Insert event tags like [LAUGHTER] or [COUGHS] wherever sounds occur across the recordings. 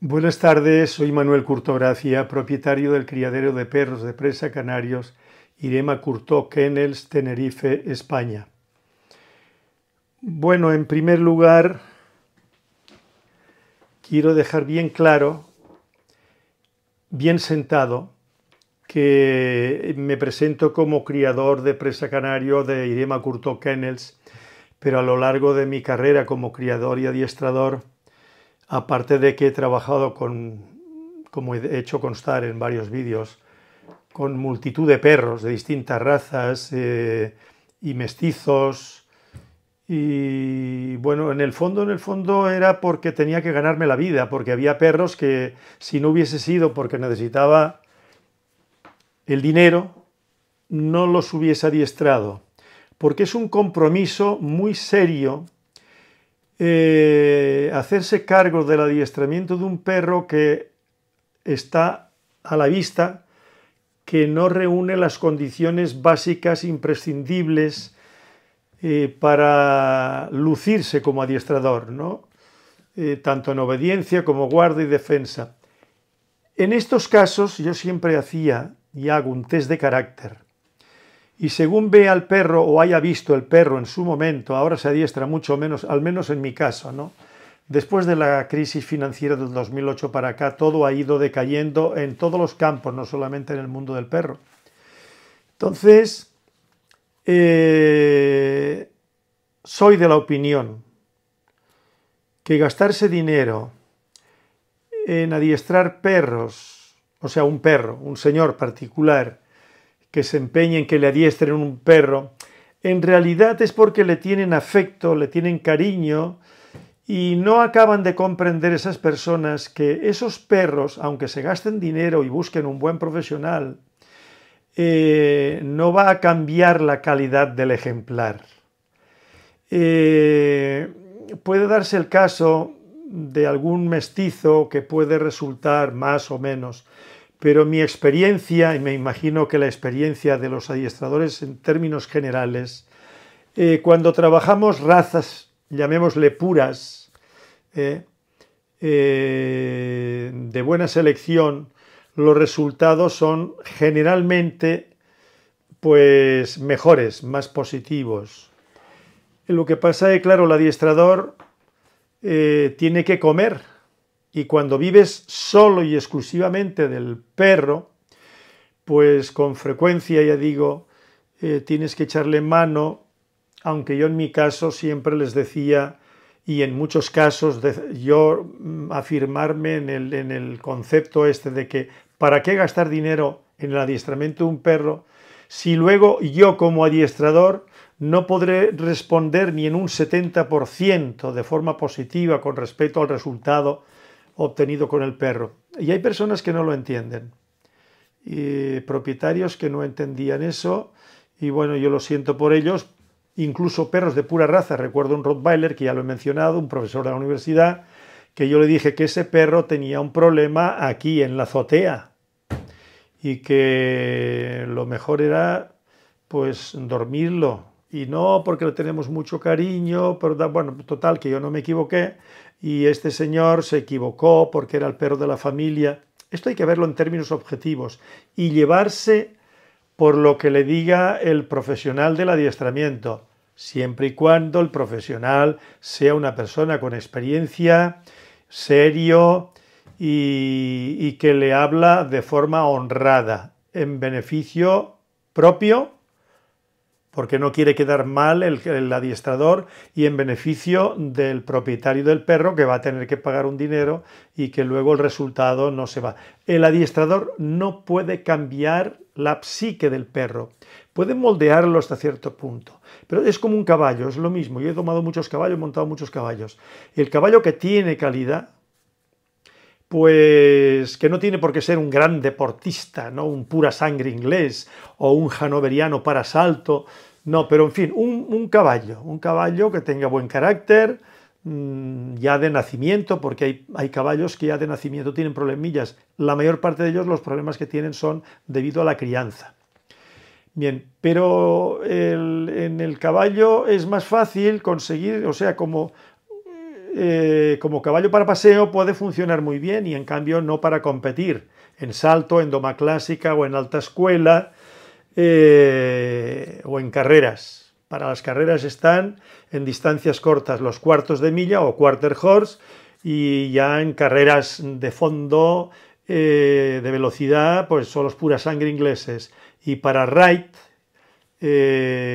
Buenas tardes, soy Manuel Curto propietario del criadero de perros de presa canarios Irema Curto Kennels, Tenerife, España. Bueno, en primer lugar, quiero dejar bien claro, bien sentado, que me presento como criador de presa canario de Irema Curto Kennels, pero a lo largo de mi carrera como criador y adiestrador, aparte de que he trabajado con, como he hecho constar en varios vídeos, con multitud de perros de distintas razas eh, y mestizos. Y bueno, en el fondo, en el fondo era porque tenía que ganarme la vida, porque había perros que si no hubiese sido porque necesitaba el dinero, no los hubiese adiestrado. Porque es un compromiso muy serio eh, hacerse cargo del adiestramiento de un perro que está a la vista, que no reúne las condiciones básicas imprescindibles eh, para lucirse como adiestrador, eh, tanto en obediencia como guarda y defensa. En estos casos yo siempre hacía y hago un test de carácter y según ve al perro o haya visto el perro en su momento, ahora se adiestra mucho menos, al menos en mi caso, ¿no? Después de la crisis financiera del 2008 para acá, todo ha ido decayendo en todos los campos, no solamente en el mundo del perro. Entonces, eh, soy de la opinión que gastarse dinero en adiestrar perros, o sea, un perro, un señor particular, que se empeñen, que le adiestren un perro, en realidad es porque le tienen afecto, le tienen cariño y no acaban de comprender esas personas que esos perros, aunque se gasten dinero y busquen un buen profesional, eh, no va a cambiar la calidad del ejemplar. Eh, puede darse el caso de algún mestizo que puede resultar más o menos, pero mi experiencia, y me imagino que la experiencia de los adiestradores en términos generales, eh, cuando trabajamos razas, llamémosle puras, eh, eh, de buena selección, los resultados son generalmente pues mejores, más positivos. Lo que pasa es, claro, el adiestrador tiene que comer, y cuando vives solo y exclusivamente del perro, pues con frecuencia, ya digo, eh, tienes que echarle mano, aunque yo en mi caso siempre les decía, y en muchos casos yo mm, afirmarme en el, en el concepto este de que ¿para qué gastar dinero en el adiestramiento de un perro si luego yo como adiestrador no podré responder ni en un 70% de forma positiva con respecto al resultado obtenido con el perro. Y hay personas que no lo entienden, y propietarios que no entendían eso, y bueno, yo lo siento por ellos, incluso perros de pura raza, recuerdo un Rottweiler, que ya lo he mencionado, un profesor de la universidad, que yo le dije que ese perro tenía un problema aquí en la azotea y que lo mejor era pues dormirlo y no porque le tenemos mucho cariño, pero bueno, total que yo no me equivoqué y este señor se equivocó porque era el perro de la familia. Esto hay que verlo en términos objetivos y llevarse por lo que le diga el profesional del adiestramiento, siempre y cuando el profesional sea una persona con experiencia, serio y, y que le habla de forma honrada, en beneficio propio porque no quiere quedar mal el, adiestrador y en beneficio del propietario del perro que va a tener que pagar un dinero y que luego el resultado no se va. El adiestrador no puede cambiar la psique del perro, puede moldearlo hasta cierto punto, pero es como un caballo, es lo mismo. Yo he tomado muchos caballos, he montado muchos caballos. El caballo que tiene calidad, pues que no tiene por qué ser un gran deportista, ¿no? un pura sangre inglés o un hanoveriano para salto, no, pero en fin, un, caballo, un caballo que tenga buen carácter, mm, ya de nacimiento, porque hay, caballos que ya de nacimiento tienen problemillas, la mayor parte de ellos los problemas que tienen son debido a la crianza. Bien, pero en el caballo es más fácil conseguir, o sea, como, eh, como caballo para paseo puede funcionar muy bien y en cambio no para competir en salto, en doma clásica o en alta escuela eh, o en carreras. Para las carreras están en distancias cortas los cuartos de milla o quarter horse y ya en carreras de fondo eh, de velocidad pues son los pura sangre ingleses. Y para ride,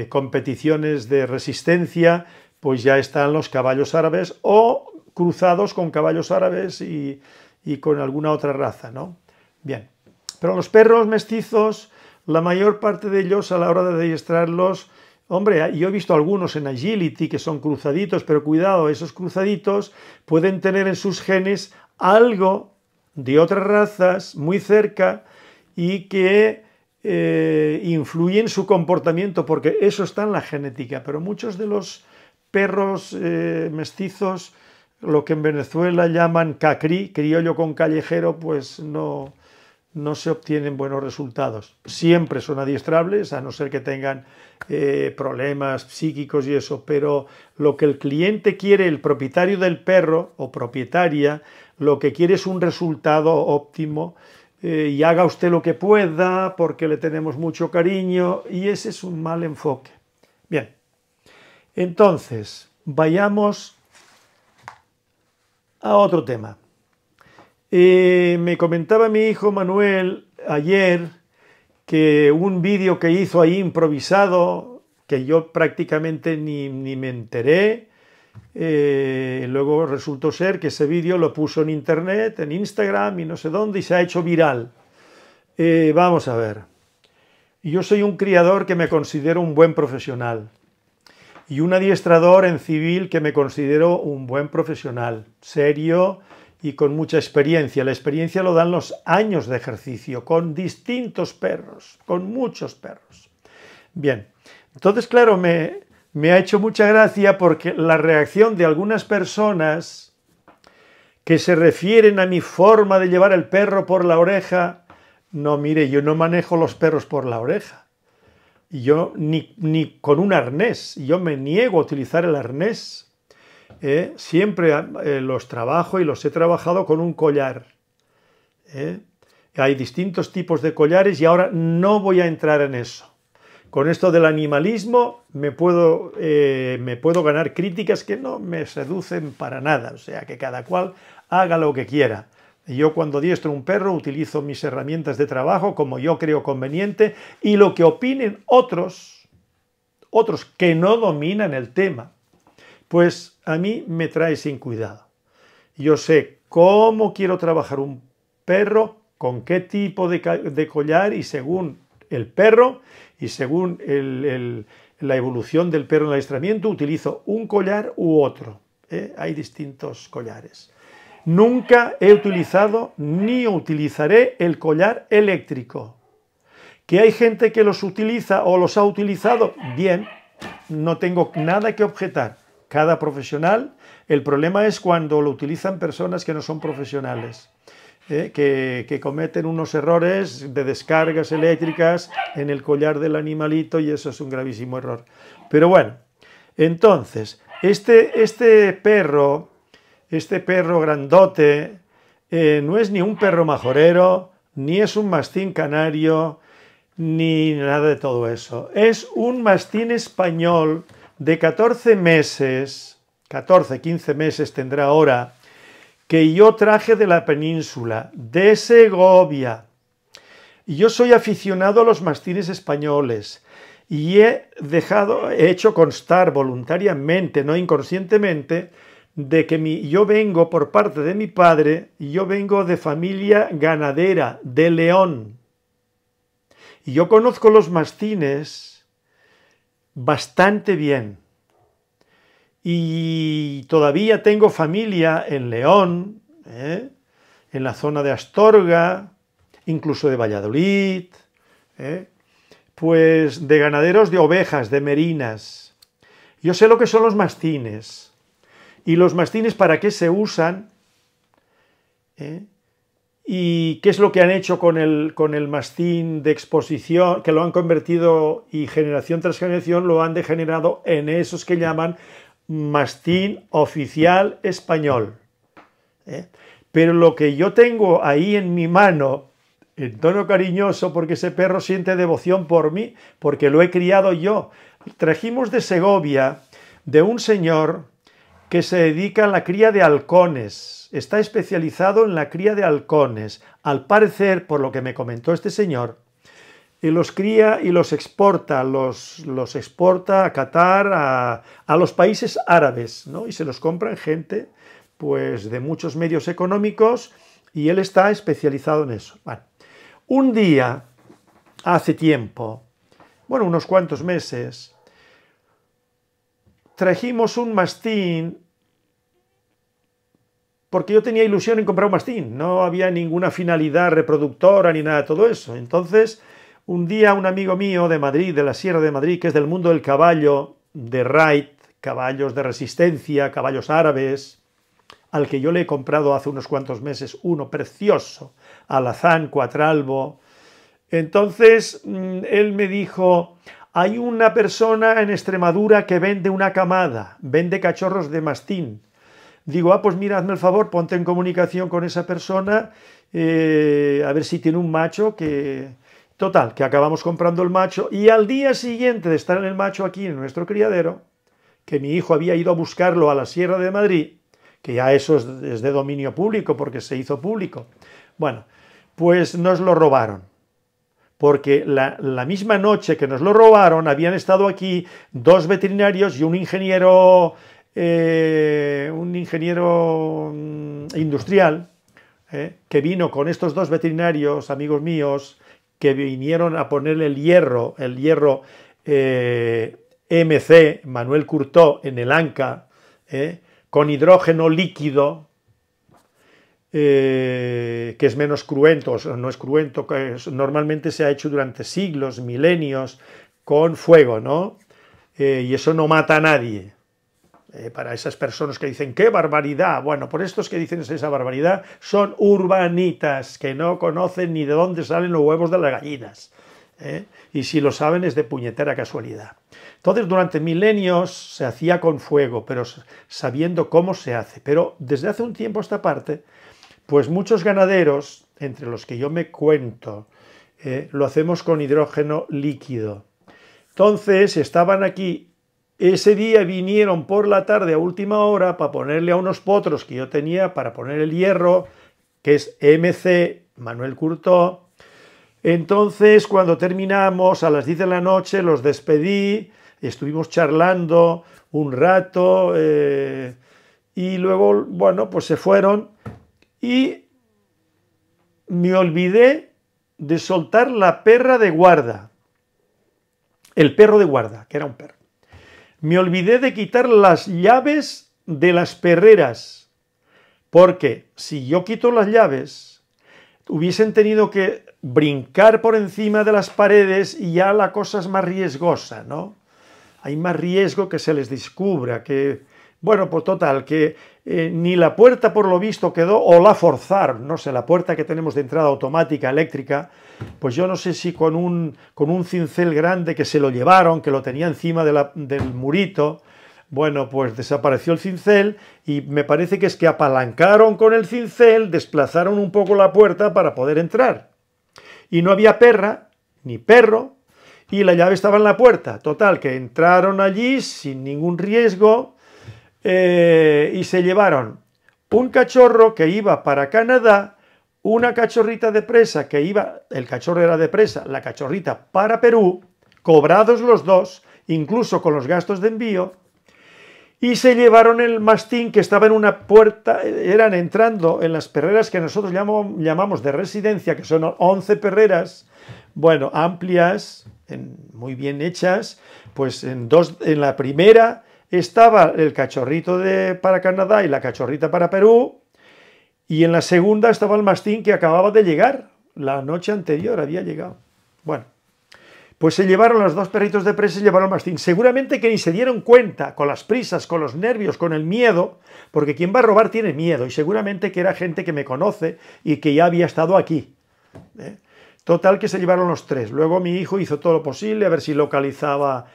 competiciones de resistencia, pues ya están los caballos árabes o cruzados con caballos árabes y, con alguna otra raza, ¿no? Bien, pero los perros mestizos, la mayor parte de ellos a la hora de adiestrarlos, hombre, yo he visto algunos en Agility que son cruzaditos, pero cuidado, esos cruzaditos pueden tener en sus genes algo de otras razas muy cerca y que influyen eh, influye en su comportamiento, porque eso está en la genética, pero muchos de los perros eh, mestizos, lo que en Venezuela llaman cacri, criollo con callejero, pues no, no se obtienen buenos resultados. Siempre son adiestrables, a no ser que tengan eh, problemas psíquicos y eso, pero lo que el cliente quiere, el propietario del perro o propietaria, lo que quiere es un resultado óptimo eh, y haga usted lo que pueda porque le tenemos mucho cariño y ese es un mal enfoque. Bien, entonces, vayamos a otro tema. Eh, me comentaba mi hijo Manuel ayer que un vídeo que hizo ahí improvisado, que yo prácticamente ni, me enteré, eh, luego resultó ser que ese vídeo lo puso en internet, en Instagram y no sé dónde, y se ha hecho viral. Eh, vamos a ver. Yo soy un criador que me considero un buen profesional y un adiestrador en civil que me considero un buen profesional, serio y con mucha experiencia. La experiencia lo dan los años de ejercicio con distintos perros, con muchos perros. Bien, entonces claro, me, me ha hecho mucha gracia porque la reacción de algunas personas que se refieren a mi forma de llevar el perro por la oreja, no, mire, yo no manejo los perros por la oreja yo ni, con un arnés, yo me niego a utilizar el arnés. ¿eh? Siempre eh, los trabajo y los he trabajado con un collar. ¿eh? Hay distintos tipos de collares y ahora no voy a entrar en eso. Con esto del animalismo me puedo, me puedo ganar críticas que no me seducen para nada, o sea que cada cual haga lo que quiera. Yo cuando diestro un perro utilizo mis herramientas de trabajo como yo creo conveniente y lo que opinen otros, otros que no dominan el tema, pues a mí me trae sin cuidado. Yo sé cómo quiero trabajar un perro, con qué tipo de, collar y según el perro y según la evolución del perro en el adiestramiento utilizo un collar u otro. ¿eh? Hay distintos collares. Nunca he utilizado ni utilizaré el collar eléctrico. Que hay gente que los utiliza o los ha utilizado, bien, no tengo nada que objetar. Cada profesional, el problema es cuando lo utilizan personas que no son profesionales, eh, que, cometen unos errores de descargas eléctricas en el collar del animalito y eso es un gravísimo error. Pero bueno, entonces, este, este perro este perro grandote eh, no es ni un perro majorero, ni es un mastín canario, ni nada de todo eso. Es un mastín español de 14 meses, 14, 15 meses tendrá ahora, que yo traje de la península, de Segovia. Y yo soy aficionado a los mastines españoles y he dejado, he hecho constar voluntariamente, no inconscientemente, de que mi, yo vengo por parte de mi padre, yo vengo de familia ganadera, de león. Y yo conozco los mastines bastante bien. Y todavía tengo familia en León, ¿eh? en la zona de Astorga, incluso de Valladolid, ¿eh? pues de ganaderos de ovejas, de merinas. Yo sé lo que son los mastines y los mastines para qué se usan ¿Eh? y qué es lo que han hecho con el, con el mastín de exposición, que lo han convertido y generación tras generación lo han degenerado en esos que llaman mastín oficial español. ¿Eh? Pero lo que yo tengo ahí en mi mano en tono cariñoso porque ese perro siente devoción por mí, porque lo he criado yo. Trajimos de Segovia de un señor que se dedica a la cría de halcones. Está especializado en la cría de halcones. Al parecer, por lo que me comentó este señor, y los cría y los exporta, los, los exporta a Qatar, a, los países árabes, ¿no? Y se los compran gente, pues, de muchos medios económicos, y él está especializado en eso. un día, hace tiempo, bueno, unos cuantos meses, trajimos un mastín porque yo tenía ilusión en comprar un mastín, no había ninguna finalidad reproductora ni nada de todo eso. Entonces, un día un amigo mío de Madrid, de la Sierra de Madrid, que es del mundo del caballo, de raid, caballos de resistencia, caballos árabes, al que yo le he comprado hace unos cuantos meses uno precioso, alazán, cuatralbo. Entonces, mm, él me dijo, hay una persona en Extremadura que vende una camada, vende cachorros de mastín. Digo, ah, pues miradme el favor, ponte en comunicación con esa persona, eh, a ver si tiene un macho que... Total, que acabamos comprando el macho y al día siguiente de estar en el macho aquí en nuestro criadero, que mi hijo había ido a buscarlo a la Sierra de Madrid, que ya eso es, de dominio público porque se hizo público, bueno, pues nos lo robaron porque la, misma noche que nos lo robaron habían estado aquí dos veterinarios y un ingeniero, eh, un ingeniero mm, industrial eh, que vino con estos dos veterinarios, amigos míos, que vinieron a ponerle el hierro, el hierro eh, MC, Manuel Curtó, en el ANCA, con hidrógeno líquido, eh, que es menos cruento, no es cruento, que normalmente se ha hecho durante siglos, milenios, con fuego, ¿no? Eh, y eso no mata a nadie. Eh, para esas personas que dicen, ¡qué barbaridad! Bueno, por estos que dicen esa barbaridad, son urbanitas que no conocen ni de dónde salen los huevos de las gallinas. Y si lo saben es de puñetera casualidad. Entonces, durante milenios se hacía con fuego, pero sabiendo cómo se hace. Pero desde hace un tiempo esta parte pues muchos ganaderos, entre los que yo me cuento, eh, lo hacemos con hidrógeno líquido. Entonces estaban aquí, ese día vinieron por la tarde a última hora para ponerle a unos potros que yo tenía para poner el hierro, que es MC, Manuel Curto. Entonces cuando terminamos a las 10 de la noche los despedí, estuvimos charlando un rato eh, y luego, bueno, pues se fueron y me olvidé de soltar la perra de guarda, el perro de guarda, que era un perro. Me olvidé de quitar las llaves de las perreras, porque si yo quito las llaves, hubiesen tenido que brincar por encima de las paredes y ya la cosa es más riesgosa, ¿no? Hay más riesgo que se les descubra, que... Bueno, pues total, que eh, ni la puerta por lo visto quedó, o la forzar, no sé, la puerta que tenemos de entrada automática, eléctrica, pues yo no sé si con un, cincel grande que se lo llevaron, que lo tenía encima del murito, bueno, pues desapareció el cincel y me parece que es que apalancaron con el cincel, desplazaron un poco la puerta para poder entrar. Y no había perra, ni perro, y la llave estaba en la puerta. Total, que entraron allí sin ningún riesgo, eh, y se llevaron un cachorro que iba para Canadá, una cachorrita de presa que iba, el cachorro era de presa, la cachorrita para Perú, cobrados los dos, incluso con los gastos de envío, y se llevaron el mastín que estaba en una puerta, eran entrando en las perreras que nosotros llamamos, llamamos de residencia, que son 11 perreras, bueno, amplias, muy bien hechas, pues en, dos, en la primera estaba el cachorrito de, para Canadá y la cachorrita para Perú, y en la segunda estaba el mastín que acababa de llegar, la noche anterior había llegado. Bueno, pues se llevaron los dos perritos de presa y llevaron el mastín. Seguramente que ni se dieron cuenta, con las prisas, con los nervios, con el miedo, porque quien va a robar tiene miedo, y seguramente que era gente que me conoce y que ya había estado aquí. ¿eh? Total que se llevaron los tres. Luego mi hijo hizo todo lo posible a ver si localizaba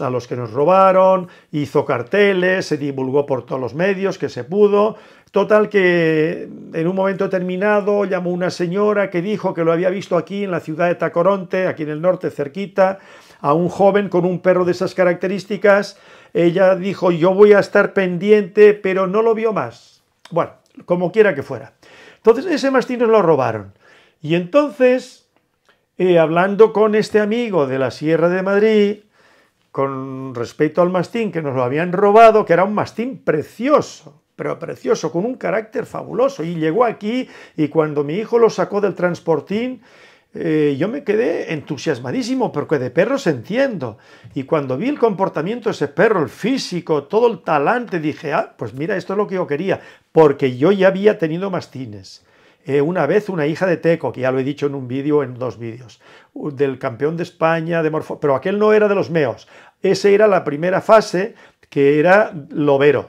a los que nos robaron, hizo carteles, se divulgó por todos los medios que se pudo. Total que en un momento terminado llamó una señora que dijo que lo había visto aquí en la ciudad de Tacoronte, aquí en el norte, cerquita, a un joven con un perro de esas características. Ella dijo, yo voy a estar pendiente, pero no lo vio más. Bueno, como quiera que fuera. Entonces ese mastín nos lo robaron. Y entonces, eh, hablando con este amigo de la Sierra de Madrid, con respecto al mastín que nos lo habían robado, que era un mastín precioso, pero precioso, con un carácter fabuloso. Y llegó aquí y cuando mi hijo lo sacó del transportín, eh, yo me quedé entusiasmadísimo porque de perros entiendo. Y cuando vi el comportamiento de ese perro, el físico, todo el talante, dije, ah, pues mira, esto es lo que yo quería, porque yo ya había tenido mastines. Eh, una vez una hija de Teco, que ya lo he dicho en un vídeo, en dos vídeos, del campeón de España de Pero aquel no era de los meos, esa era la primera fase, que era lobero.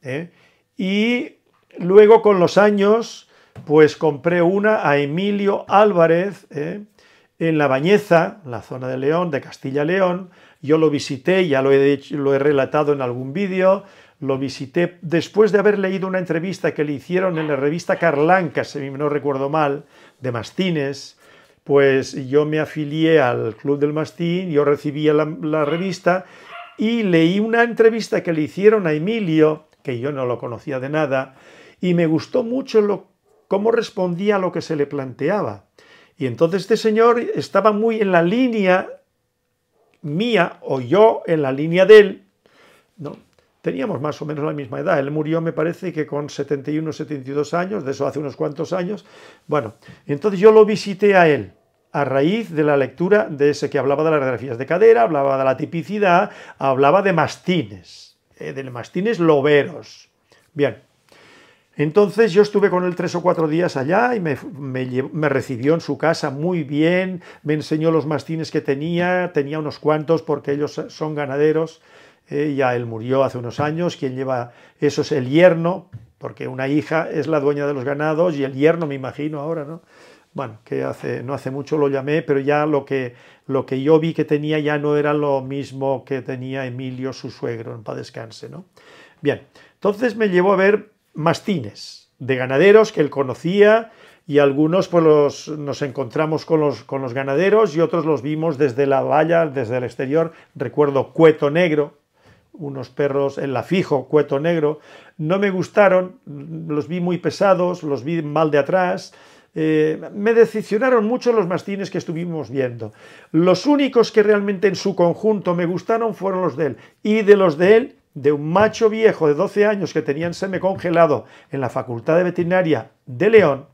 ¿eh? Y luego con los años, pues compré una a Emilio Álvarez, ¿eh? en La Bañeza, la zona de León, de Castilla-León. Yo lo visité, ya lo he, lo he relatado en algún vídeo, lo visité después de haber leído una entrevista que le hicieron en la revista Carlanca, si no recuerdo mal, de Mastines, pues yo me afilié al Club del Mastín, yo recibía la, revista y leí una entrevista que le hicieron a Emilio, que yo no lo conocía de nada, y me gustó mucho lo, cómo respondía a lo que se le planteaba. Y entonces este señor estaba muy en la línea mía o yo en la línea de él, ¿no? teníamos más o menos la misma edad. Él murió, me parece, que con 71, 72 años, de eso hace unos cuantos años. Bueno, entonces yo lo visité a él a raíz de la lectura de ese que hablaba de las grafías de cadera, hablaba de la tipicidad, hablaba de mastines, eh, de mastines loberos. Bien, entonces yo estuve con él tres o cuatro días allá y me, recibió en su casa muy bien, me enseñó los mastines que tenía, tenía unos cuantos porque ellos son ganaderos, eh, ya él murió hace unos años, quien lleva eso es el yerno, porque una hija es la dueña de los ganados y el yerno me imagino ahora, ¿no? Bueno, que hace, no hace mucho lo llamé, pero ya lo que, lo que yo vi que tenía ya no era lo mismo que tenía Emilio, su suegro, en paz descanse, ¿no? Bien, entonces me llevó a ver mastines de ganaderos que él conocía, y algunos pues los, nos encontramos con los, con los, ganaderos y otros los vimos desde la valla, desde el exterior. Recuerdo Cueto Negro, unos perros en la fijo, cueto negro. No me gustaron, los vi muy pesados, los vi mal de atrás. Eh, me decepcionaron mucho los mastines que estuvimos viendo. Los únicos que realmente en su conjunto me gustaron fueron los de él. Y de los de él, de un macho viejo de 12 años que tenían seme congelado en la Facultad de Veterinaria de León,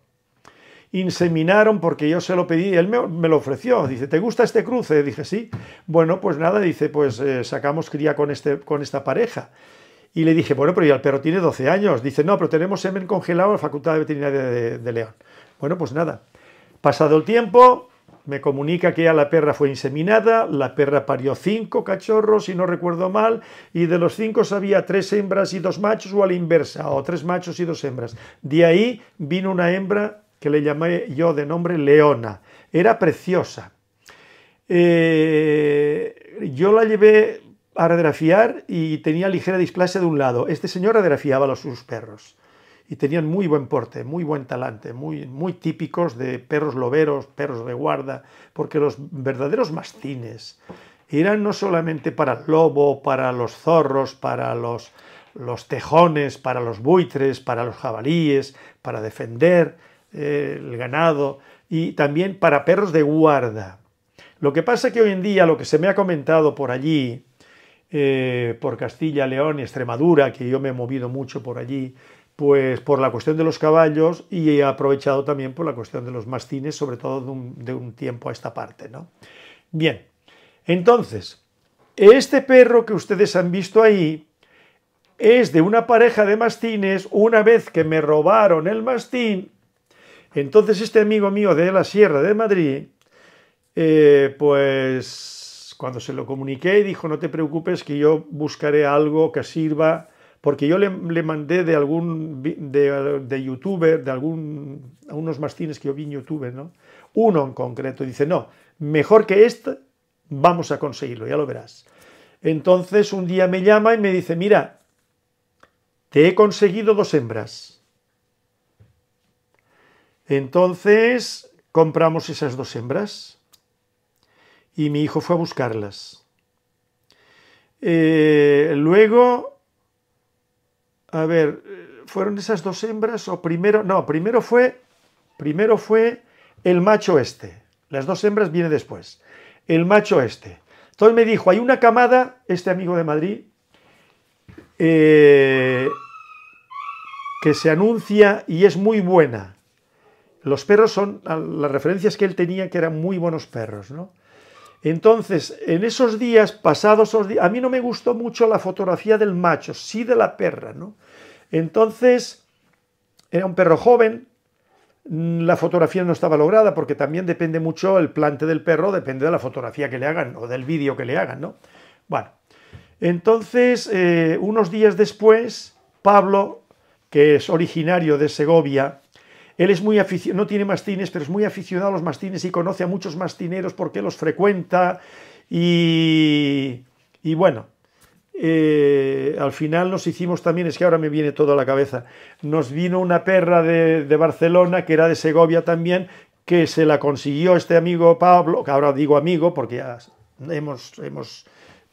inseminaron porque yo se lo pedí, él me, lo ofreció, dice, ¿te gusta este cruce? Dije, sí. Bueno, pues nada, dice, pues eh, sacamos cría con, este, con esta pareja. Y le dije, bueno, pero ya el perro tiene 12 años. Dice, no, pero tenemos semen congelado en la Facultad de Veterinaria de, León. Bueno, pues nada. Pasado el tiempo, me comunica que ya la perra fue inseminada, la perra parió cinco cachorros, si no recuerdo mal, y de los cinco había tres hembras y dos machos, o a la inversa, o tres machos y dos hembras. De ahí vino una hembra que le llamé yo de nombre Leona. Era preciosa. Eh, yo la llevé a radiografiar y tenía ligera displasia de un lado. Este señor radiografiaba a los sus perros y tenían muy buen porte, muy buen talante, muy, muy típicos de perros loberos, perros de guarda, porque los verdaderos mastines eran no solamente para el lobo, para los zorros, para los, los tejones, para los buitres, para los jabalíes, para defender, eh, el ganado, y también para perros de guarda. Lo que pasa es que hoy en día lo que se me ha comentado por allí, eh, por Castilla, León y Extremadura, que yo me he movido mucho por allí, pues por la cuestión de los caballos y he aprovechado también por la cuestión de los mastines, sobre todo de un, tiempo a esta parte. ¿no? Bien, entonces, este perro que ustedes han visto ahí es de una pareja de mastines. Una vez que me robaron el mastín, entonces este amigo mío de la Sierra de Madrid, eh, pues cuando se lo comuniqué, dijo, no te preocupes que yo buscaré algo que sirva, porque yo le, mandé de algún, de, youtuber, de algún, unos mastines que yo vi en YouTube, ¿no? Uno en concreto, dice, no, mejor que este, vamos a conseguirlo, ya lo verás. Entonces un día me llama y me dice, mira, te he conseguido dos hembras. Entonces compramos esas dos hembras y mi hijo fue a buscarlas. Eh, luego, a ver, ¿fueron esas dos hembras o primero? No, primero fue, primero fue el macho este. Las dos hembras vienen después. El macho este. Entonces me dijo, hay una camada, este amigo de Madrid, eh, que se anuncia y es muy buena los perros son las referencias que él tenía que eran muy buenos perros, ¿no? Entonces, en esos días, pasados esos días, a mí no me gustó mucho la fotografía del macho, sí de la perra, ¿no? Entonces, era un perro joven, mm, la fotografía no estaba lograda porque también depende mucho el plante del perro, depende de la fotografía que le hagan o del vídeo que le hagan, ¿no? Bueno, entonces, eh, unos días después, Pablo, que es originario de Segovia, él es muy aficionado, no tiene mastines, pero es muy aficionado a los mastines y conoce a muchos mastineros porque los frecuenta. Y, bueno, eh, al final nos hicimos también, es que ahora me viene todo a la cabeza, nos vino una perra de, Barcelona que era de Segovia también, que se la consiguió este amigo Pablo, que ahora digo amigo porque ya hemos, hemos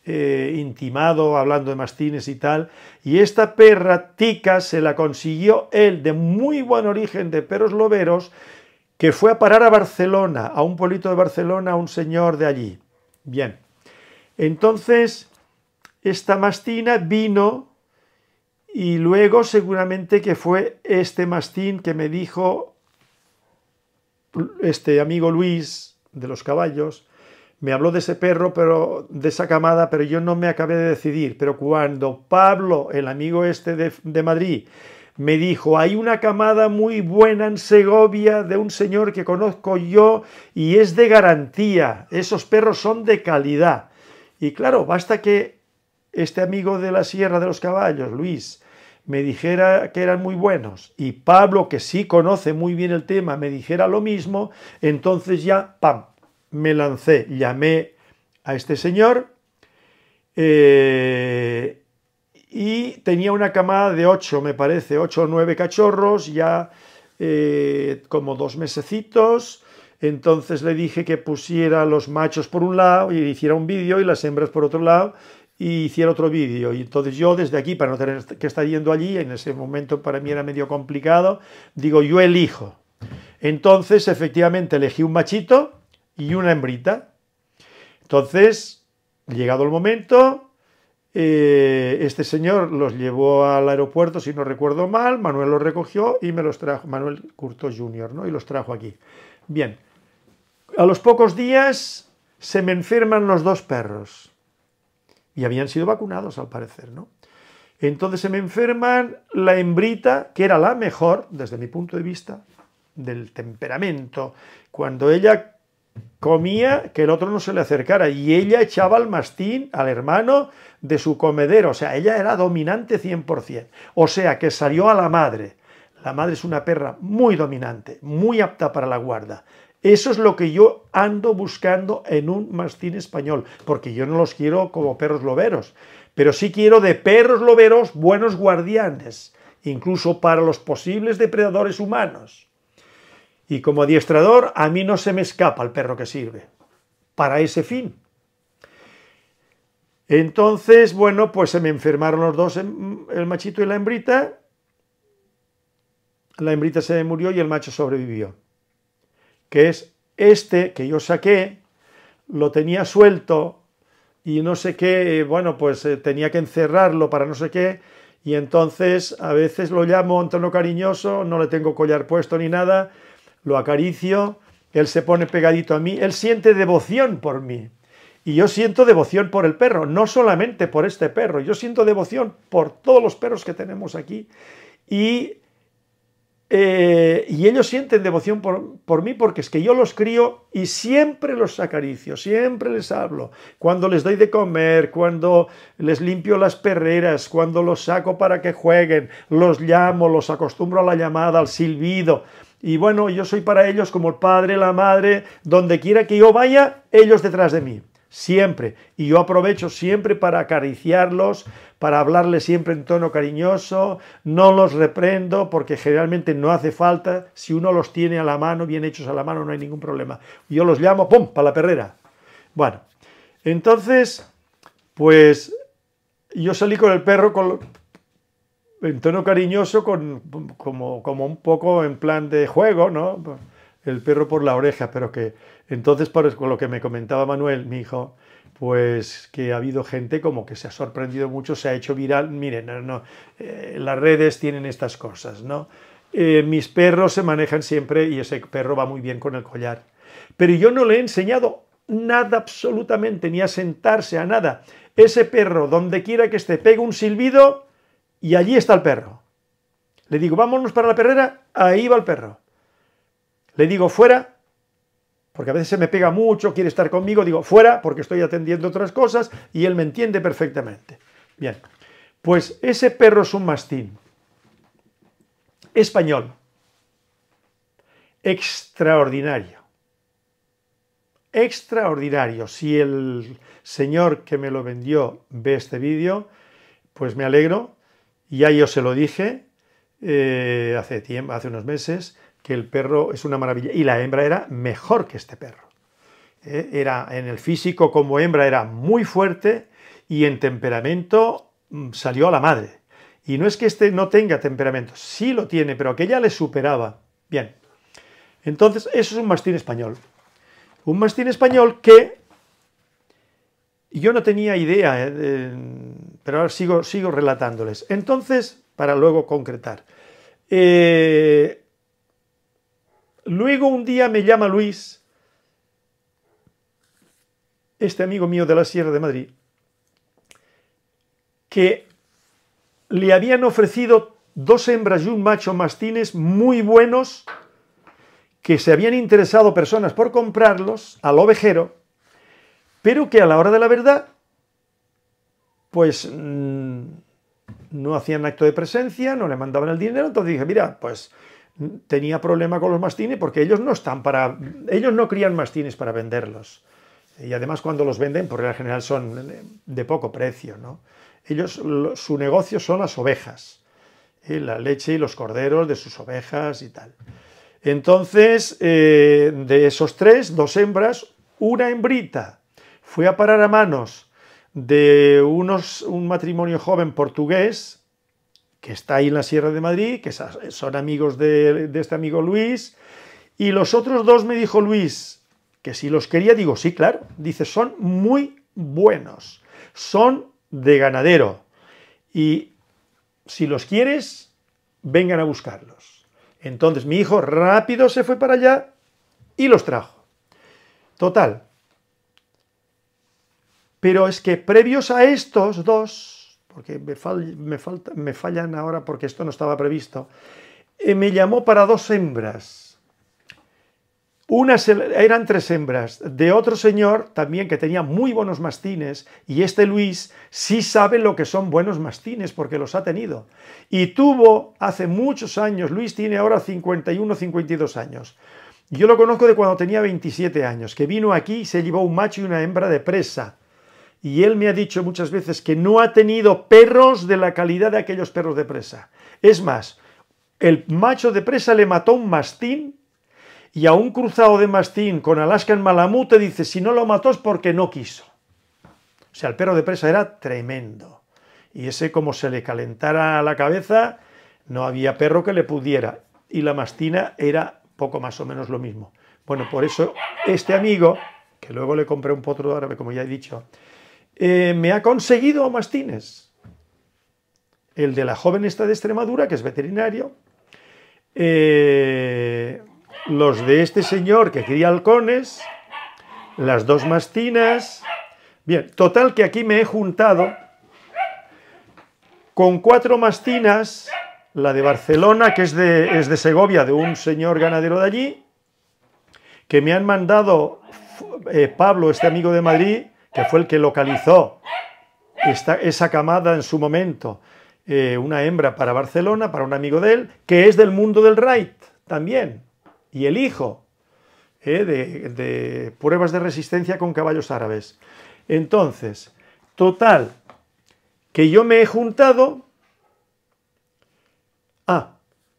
eh, intimado hablando de mastines y tal, y esta perra tica se la consiguió él de muy buen origen de perros loberos, que fue a parar a Barcelona, a un polito de Barcelona, a un señor de allí. Bien, entonces esta mastina vino y luego seguramente que fue este mastín que me dijo este amigo Luis de los caballos, me habló de ese perro, pero de esa camada, pero yo no me acabé de decidir. Pero cuando Pablo, el amigo este de, de Madrid, me dijo, hay una camada muy buena en Segovia de un señor que conozco yo y es de garantía, esos perros son de calidad. Y claro, basta que este amigo de la Sierra de los Caballos, Luis, me dijera que eran muy buenos y Pablo, que sí conoce muy bien el tema, me dijera lo mismo, entonces ya, ¡pam!, me lancé, llamé a este señor eh, y tenía una camada de 8, me parece, 8 o 9 cachorros, ya eh, como dos mesecitos. Entonces le dije que pusiera los machos por un lado y hiciera un vídeo y las hembras por otro lado y hiciera otro vídeo. Y entonces yo desde aquí, para no tener que estar yendo allí, en ese momento para mí era medio complicado, digo yo elijo. Entonces efectivamente elegí un machito y una hembrita. Entonces, llegado el momento, eh, este señor los llevó al aeropuerto, si no recuerdo mal, Manuel los recogió y me los trajo, Manuel Curto Jr., ¿no? Y los trajo aquí. Bien, a los pocos días se me enferman los dos perros. Y habían sido vacunados, al parecer, ¿no? Entonces se me enferman la hembrita, que era la mejor, desde mi punto de vista, del temperamento. Cuando ella comía que el otro no se le acercara y ella echaba al mastín al hermano de su comedero, o sea, ella era dominante 100%, o sea, que salió a la madre. La madre es una perra muy dominante, muy apta para la guarda. Eso es lo que yo ando buscando en un mastín español, porque yo no los quiero como perros loberos, pero sí quiero de perros loberos buenos guardianes, incluso para los posibles depredadores humanos. Y como adiestrador, a mí no se me escapa el perro que sirve para ese fin. Entonces, bueno, pues se me enfermaron los dos, em, el machito y la hembrita. La hembrita se murió y el macho sobrevivió. Que es este que yo saqué, lo tenía suelto y no sé qué, bueno, pues eh, tenía que encerrarlo para no sé qué. Y entonces a veces lo llamo en tono cariñoso, no le tengo collar puesto ni nada lo acaricio, él se pone pegadito a mí, él siente devoción por mí. Y yo siento devoción por el perro, no solamente por este perro, yo siento devoción por todos los perros que tenemos aquí. Y, eh, y ellos sienten devoción por, por, mí porque es que yo los crío y siempre los acaricio, siempre les hablo. Cuando les doy de comer, cuando les limpio las perreras, cuando los saco para que jueguen, los llamo, los acostumbro a la llamada, al silbido y bueno, yo soy para ellos como el padre, la madre, donde quiera que yo vaya, ellos detrás de mí, siempre. Y yo aprovecho siempre para acariciarlos, para hablarles siempre en tono cariñoso, no los reprendo porque generalmente no hace falta, si uno los tiene a la mano, bien hechos a la mano, no hay ningún problema. Yo los llamo, ¡pum!, para la perrera. Bueno, entonces, pues yo salí con el perro, con, en tono cariñoso, con, como, como, un poco en plan de juego, ¿no? El perro por la oreja, pero que entonces, por lo que me comentaba Manuel, mi hijo, pues que ha habido gente como que se ha sorprendido mucho, se ha hecho viral. Miren, no, eh, las redes tienen estas cosas, ¿no? Eh, mis perros se manejan siempre y ese perro va muy bien con el collar. Pero yo no le he enseñado nada absolutamente, ni a sentarse a nada. Ese perro, donde quiera que esté, pega un silbido y allí está el perro. Le digo, vámonos para la perrera, ahí va el perro. Le digo, fuera, porque a veces se me pega mucho, quiere estar conmigo, digo, fuera, porque estoy atendiendo otras cosas, y él me entiende perfectamente. Bien, pues ese perro es un mastín español, extraordinario, extraordinario. Si el señor que me lo vendió ve este vídeo, pues me alegro, ya yo se lo dije eh, hace tiempo, hace unos meses, que el perro es una maravilla. Y la hembra era mejor que este perro. Eh, era en el físico como hembra era muy fuerte y en temperamento mm, salió a la madre. Y no es que este no tenga temperamento, sí lo tiene, pero aquella le superaba. Bien, entonces eso es un mastín español. Un mastín español que yo no tenía idea, eh, pero ahora sigo, sigo relatándoles. Entonces, para luego concretar. Eh, luego un día me llama Luis, este amigo mío de la Sierra de Madrid, que le habían ofrecido dos hembras y un macho mastines muy buenos que se habían interesado personas por comprarlos al ovejero pero que a la hora de la verdad, pues mm, no hacían acto de presencia, no le mandaban el dinero, entonces dije, mira, pues tenía problema con los mastines porque ellos no están para, ellos no crían mastines para venderlos. Y además cuando los venden, por regla general son de poco precio, ¿no? Ellos, su negocio son las ovejas, ¿eh? la leche y los corderos de sus ovejas y tal. Entonces, eh, de esos tres, dos hembras, una hembrita Fui a parar a manos de unos, un matrimonio joven portugués que está ahí en la Sierra de Madrid, que son amigos de, de este amigo Luis, y los otros dos me dijo Luis que si los quería, digo, sí, claro, dice, son muy buenos, son de ganadero, y si los quieres, vengan a buscarlos. Entonces mi hijo rápido se fue para allá y los trajo. Total, pero es que previos a estos dos, porque me, falta, me fallan ahora porque esto no estaba previsto, eh, me llamó para dos hembras. eran tres hembras de otro señor también que tenía muy buenos mastines y este Luis sí sabe lo que son buenos mastines porque los ha tenido. Y tuvo hace muchos años, Luis tiene ahora 51, 52 años. Yo lo conozco de cuando tenía 27 años, que vino aquí y se llevó un macho y una hembra de presa y él me ha dicho muchas veces que no ha tenido perros de la calidad de aquellos perros de presa. Es más, el macho de presa le mató un mastín y a un cruzado de mastín con Alaska en Malamute dice, si no lo mató es porque no quiso. O sea, el perro de presa era tremendo. Y ese como se le calentara la cabeza, no había perro que le pudiera. Y la mastina era poco más o menos lo mismo. Bueno, por eso este amigo, que luego le compré un potro de árabe, como ya he dicho, eh, me ha conseguido Mastines, el de la joven esta de Extremadura, que es veterinario, eh, los de este señor que cría halcones, las dos mastinas. Bien, total que aquí me he juntado con cuatro mastinas, la de Barcelona, que es de, es de Segovia, de un señor ganadero de allí, que me han mandado eh, Pablo, este amigo de Madrid, que fue el que localizó esa camada en su momento, eh, una hembra para Barcelona, para un amigo de él, que es del mundo del right también, y el hijo eh, de, pruebas de resistencia con caballos árabes. Entonces, total, que yo me he juntado a ah,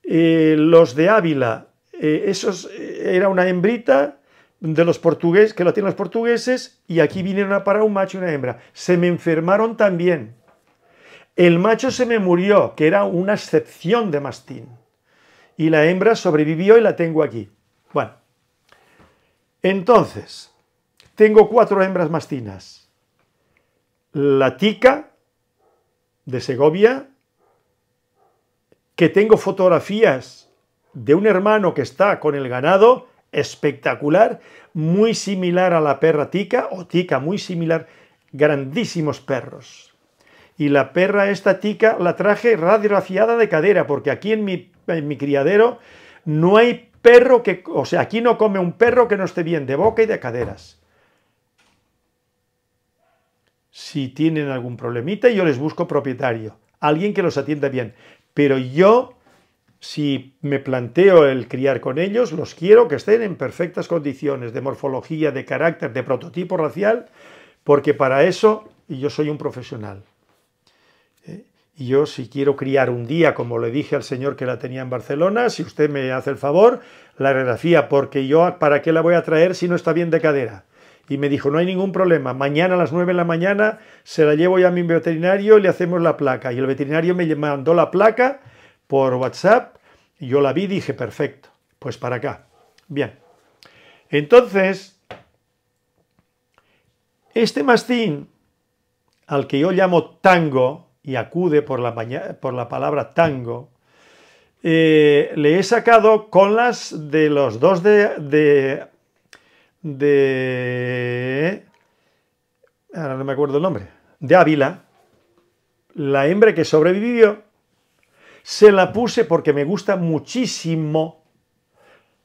eh, los de Ávila, esos era una hembrita de los portugueses, que la tienen los portugueses, y aquí vinieron a parar un macho y una hembra. Se me enfermaron también. El macho se me murió, que era una excepción de mastín. Y la hembra sobrevivió y la tengo aquí. Bueno, entonces, tengo cuatro hembras mastinas. La tica de Segovia, que tengo fotografías de un hermano que está con el ganado espectacular, muy similar a la perra tica, o tica muy similar, grandísimos perros. Y la perra esta tica la traje radiografiada de cadera, porque aquí en mi, en mi criadero no hay perro que, o sea, aquí no come un perro que no esté bien de boca y de caderas. Si tienen algún problemita, yo les busco propietario, alguien que los atienda bien. Pero yo si me planteo el criar con ellos, los quiero que estén en perfectas condiciones de morfología, de carácter, de prototipo racial, porque para eso yo soy un profesional. ¿eh? Y yo si quiero criar un día, como le dije al señor que la tenía en Barcelona, si usted me hace el favor, la radiografía, porque yo para qué la voy a traer si no está bien de cadera. Y me dijo, no hay ningún problema, mañana a las 9 de la mañana se la llevo ya a mi veterinario y le hacemos la placa. Y el veterinario me mandó la placa por WhatsApp, yo la vi y dije, perfecto, pues para acá. Bien. Entonces, este mastín, al que yo llamo tango, y acude por la, por la palabra tango, eh, le he sacado con las de los dos de, de, de... ahora no me acuerdo el nombre, de Ávila, la hembra que sobrevivió se la puse porque me gusta muchísimo,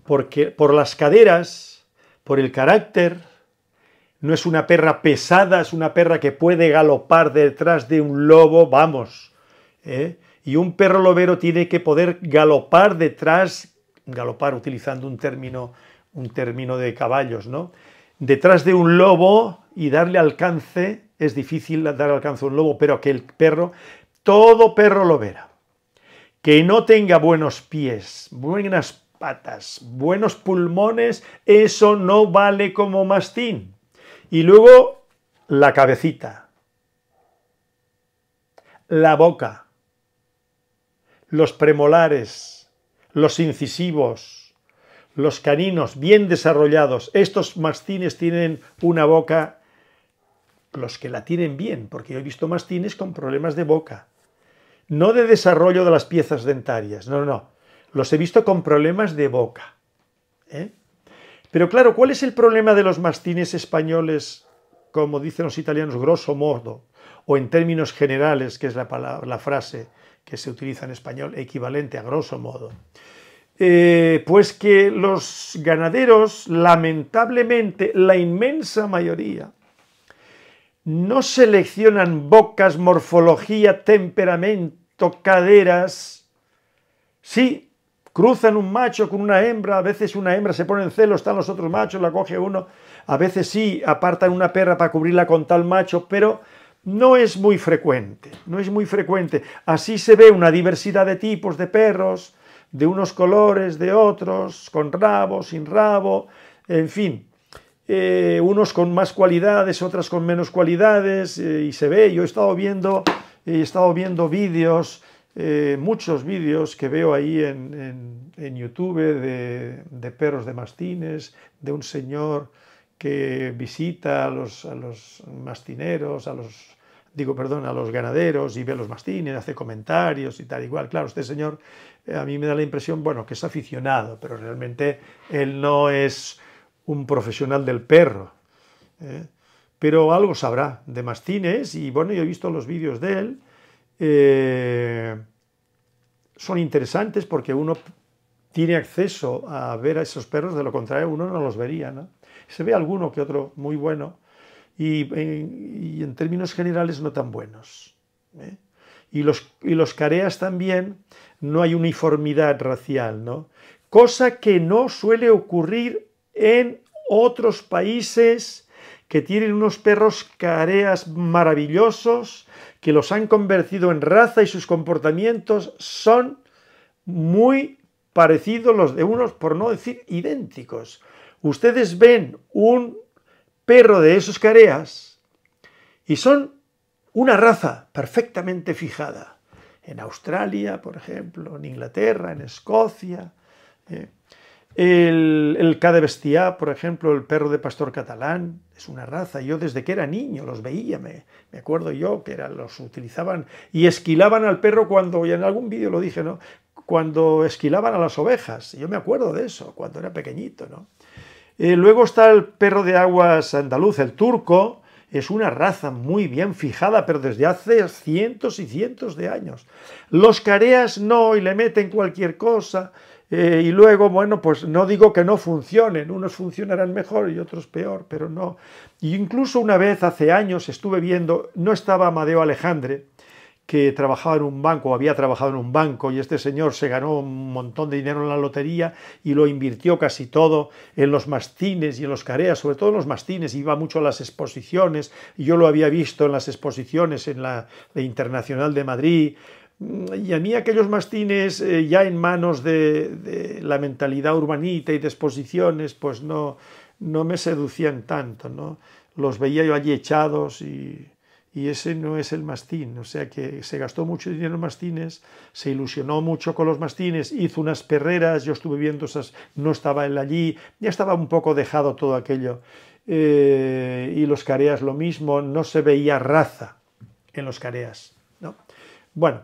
porque, por las caderas, por el carácter. No es una perra pesada, es una perra que puede galopar detrás de un lobo, vamos. ¿eh? Y un perro lobero tiene que poder galopar detrás, galopar utilizando un término, un término de caballos, ¿no? Detrás de un lobo y darle alcance, es difícil dar alcance a un lobo, pero que el perro, todo perro lobera, que no tenga buenos pies, buenas patas, buenos pulmones, eso no vale como mastín. Y luego la cabecita, la boca, los premolares, los incisivos, los caninos bien desarrollados. Estos mastines tienen una boca, los que la tienen bien, porque yo he visto mastines con problemas de boca no de desarrollo de las piezas dentarias, no, no, los he visto con problemas de boca. ¿eh? Pero claro, ¿cuál es el problema de los mastines españoles, como dicen los italianos, grosso modo, o en términos generales, que es la, frase que se utiliza en español, equivalente a grosso modo? Eh, pues que los ganaderos, lamentablemente, la inmensa mayoría, no seleccionan bocas, morfología, temperamento, caderas. Sí, cruzan un macho con una hembra, a veces una hembra se pone en celo, están los otros machos, la coge uno, a veces sí, apartan una perra para cubrirla con tal macho, pero no es muy frecuente, no es muy frecuente. Así se ve una diversidad de tipos de perros, de unos colores, de otros, con rabo, sin rabo, en fin, eh, unos con más cualidades, otras con menos cualidades, eh, y se ve, yo he estado viendo, he estado viendo vídeos, eh, muchos vídeos que veo ahí en, YouTube de, perros de mastines, de un señor que visita a los, a los mastineros, a los digo, perdón, a los ganaderos y ve los mastines, hace comentarios y tal, igual. Claro, este señor a mí me da la impresión, bueno, que es aficionado, pero realmente él no es un profesional del perro. ¿eh? Pero algo sabrá de mastines y bueno, yo he visto los vídeos de él. Eh, son interesantes porque uno tiene acceso a ver a esos perros, de lo contrario uno no los vería. ¿no? Se ve alguno que otro muy bueno y, en, términos generales no tan buenos. ¿eh? Y los, y los careas también, no hay uniformidad racial, ¿no? Cosa que no suele ocurrir en otros países que tienen unos perros careas maravillosos, que los han convertido en raza y sus comportamientos son muy parecidos los de unos, por no decir idénticos. Ustedes ven un perro de esos careas y son una raza perfectamente fijada. En Australia, por ejemplo, en Inglaterra, en Escocia. Eh, el, el K de Bestia, por ejemplo, el perro de pastor catalán, es una raza. Yo desde que era niño los veía, me, acuerdo yo que era, los utilizaban y esquilaban al perro cuando, ya en algún vídeo lo dije, ¿no? Cuando esquilaban a las ovejas. Yo me acuerdo de eso, cuando era pequeñito, ¿no? Eh, luego está el perro de aguas andaluz, el turco, es una raza muy bien fijada, pero desde hace cientos y cientos de años. Los careas no, y le meten cualquier cosa. Eh, y luego, bueno, pues no digo que no funcionen, unos funcionarán mejor y otros peor, pero no. Y incluso una vez hace años estuve viendo, no estaba Amadeo Alejandre, que trabajaba en un banco, o había trabajado en un banco, y este señor se ganó un montón de dinero en la lotería y lo invirtió casi todo en los mastines y en los careas, sobre todo en los mastines, iba mucho a las exposiciones, yo lo había visto en las exposiciones en la Internacional de Madrid, y a mí aquellos mastines eh, ya en manos de, la mentalidad urbanita y de exposiciones, pues no, no me seducían tanto, ¿no? Los veía yo allí echados y, ese no es el mastín, o sea que se gastó mucho dinero en mastines, se ilusionó mucho con los mastines, hizo unas perreras, yo estuve viendo esas, no estaba él allí, ya estaba un poco dejado todo aquello. Eh, y los careas lo mismo, no se veía raza en los careas. ¿no? Bueno,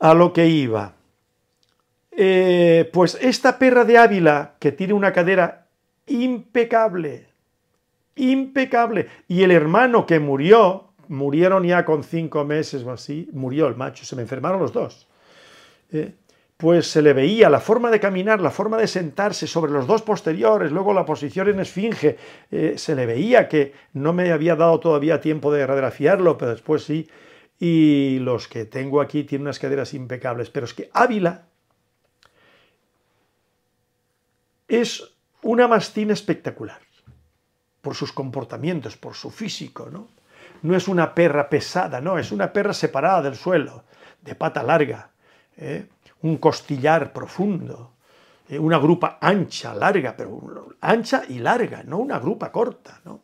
a lo que iba. Eh, pues esta perra de Ávila, que tiene una cadera impecable, impecable, y el hermano que murió, murieron ya con cinco meses o así, murió el macho, se me enfermaron los dos. Eh, pues se le veía la forma de caminar, la forma de sentarse sobre los dos posteriores, luego la posición en esfinge, eh, se le veía que no me había dado todavía tiempo de radiografiarlo, pero después sí, y los que tengo aquí tienen unas caderas impecables, pero es que Ávila es una mastina espectacular por sus comportamientos, por su físico, ¿no? No es una perra pesada, no, es una perra separada del suelo, de pata larga, ¿eh? un costillar profundo, ¿eh? una grupa ancha, larga, pero ancha y larga, no una grupa corta, ¿no?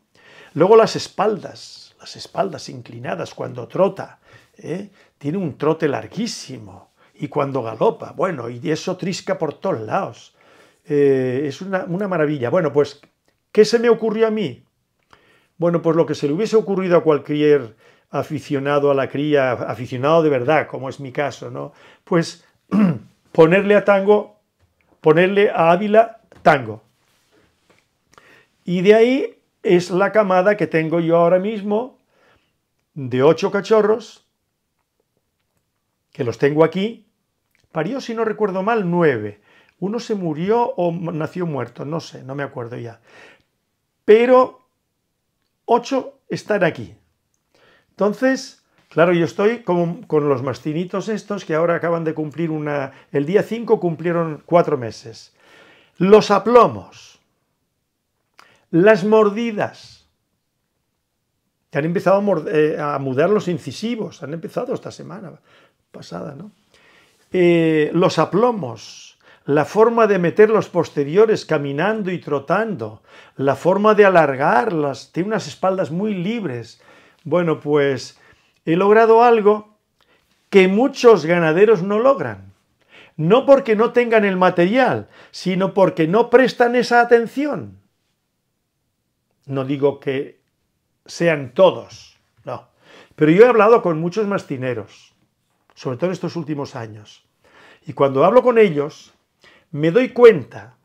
Luego las espaldas, las espaldas inclinadas cuando trota, ¿eh? tiene un trote larguísimo y cuando galopa, bueno, y eso trisca por todos lados. Eh, es una, una maravilla. Bueno, pues, ¿qué se me ocurrió a mí? Bueno, pues lo que se le hubiese ocurrido a cualquier aficionado a la cría, aficionado de verdad, como es mi caso, ¿no? Pues [CLEARS THROAT] ponerle a tango, ponerle a Ávila tango. Y de ahí es la camada que tengo yo ahora mismo de ocho cachorros que los tengo aquí, parió, si no recuerdo mal, nueve. Uno se murió o nació muerto, no sé, no me acuerdo ya. Pero ocho están aquí. Entonces, claro, yo estoy con los mastinitos estos que ahora acaban de cumplir una... El día 5 cumplieron cuatro meses. Los aplomos, las mordidas, que han empezado a, eh, a mudar los incisivos, han empezado esta semana pasada, ¿no? Eh, los aplomos, la forma de meter los posteriores caminando y trotando, la forma de alargarlas, tiene unas espaldas muy libres. Bueno, pues he logrado algo que muchos ganaderos no logran. No porque no tengan el material, sino porque no prestan esa atención. No digo que sean todos, no. Pero yo he hablado con muchos mastineros sobre todo en estos últimos años. Y cuando hablo con ellos, me doy cuenta,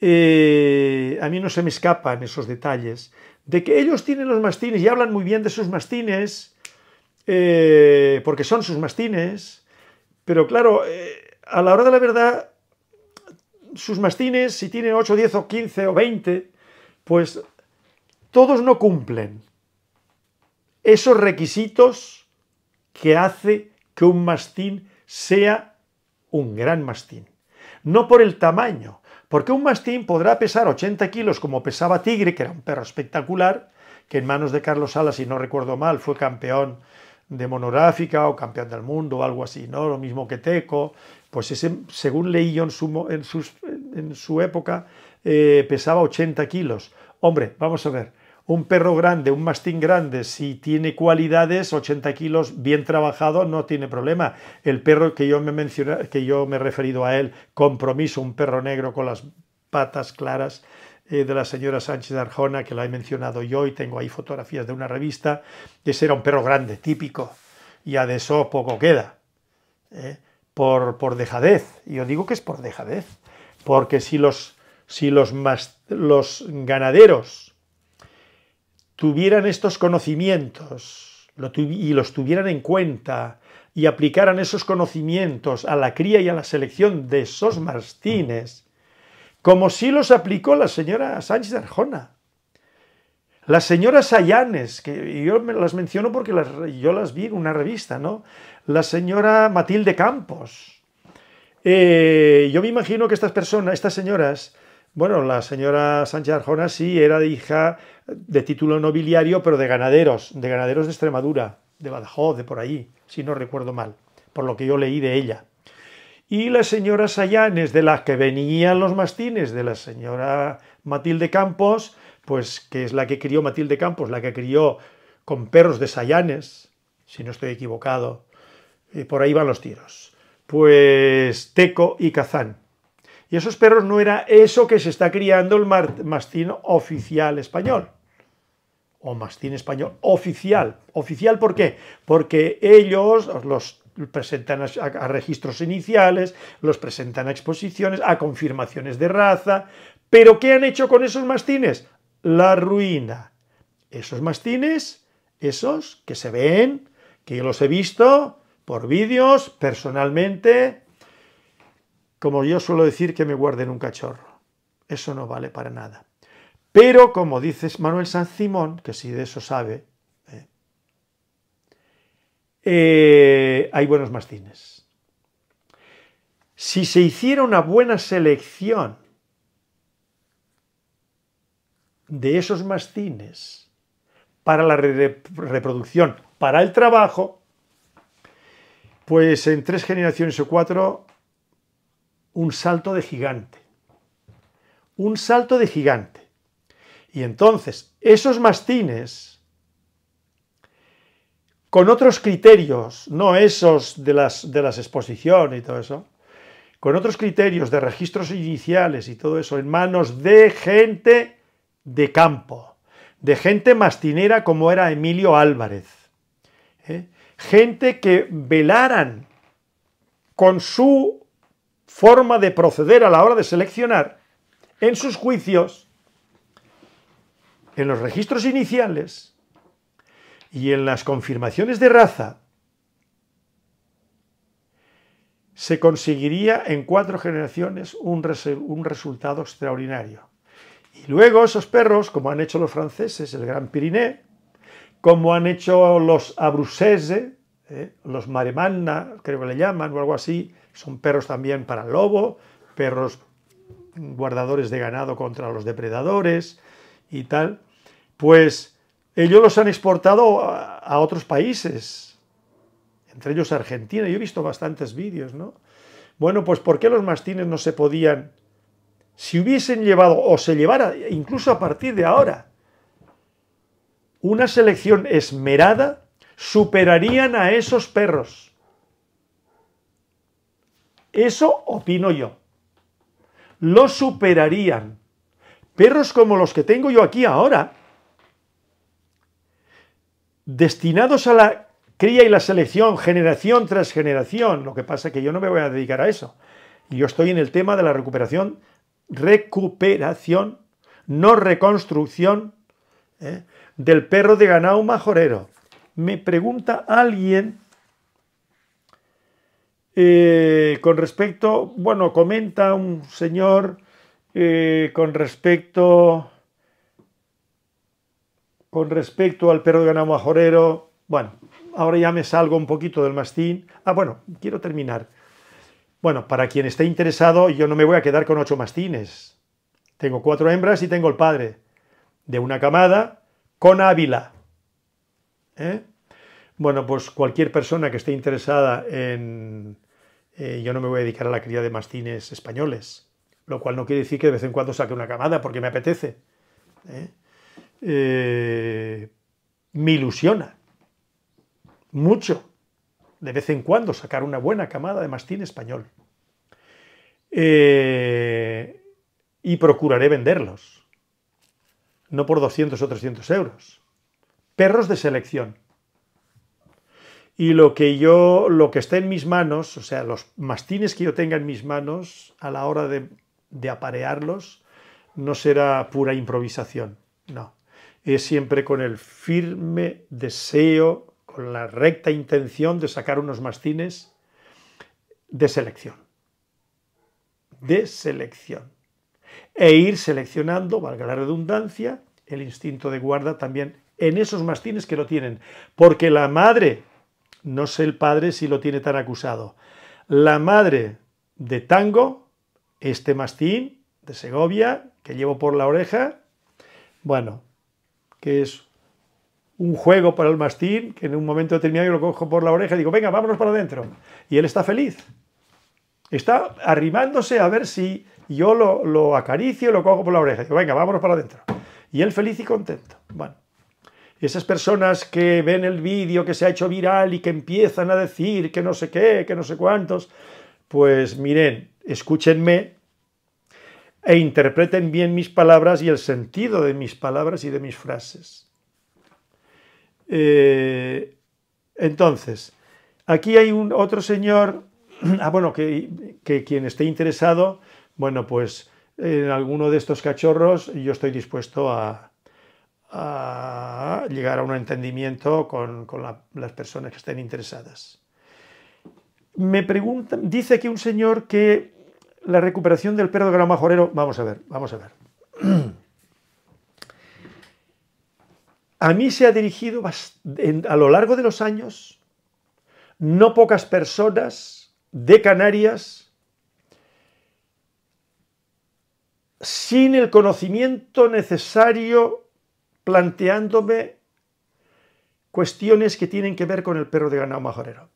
eh, a mí no se me escapan esos detalles, de que ellos tienen los mastines y hablan muy bien de sus mastines, eh, porque son sus mastines, pero claro, eh, a la hora de la verdad, sus mastines, si tienen 8, 10 o 15 o 20, pues todos no cumplen esos requisitos que hace que un mastín sea un gran mastín. No por el tamaño, porque un mastín podrá pesar 80 kilos como pesaba Tigre, que era un perro espectacular, que en manos de Carlos Salas, si no recuerdo mal, fue campeón de monográfica o campeón del mundo o algo así, ¿no? Lo mismo que Teco, pues ese, según leí yo en su, su época, eh, pesaba 80 kilos. Hombre, vamos a ver, un perro grande, un mastín grande, si tiene cualidades, 80 kilos bien trabajado, no tiene problema. El perro que yo me, que yo me he referido a él, compromiso, un perro negro con las patas claras eh, de la señora Sánchez Arjona, que la he mencionado yo y tengo ahí fotografías de una revista, ese era un perro grande, típico, y a de eso poco queda, eh, por, por dejadez. Yo digo que es por dejadez, porque si los, si los, los ganaderos, tuvieran estos conocimientos y los tuvieran en cuenta y aplicaran esos conocimientos a la cría y a la selección de esos Martínez, como si los aplicó la señora Sánchez Arjona. Las señoras Sayanes, que yo las menciono porque yo las vi en una revista, ¿no? La señora Matilde Campos. Eh, yo me imagino que estas personas, estas señoras, bueno, la señora Sánchez Arjona sí era hija de título nobiliario, pero de ganaderos, de ganaderos de Extremadura, de Badajoz, de por ahí, si no recuerdo mal, por lo que yo leí de ella. Y la señora Sayanes, de la que venían los mastines, de la señora Matilde Campos, pues que es la que crió Matilde Campos, la que crió con perros de Sayanes, si no estoy equivocado, y eh, por ahí van los tiros. Pues Teco y Cazán. Y esos perros no era eso que se está criando el mastín oficial español. O mastín español oficial. ¿Oficial por qué? Porque ellos los presentan a, registros iniciales, los presentan a exposiciones, a confirmaciones de raza. ¿Pero qué han hecho con esos mastines? La ruina. Esos mastines, esos que se ven, que yo los he visto por vídeos, personalmente, como yo suelo decir, que me guarden un cachorro. Eso no vale para nada. Pero, como dice Manuel San Simón, que si de eso sabe, ¿eh? Eh, hay buenos mastines. Si se hiciera una buena selección de esos mastines para la reproducción, para el trabajo, pues en tres generaciones o cuatro un salto de gigante. Un salto de gigante. Y entonces, esos mastines, con otros criterios, no esos de las, de las exposiciones y todo eso, con otros criterios de registros iniciales y todo eso, en manos de gente de campo, de gente mastinera como era Emilio Álvarez, ¿eh? gente que velaran con su forma de proceder a la hora de seleccionar en sus juicios, en los registros iniciales y en las confirmaciones de raza, se conseguiría en cuatro generaciones un, resultado extraordinario. Y luego esos perros, como han hecho los franceses, el Gran Pirineo, como han hecho los abrusese, eh, los maremanna, creo que le llaman, o algo así, son perros también para el lobo, perros guardadores de ganado contra los depredadores y tal. Pues ellos los han exportado a, otros países, entre ellos Argentina. Yo he visto bastantes vídeos, ¿no? Bueno, pues ¿por qué los mastines no se podían, si hubiesen llevado o se llevara, incluso a partir de ahora, una selección esmerada, superarían a esos perros. Eso opino yo. Lo superarían. Perros como los que tengo yo aquí ahora, destinados a la cría y la selección, generación tras generación, lo que pasa es que yo no me voy a dedicar a eso. Yo estoy en el tema de la recuperación, recuperación, no reconstrucción ¿eh? del perro de ganado majorero. Me pregunta alguien eh, con respecto, bueno, comenta un señor eh, con respecto con respecto al perro de ganado majorero, bueno, ahora ya me salgo un poquito del mastín. Ah, bueno, quiero terminar. Bueno, para quien esté interesado, yo no me voy a quedar con ocho mastines. Tengo cuatro hembras y tengo el padre de una camada con ávila. ¿eh? Bueno, pues cualquier persona que esté interesada en, eh, yo no me voy a dedicar a la cría de mastines españoles, lo cual no quiere decir que de vez en cuando saque una camada porque me apetece. ¿eh? Eh, me ilusiona mucho de vez en cuando sacar una buena camada de mastín español. y procuraré venderlos, no por 200 o 300 euros. Perros de selección y lo que yo, lo que está en mis manos, o sea, los mastines que yo tenga en mis manos a la hora de, de aparearlos, no será pura improvisación, no. Es siempre con el firme deseo, con la recta intención de sacar unos mastines de selección. De selección. E ir seleccionando, valga la redundancia, el instinto de guarda también en esos mastines que lo tienen. Porque la madre no sé el padre si lo tiene tan acusado. La madre de Tango, este mastín de Segovia, que llevo por la oreja, bueno, que es un juego para el mastín, que en un momento determinado yo lo cojo por la oreja y digo, venga, vámonos para adentro. Y él está feliz. Está arrimándose a ver si yo lo, lo acaricio y lo cojo por la oreja. Digo, venga, vámonos para adentro. Y él feliz y contento. Bueno, esas personas que ven el vídeo que se ha hecho viral y que empiezan a decir que no sé qué, que no sé cuántos, pues miren, escúchenme e interpreten bien mis palabras y el sentido de mis palabras y de mis frases. Eh, entonces, aquí hay un otro señor, [CLEARS THROAT] ah, bueno, que quien esté interesado, bueno, pues en alguno de estos cachorros yo estoy dispuesto a, a llegar a un entendimiento con, las personas que estén interesadas. Me preguntan, dice aquí un señor que la recuperación del perro de gran majorero, vamos a ver, vamos a ver. [CLEARS THROAT] A mí se ha dirigido a lo largo de los años no pocas personas de Canarias sin el conocimiento necesario planteándome cuestiones que tienen que ver con el perro de ganado majorero.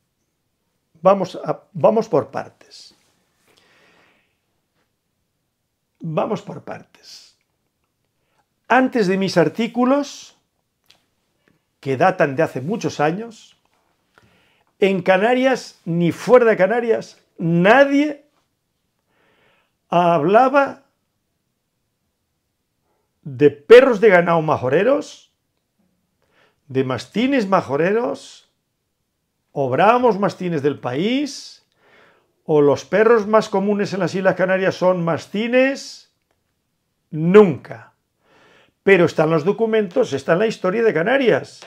Vamos, a, vamos por partes. Vamos por partes. Antes de mis artículos, que datan de hace muchos años, en Canarias ni fuera de Canarias, nadie hablaba de perros de ganado majoreros, de mastines majoreros, o bramos mastines del país, o los perros más comunes en las Islas Canarias son mastines, nunca. Pero están los documentos, está la historia de Canarias.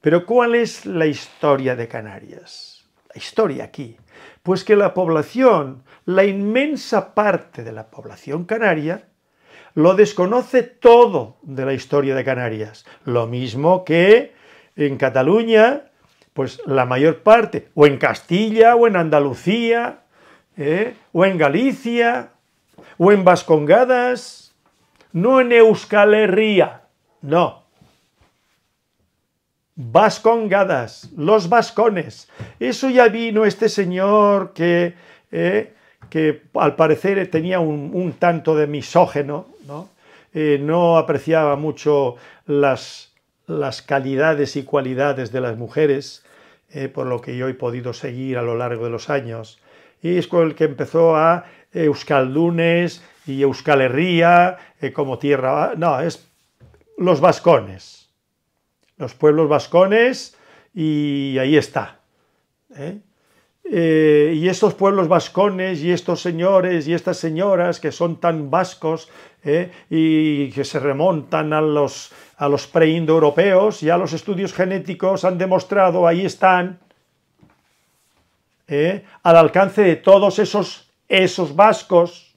Pero ¿cuál es la historia de Canarias? La historia aquí. Pues que la población, la inmensa parte de la población canaria, lo desconoce todo de la historia de Canarias. Lo mismo que en Cataluña, pues la mayor parte, o en Castilla, o en Andalucía, ¿eh? o en Galicia, o en Vascongadas, no en Euskal Herria, no. Vascongadas, los vascones. Eso ya vino este señor que ¿eh? que al parecer tenía un, tanto de misógeno, ¿no? Eh, no apreciaba mucho las, calidades y cualidades de las mujeres, eh, por lo que yo he podido seguir a lo largo de los años. Y es con el que empezó a Euskaldunes y Euskalerría eh, como tierra. No, es los vascones, los pueblos vascones, y ahí está. Eh, y estos pueblos vascones y estos señores y estas señoras que son tan vascos eh, y que se remontan a los, a los y ya los estudios genéticos han demostrado, ahí están, eh, al alcance de todos esos, esos vascos,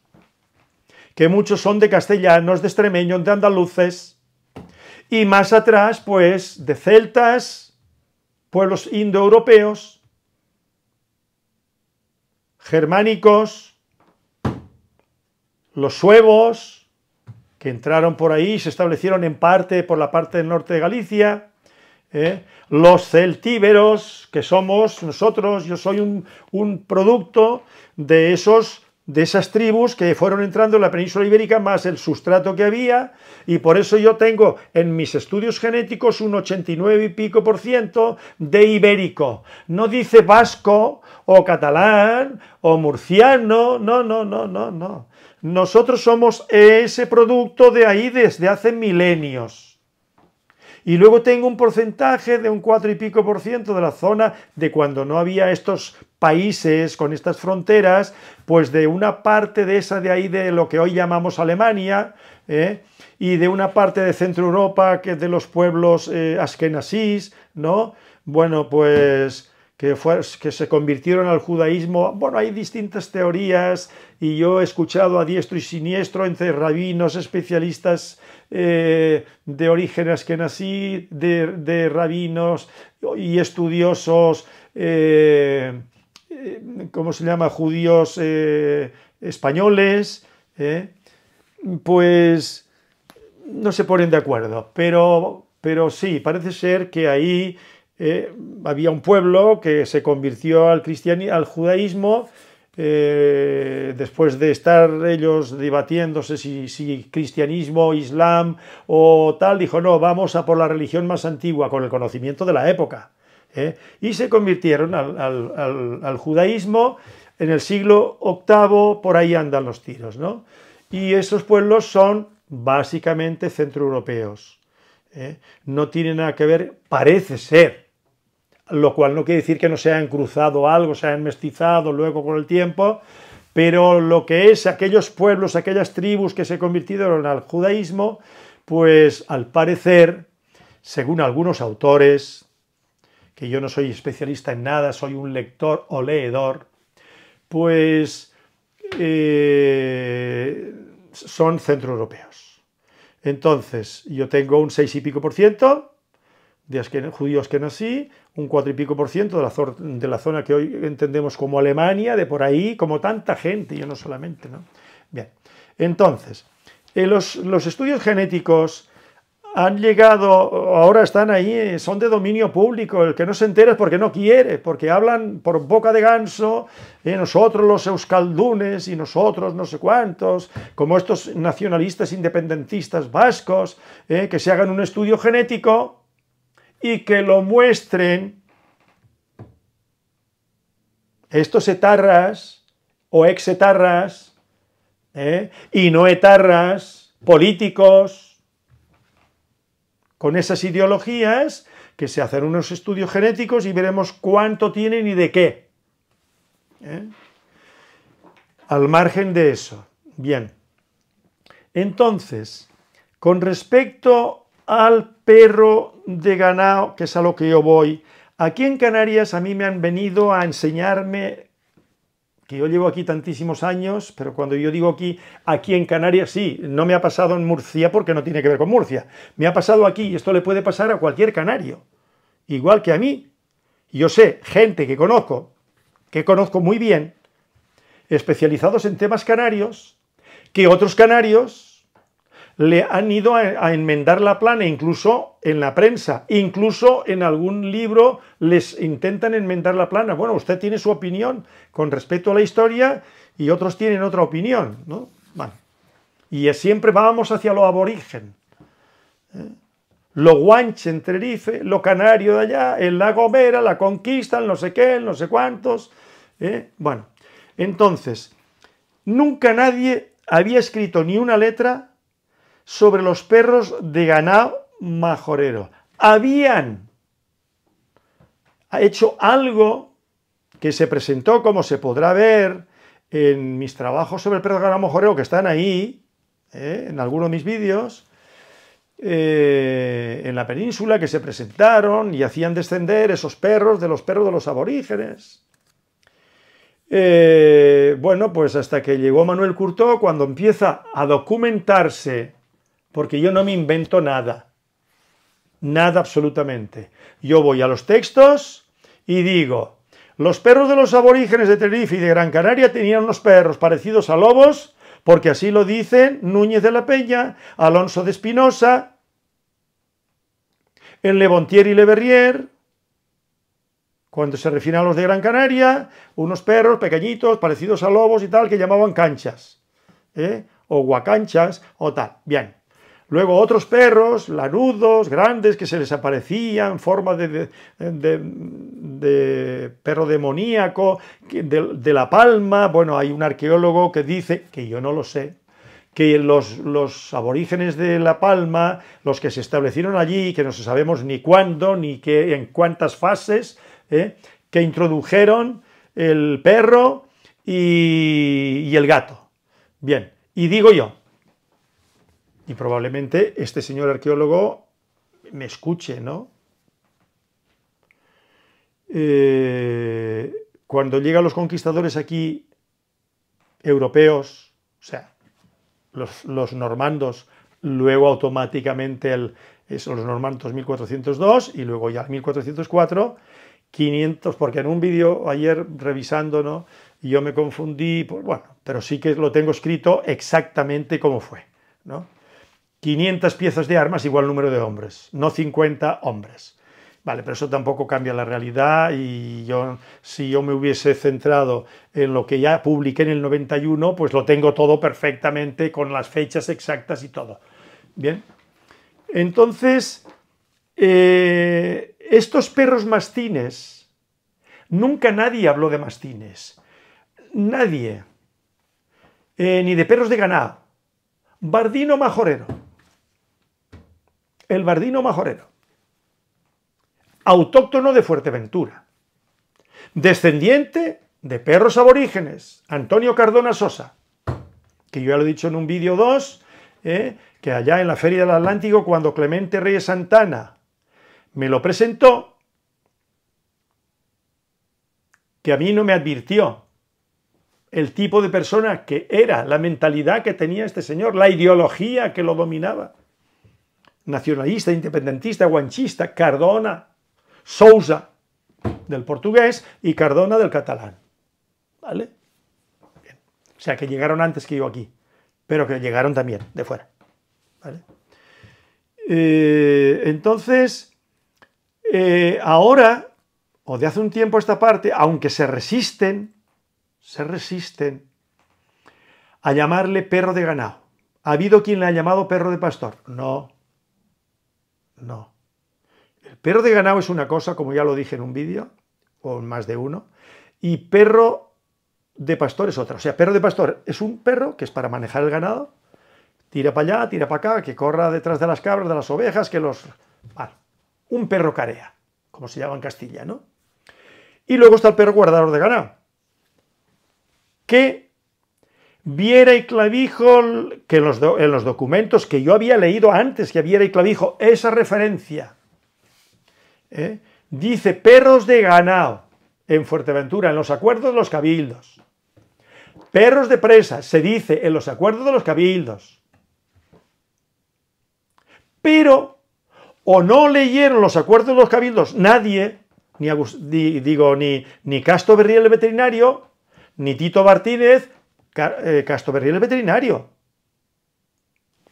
que muchos son de castellanos, de extremeños, de andaluces, y más atrás, pues, de celtas, pueblos indoeuropeos, germánicos, los suevos, que entraron por ahí, se establecieron en parte por la parte del norte de Galicia, ¿eh? los celtíberos, que somos nosotros, yo soy un, un, producto de esos de esas tribus que fueron entrando en la península ibérica más el sustrato que había y por eso yo tengo en mis estudios genéticos un 89 y pico por ciento de ibérico. No dice vasco, o catalán, o murciano, no, no, no, no, no. Nosotros somos ese producto de ahí desde hace milenios. Y luego tengo un porcentaje de un 4 y pico por ciento de la zona de cuando no había estos países con estas fronteras, pues de una parte de esa de ahí de lo que hoy llamamos Alemania, ¿eh? y de una parte de Centro Europa, que es de los pueblos eh, ¿no? Bueno, pues que, se convirtieron al judaísmo. Bueno, hay distintas teorías y yo he escuchado a diestro y siniestro entre rabinos, especialistas eh, de orígenes que nací, de rabinos y estudiosos, eh, eh, ¿cómo se llama?, judíos españoles, pues no se ponen de acuerdo, pero, pero sí, parece ser que ahí eh, había un pueblo que se convirtió al, al judaísmo eh, después de estar ellos debatiéndose si, cristianismo, islam o tal, dijo, no, vamos a por la religión más antigua, con el conocimiento de la época. ¿eh? Y se convirtieron al, judaísmo en el siglo VIII, por ahí andan los tiros. Y esos pueblos son básicamente centroeuropeos. No tienen nada que ver, parece ser, lo cual no quiere decir que no se hayan cruzado algo, se hayan mestizado luego con el tiempo, pero lo que es aquellos pueblos, aquellas tribus que se convirtieron al judaísmo, pues al parecer, según algunos autores, que yo no soy especialista en nada, soy un lector o leedor, pues eh, son centroeuropeos. Entonces, yo tengo un 6 y pico por ciento, de judíos que nací, un cuatro y pico por ciento de la, zona que hoy entendemos como Alemania, de por ahí, como tanta gente, yo no solamente, ¿no? Bien, entonces, eh, los, estudios genéticos han llegado, ahora están ahí, eh, son de dominio público, el que no se entera es porque no quiere, porque hablan por boca de ganso, eh, nosotros los euskaldunes y nosotros no sé cuántos, como estos nacionalistas independentistas vascos, que se hagan un estudio genético, y que lo muestren estos etarras o exetarras etarras ¿eh? y no etarras políticos con esas ideologías que se hacen unos estudios genéticos y veremos cuánto tienen y de qué. ¿eh? Al margen de eso. Bien. Entonces, con respecto al perro de ganao, que es a lo que yo voy. Aquí en Canarias a mí me han venido a enseñarme, que yo llevo aquí tantísimos años, pero cuando yo digo aquí, aquí en Canarias sí, no me ha pasado en Murcia porque no tiene que ver con Murcia, me ha pasado aquí y esto le puede pasar a cualquier canario, igual que a mí. Yo sé, gente que conozco, que conozco muy bien, especializados en temas canarios, que otros canarios le han ido a, enmendar la plana, incluso en la prensa, incluso en algún libro les intentan enmendar la plana. Bueno, usted tiene su opinión con respecto a la historia y otros tienen otra opinión, ¿no? y siempre vamos hacia lo aborigen. ¿eh? Lo guanche en Tenerife, lo canario de allá, el la Gomera, la conquistan, no sé qué, no sé cuántos. ¿eh? Bueno, entonces, nunca nadie había escrito ni una letra sobre los perros de ganado majorero. Habían hecho algo que se presentó, como se podrá ver en mis trabajos sobre el perro de ganado majorero, que están ahí, ¿eh? en alguno de mis vídeos, eh, en la península, que se presentaron y hacían descender esos perros de los perros de los aborígenes. Eh, bueno, pues hasta que llegó Manuel Curtó, cuando empieza a documentarse porque yo no me invento nada, nada absolutamente. Yo voy a los textos y digo, los perros de los aborígenes de Tenerife y de Gran Canaria tenían unos perros parecidos a lobos, porque así lo dicen Núñez de la Peña, Alonso de Espinosa, en Bontier y Le Verrier, cuando se refiere a los de Gran Canaria, unos perros pequeñitos, parecidos a lobos y tal, que llamaban canchas, ¿eh? o guacanchas, o tal. Bien. Luego otros perros, lanudos, grandes, que se les aparecían en forma de, perro demoníaco, de, la palma. Bueno, hay un arqueólogo que dice, que yo no lo sé, que los, aborígenes de La Palma, los que se establecieron allí, que no sabemos ni cuándo, ni qué, en cuántas fases, ¿eh? que introdujeron el perro y el gato. Bien, y digo yo, y probablemente este señor arqueólogo me escuche, ¿no? Eh, cuando llegan los conquistadores aquí, europeos, o sea, los, normandos, luego automáticamente el, los normandos 1402 y luego ya 1404, 500, porque en un vídeo ayer revisando, ¿no? yo me confundí, pues bueno, pero sí que lo tengo escrito exactamente como fue, ¿no? 500 piezas de armas igual número de hombres, no 50 hombres. Vale, pero eso tampoco cambia la realidad y yo, si yo me hubiese centrado en lo que ya publiqué en el 91, pues lo tengo todo perfectamente con las fechas exactas y todo. Bien, entonces, eh, estos perros mastines, nunca nadie habló de mastines, nadie, eh, ni de perros de ganado, bardino majorero el bardino majorero, autóctono de Fuerteventura, descendiente de perros aborígenes, Antonio Cardona Sosa, que yo ya lo he dicho en un vídeo 2, ¿eh? que allá en la Feria del Atlántico, cuando Clemente Reyes Santana me lo presentó, que a mí no me advirtió el tipo de persona que era, la mentalidad que tenía este señor, la ideología que lo dominaba nacionalista, independentista, guanchista, Cardona, Sousa del portugués y Cardona del catalán. ¿Vale? O sea, que llegaron antes que yo aquí, pero que llegaron también de fuera. Eh, entonces, eh, ahora, o de hace un tiempo esta parte, aunque se resisten, se resisten a llamarle perro de ganado. ¿Ha habido quien le ha llamado perro de pastor? No, no. El perro de ganado es una cosa, como ya lo dije en un vídeo, o en más de uno, y perro de pastor es otra. O sea, perro de pastor es un perro que es para manejar el ganado, tira para allá, tira para acá, que corra detrás de las cabras, de las ovejas, que los... Vale, un perro carea, como se llama en Castilla, ¿no? Y luego está el perro guardador de ganado, que Viera y Clavijo, que en los, documentos que yo había leído antes que Viera y Clavijo, esa referencia, ¿eh? dice perros de ganado en Fuerteventura, en los acuerdos de los cabildos. Perros de presa, se dice en los acuerdos de los cabildos. Pero, o no leyeron los acuerdos de los cabildos nadie, ni, digo, ni, ni Castro Berriel el veterinario, ni Tito Martínez, eh, Castoverriel el veterinario.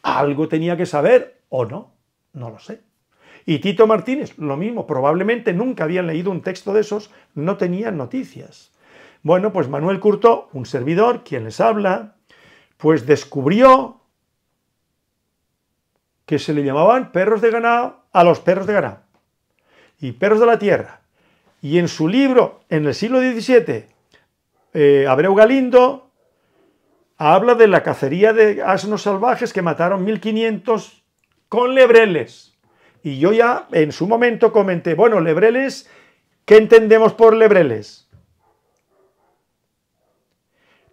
Algo tenía que saber, o no, no lo sé. Y Tito Martínez, lo mismo, probablemente nunca habían leído un texto de esos, no tenían noticias. Bueno, pues Manuel Curto, un servidor, quien les habla, pues descubrió que se le llamaban perros de ganado a los perros de ganado y perros de la tierra. Y en su libro, en el siglo XVII, eh, Abreu Galindo habla de la cacería de asnos salvajes que mataron 1500 con lebreles. Y yo ya en su momento comenté, bueno, lebreles, ¿qué entendemos por lebreles?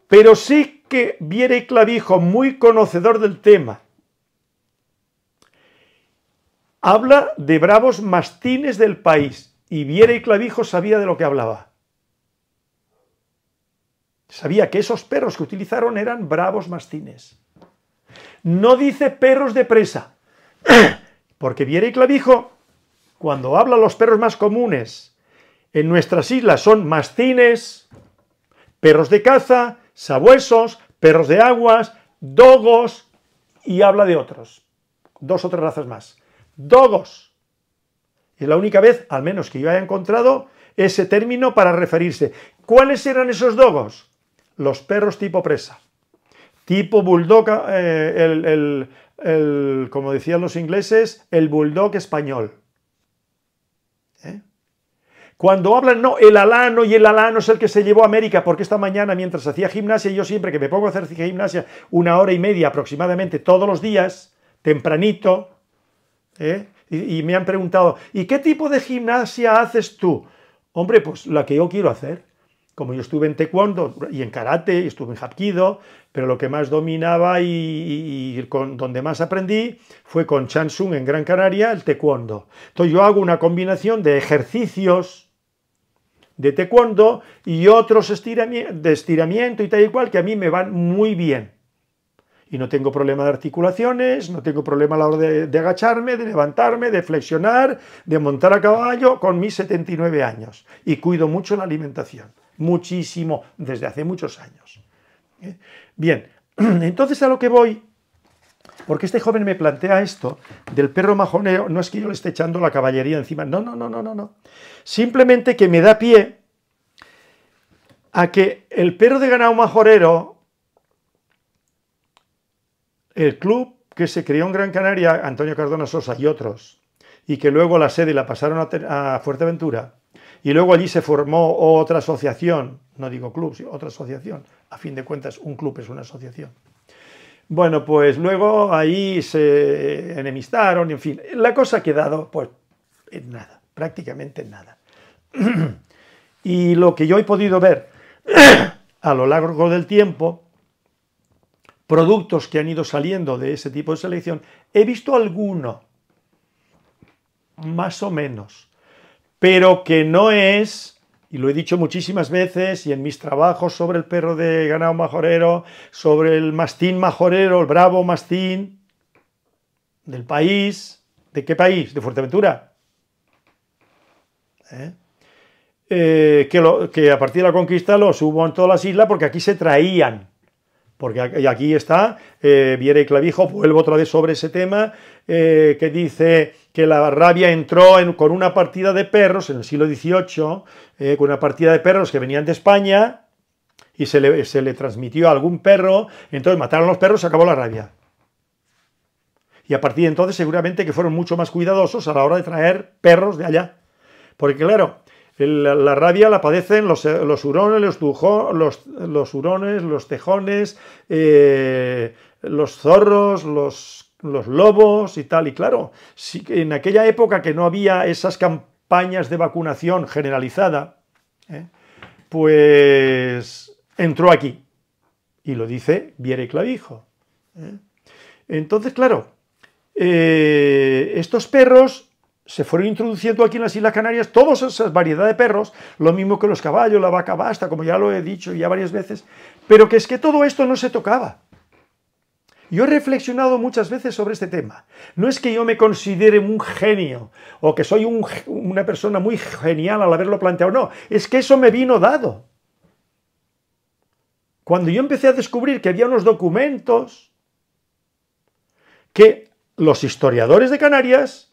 Pero sí que Viera y Clavijo, muy conocedor del tema, habla de bravos mastines del país. Y Viera y Clavijo sabía de lo que hablaba. Sabía que esos perros que utilizaron eran bravos mastines. No dice perros de presa, [CLEARS THROAT] porque Viera y Clavijo, cuando habla los perros más comunes en nuestras islas son mastines, perros de caza, sabuesos, perros de aguas, dogos, y habla de otros, dos o tres razas más. Dogos. Es la única vez, al menos que yo haya encontrado, ese término para referirse. ¿Cuáles eran esos dogos? los perros tipo presa, tipo bulldog, eh, como decían los ingleses, el bulldog español. ¿Eh? Cuando hablan, no, el alano y el alano es el que se llevó a América, porque esta mañana mientras hacía gimnasia, yo siempre que me pongo a hacer gimnasia una hora y media aproximadamente todos los días, tempranito, ¿eh? y me han preguntado, ¿y qué tipo de gimnasia haces tú? Hombre, pues la que yo quiero hacer como yo estuve en taekwondo y en karate, estuve en hapkido, pero lo que más dominaba y, con, donde más aprendí fue con Chan Sung en Gran Canaria, el taekwondo. Entonces yo hago una combinación de ejercicios de taekwondo y otros de estiramiento y tal y cual que a mí me van muy bien. Y no tengo problema de articulaciones, no tengo problema a la hora de agacharme, de levantarme, de flexionar, de montar a caballo con mis 79 años. Y cuido mucho la alimentación muchísimo desde hace muchos años. ¿Eh? Bien, [CLEARS THROAT] entonces a lo que voy, porque este joven me plantea esto del perro majoneo, no es que yo le esté echando la caballería encima, no, no, no, no, no, Simplemente que me da pie a que el perro de ganado majorero, el club que se creó en Gran Canaria, Antonio Cardona Sosa y otros, y que luego la sede la pasaron a Fuerteventura, y luego allí se formó otra asociación, no digo club, sino otra asociación. A fin de cuentas, un club es una asociación. Bueno, pues luego ahí se enemistaron, en fin, la cosa ha quedado pues en nada, prácticamente nada. [CLEARS THROAT] y lo que yo he podido ver [CLEARS THROAT] a lo largo del tiempo, productos que han ido saliendo de ese tipo de selección, he visto alguno, más o menos, pero que no es, y lo he dicho muchísimas veces, y en mis trabajos sobre el perro de ganado majorero, sobre el mastín majorero, el bravo mastín del país, ¿de qué país? De Fuerteventura. ¿Eh? Eh, que, que a partir de la conquista los hubo en todas las islas porque aquí se traían porque aquí está, eh, Viera y Clavijo, vuelvo otra vez sobre ese tema, eh, que dice que la rabia entró con una partida de perros en el siglo XVIII, eh, con una partida de perros que venían de España y se le, transmitió a algún perro, entonces mataron a los perros, se acabó la rabia. Y a partir de entonces seguramente que fueron mucho más cuidadosos a la hora de traer perros de allá. Porque claro, la rabia la padecen los, hurones, los, los, los tejones, eh, los zorros, los, lobos y tal. Y claro, en aquella época que no había esas campañas de vacunación generalizada, ¿eh? pues entró aquí. Y lo dice Viera Clavijo. ¿eh? Entonces, claro, estos perros se fueron introduciendo aquí en las Islas Canarias todas esas variedades de perros, lo mismo que los caballos, la vaca basta, como ya lo he dicho ya varias veces, pero que es que todo esto no se tocaba. Yo he reflexionado muchas veces sobre este tema. No es que yo me considere un genio o que soy una persona muy genial al haberlo planteado, no, es que eso me vino dado. Cuando yo empecé a descubrir que había unos documentos que los historiadores de Canarias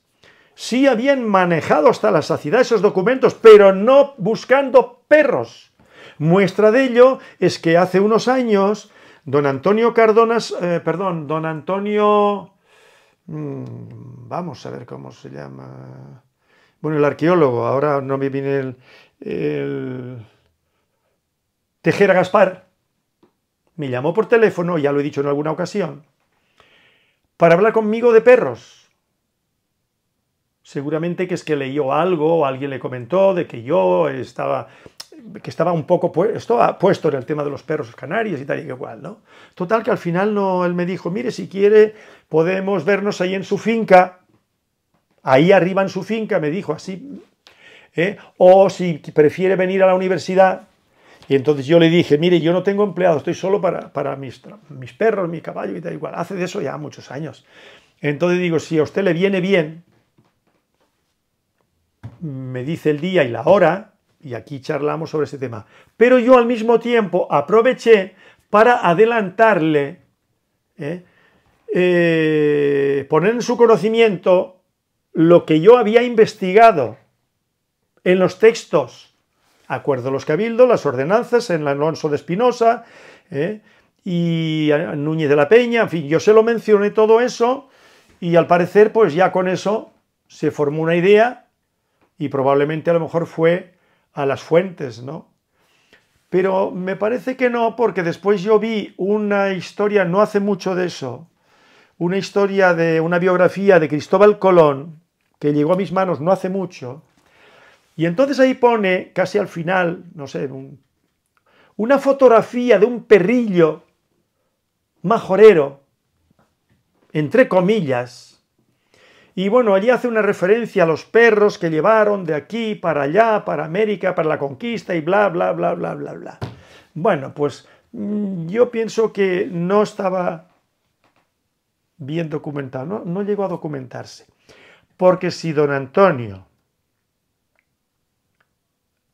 sí habían manejado hasta la saciedad esos documentos, pero no buscando perros. Muestra de ello es que hace unos años don Antonio Cardonas, eh, perdón, don Antonio, mm, vamos a ver cómo se llama, bueno, el arqueólogo, ahora no me viene el, el Tejera Gaspar, me llamó por teléfono, ya lo he dicho en alguna ocasión, para hablar conmigo de perros Seguramente que es que leyó algo o alguien le comentó de que yo estaba que estaba un poco puesto, puesto en el tema de los perros canarios y tal y ¿no? Total que al final no, él me dijo, mire, si quiere podemos vernos ahí en su finca, ahí arriba en su finca, me dijo así, ¿eh? o si prefiere venir a la universidad. Y entonces yo le dije, mire, yo no tengo empleado, estoy solo para, mis, mis perros, mi caballo y tal igual Hace de eso ya muchos años. Entonces digo, si a usted le viene bien, me dice el día y la hora, y aquí charlamos sobre ese tema. Pero yo al mismo tiempo aproveché para adelantarle, ¿eh? Eh, poner en su conocimiento lo que yo había investigado en los textos, acuerdo a los cabildos, las ordenanzas, en Alonso de Espinosa, ¿eh? y Núñez de la Peña, en fin, yo se lo mencioné todo eso, y al parecer, pues ya con eso se formó una idea y probablemente a lo mejor fue a las fuentes, ¿no? Pero me parece que no, porque después yo vi una historia, no hace mucho de eso, una historia de una biografía de Cristóbal Colón, que llegó a mis manos no hace mucho, y entonces ahí pone, casi al final, no sé, una fotografía de un perrillo majorero, entre comillas, y bueno, allí hace una referencia a los perros que llevaron de aquí para allá, para América, para la conquista y bla, bla, bla, bla, bla, bla. Bueno, pues mm, yo pienso que no estaba bien documentado, no, llegó a documentarse. Porque si don Antonio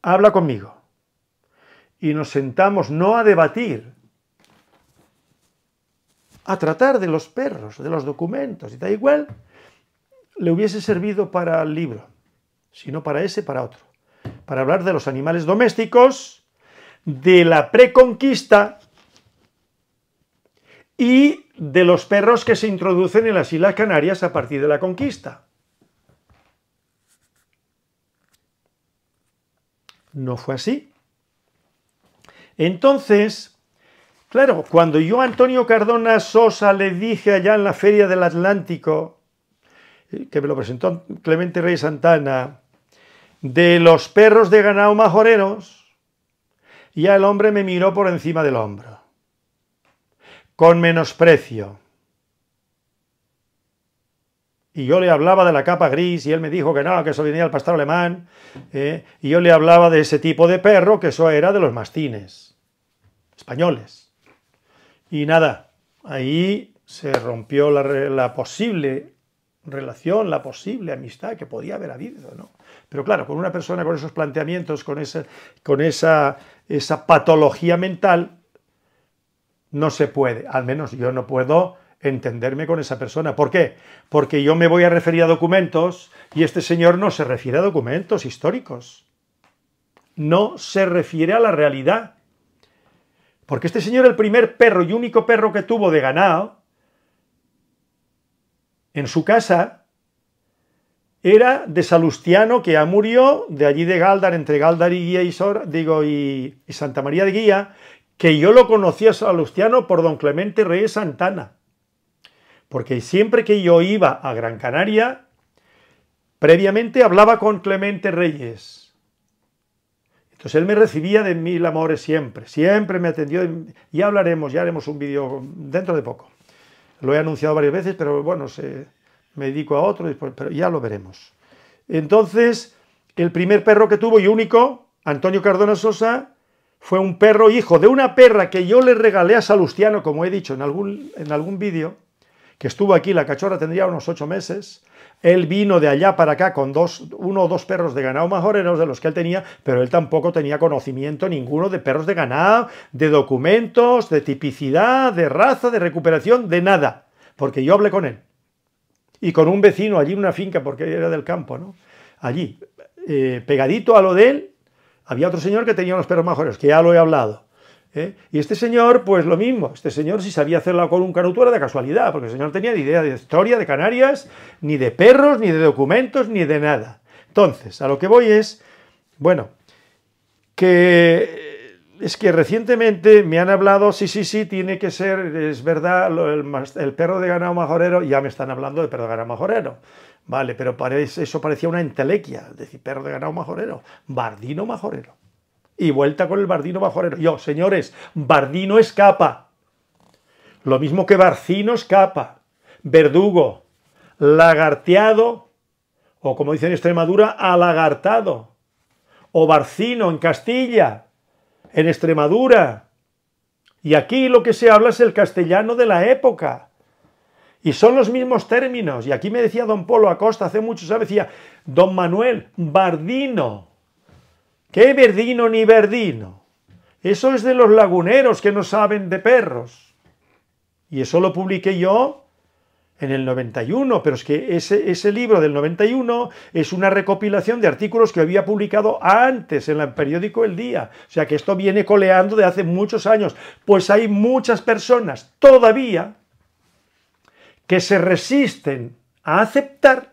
habla conmigo y nos sentamos no a debatir, a tratar de los perros, de los documentos, y da igual, le hubiese servido para el libro, sino para ese, para otro. Para hablar de los animales domésticos, de la preconquista y de los perros que se introducen en las Islas Canarias a partir de la conquista. No fue así. Entonces, claro, cuando yo a Antonio Cardona Sosa le dije allá en la Feria del Atlántico, que me lo presentó Clemente Rey Santana, de los perros de ganado majoreros, ya el hombre me miró por encima del hombro, con menosprecio. Y yo le hablaba de la capa gris y él me dijo que no, que eso venía del pastor alemán. Eh, y yo le hablaba de ese tipo de perro, que eso era de los mastines, españoles. Y nada, ahí se rompió la, la posible relación, la posible amistad que podía haber habido, ¿no? Pero claro, con una persona con esos planteamientos, con esa, con esa, esa patología mental, no se puede, al menos yo no puedo entenderme con esa persona. ¿Por qué? Porque yo me voy a referir a documentos y este señor no se refiere a documentos históricos. No se refiere a la realidad. Porque este señor, el primer perro y único perro que tuvo de ganado, en su casa, era de Salustiano, que ya murió, de allí de Galdar, entre Galdar y Guía y, digo, y, Santa María de Guía, que yo lo conocía a Salustiano por don Clemente Reyes Santana. Porque siempre que yo iba a Gran Canaria, previamente hablaba con Clemente Reyes. Entonces él me recibía de mil amores siempre, siempre me atendió. Ya hablaremos, ya haremos un vídeo dentro de poco. Lo he anunciado varias veces, pero bueno, se, me dedico a otro, pues, pero ya lo veremos. Entonces, el primer perro que tuvo y único, Antonio Cardona Sosa, fue un perro hijo de una perra que yo le regalé a Salustiano, como he dicho en algún, en algún vídeo, que estuvo aquí, la cachorra tendría unos ocho meses, él vino de allá para acá con dos, uno o dos perros de ganado majoreros de los que él tenía, pero él tampoco tenía conocimiento ninguno de perros de ganado, de documentos, de tipicidad, de raza, de recuperación, de nada. Porque yo hablé con él. Y con un vecino allí en una finca, porque era del campo, ¿no? Allí, eh, pegadito a lo de él, había otro señor que tenía unos perros majoreros, que ya lo he hablado. ¿eh? Y este señor, pues lo mismo, este señor si sabía hacer la un carutura era de casualidad, porque el señor tenía ni idea de historia de Canarias, ni de perros, ni de documentos, ni de nada. Entonces, a lo que voy es, bueno, que es que recientemente me han hablado, sí, sí, sí, tiene que ser, es verdad, el, perro de ganado majorero, ya me están hablando de perro de ganado majorero. Vale, pero eso parecía una entelequia, decir, perro de ganado majorero, bardino majorero y vuelta con el Bardino Bajorero. Yo, señores, Bardino escapa. Lo mismo que Barcino escapa. Verdugo, lagarteado, o como dicen en Extremadura, alagartado. O Barcino en Castilla, en Extremadura. Y aquí lo que se habla es el castellano de la época. Y son los mismos términos. Y aquí me decía don Polo Acosta hace mucho, años, decía, don Manuel, Bardino. ¿Qué verdino ni verdino? Eso es de los laguneros que no saben de perros. Y eso lo publiqué yo en el 91, pero es que ese, ese libro del 91 es una recopilación de artículos que había publicado antes en el periódico El Día. O sea que esto viene coleando de hace muchos años. Pues hay muchas personas todavía que se resisten a aceptar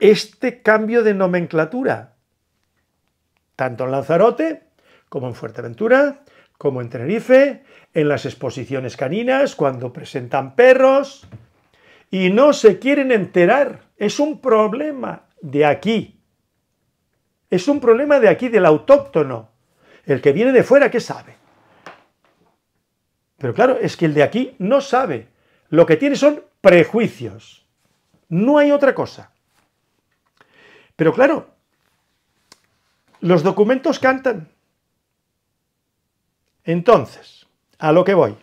este cambio de nomenclatura tanto en Lanzarote como en Fuerteventura, como en Tenerife, en las exposiciones caninas, cuando presentan perros, y no se quieren enterar. Es un problema de aquí. Es un problema de aquí, del autóctono. El que viene de fuera, ¿qué sabe? Pero claro, es que el de aquí no sabe. Lo que tiene son prejuicios. No hay otra cosa. Pero claro, los documentos cantan. Entonces, a lo que voy.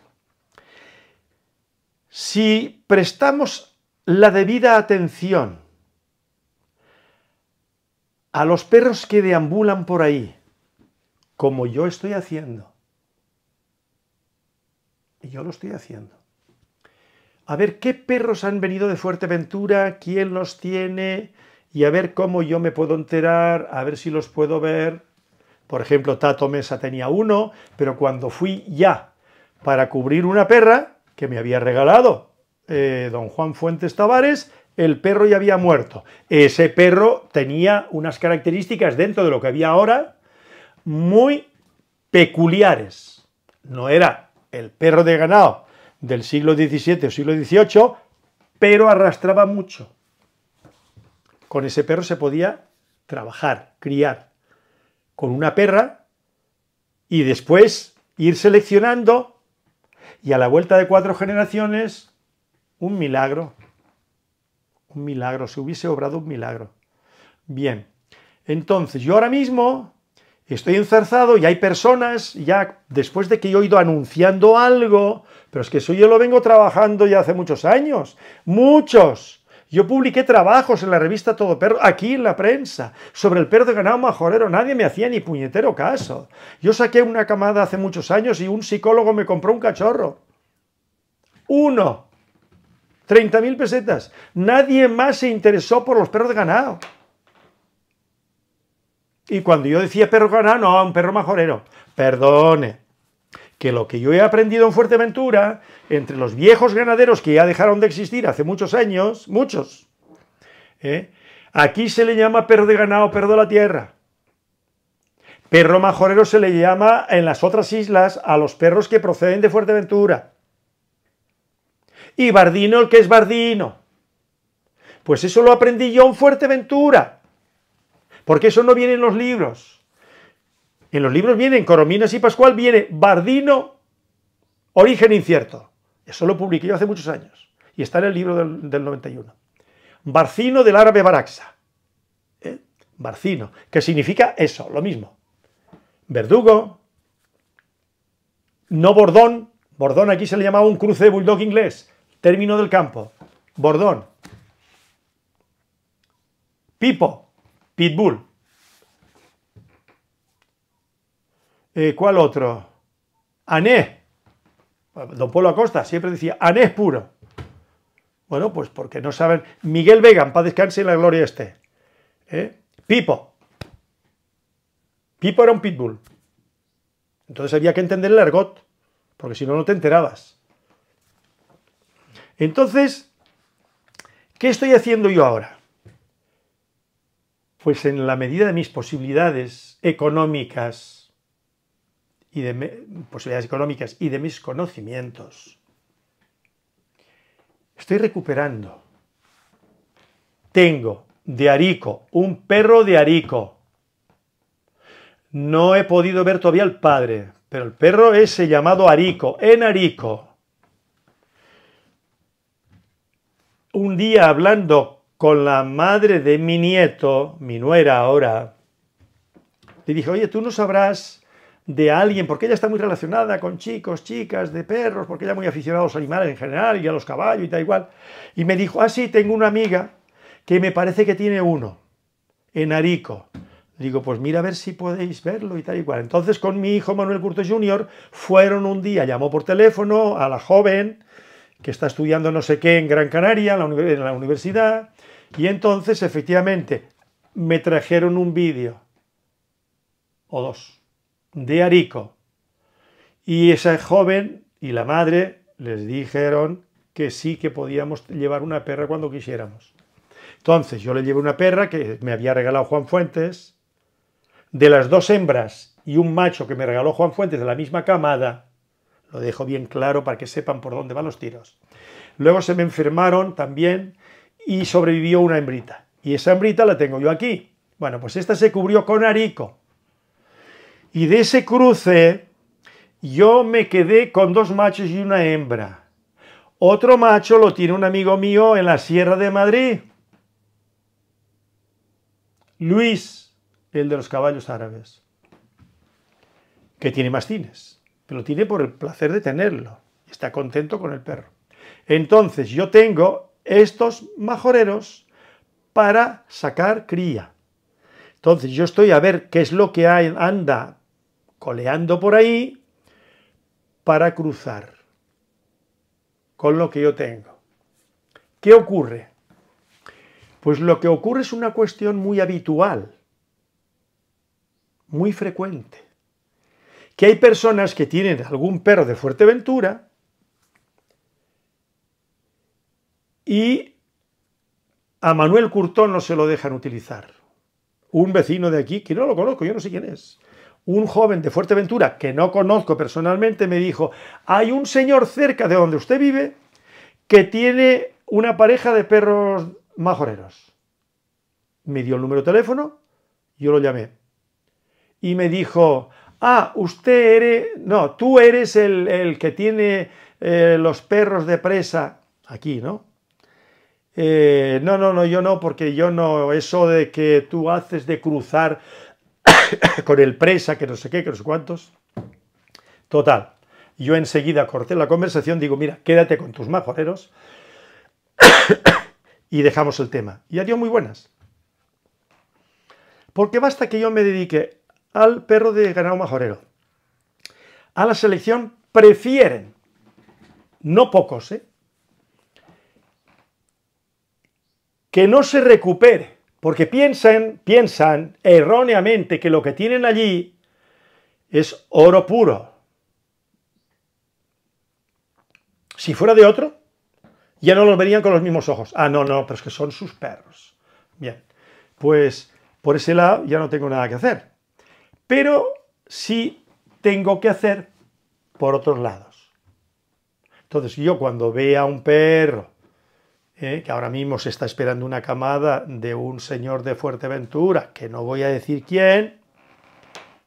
Si prestamos la debida atención a los perros que deambulan por ahí, como yo estoy haciendo, y yo lo estoy haciendo, a ver qué perros han venido de Fuerteventura, quién los tiene, y a ver cómo yo me puedo enterar, a ver si los puedo ver. Por ejemplo, Tato Mesa tenía uno, pero cuando fui ya para cubrir una perra que me había regalado eh, don Juan Fuentes Tavares, el perro ya había muerto. Ese perro tenía unas características dentro de lo que había ahora muy peculiares. No era el perro de ganado del siglo XVII o siglo XVIII, pero arrastraba mucho con ese perro se podía trabajar, criar. Con una perra y después ir seleccionando y a la vuelta de cuatro generaciones, un milagro. Un milagro, se hubiese obrado un milagro. Bien, entonces yo ahora mismo estoy encerzado y hay personas, ya después de que yo he ido anunciando algo, pero es que eso yo lo vengo trabajando ya hace muchos años, muchos. Yo publiqué trabajos en la revista Todo Perro, aquí en la prensa, sobre el perro de ganado majorero. Nadie me hacía ni puñetero caso. Yo saqué una camada hace muchos años y un psicólogo me compró un cachorro. Uno. 30.000 pesetas. Nadie más se interesó por los perros de ganado. Y cuando yo decía perro ganado, no, un perro majorero. Perdone, que lo que yo he aprendido en Fuerteventura, entre los viejos ganaderos que ya dejaron de existir hace muchos años, muchos, ¿eh? aquí se le llama perro de ganado, perro de la tierra. Perro majorero se le llama en las otras islas a los perros que proceden de Fuerteventura. Y bardino el que es bardino. Pues eso lo aprendí yo en Fuerteventura. Porque eso no viene en los libros. En los libros vienen Corominas y Pascual, viene Bardino, Origen Incierto. Eso lo publiqué yo hace muchos años y está en el libro del, 91. Barcino del árabe Baraxa. ¿eh? Barcino, que significa eso, lo mismo. Verdugo, no bordón, bordón aquí se le llamaba un cruce de bulldog inglés, término del campo, bordón. Pipo, pitbull, Eh, ¿Cuál otro? Ané. Don Polo Acosta siempre decía Anés puro. Bueno, pues porque no saben. Miguel Vegan, para descanse en la gloria este. Eh, Pipo. Pipo era un pitbull. Entonces había que entender el argot, porque si no, no te enterabas. Entonces, ¿qué estoy haciendo yo ahora? Pues en la medida de mis posibilidades económicas, y de posibilidades económicas y de mis conocimientos, estoy recuperando. Tengo de Arico, un perro de Arico. No he podido ver todavía al padre, pero el perro ese llamado Arico, en Arico. Un día hablando con la madre de mi nieto, mi nuera ahora, le dije, oye, tú no sabrás de alguien, porque ella está muy relacionada con chicos, chicas, de perros, porque ella es muy aficionada a los animales en general y a los caballos y tal igual. Y me dijo, ah, sí, tengo una amiga que me parece que tiene uno, en Arico. Digo, pues mira a ver si podéis verlo y tal y cual. Entonces con mi hijo Manuel Curto Jr. fueron un día, llamó por teléfono a la joven que está estudiando no sé qué en Gran Canaria, en la universidad, y entonces efectivamente me trajeron un vídeo, o dos, de Arico. Y esa joven y la madre les dijeron que sí que podíamos llevar una perra cuando quisiéramos. Entonces yo le llevé una perra que me había regalado Juan Fuentes, de las dos hembras y un macho que me regaló Juan Fuentes de la misma camada, lo dejo bien claro para que sepan por dónde van los tiros. Luego se me enfermaron también y sobrevivió una hembrita. Y esa hembrita la tengo yo aquí. Bueno, pues esta se cubrió con arico. Y de ese cruce yo me quedé con dos machos y una hembra. Otro macho lo tiene un amigo mío en la Sierra de Madrid. Luis, el de los caballos árabes, que tiene mastines, pero lo tiene por el placer de tenerlo. Está contento con el perro. Entonces yo tengo estos majoreros para sacar cría. Entonces yo estoy a ver qué es lo que anda coleando por ahí para cruzar con lo que yo tengo. ¿Qué ocurre? Pues lo que ocurre es una cuestión muy habitual, muy frecuente, que hay personas que tienen algún perro de Fuerteventura y a Manuel Curtón no se lo dejan utilizar. Un vecino de aquí, que no lo conozco, yo no sé quién es, un joven de Fuerteventura que no conozco personalmente me dijo, hay un señor cerca de donde usted vive que tiene una pareja de perros majoreros. Me dio el número de teléfono, yo lo llamé. Y me dijo, ah, usted eres, no, tú eres el, que tiene eh, los perros de presa aquí, ¿no? Eh, no, no, no, yo no, porque yo no, eso de que tú haces de cruzar [COUGHS] con el presa, que no sé qué, que no sé cuántos. Total, yo enseguida corté la conversación, digo, mira, quédate con tus majoreros [COUGHS] y dejamos el tema. Y adiós muy buenas. Porque basta que yo me dedique al perro de ganado majorero. A la selección prefieren, no pocos, ¿eh? que no se recupere porque piensan, piensan erróneamente que lo que tienen allí es oro puro. Si fuera de otro, ya no los verían con los mismos ojos. Ah, no, no, pero es que son sus perros. Bien, pues por ese lado ya no tengo nada que hacer. Pero sí tengo que hacer por otros lados. Entonces yo cuando vea a un perro ¿eh? que ahora mismo se está esperando una camada de un señor de Fuerteventura, que no voy a decir quién,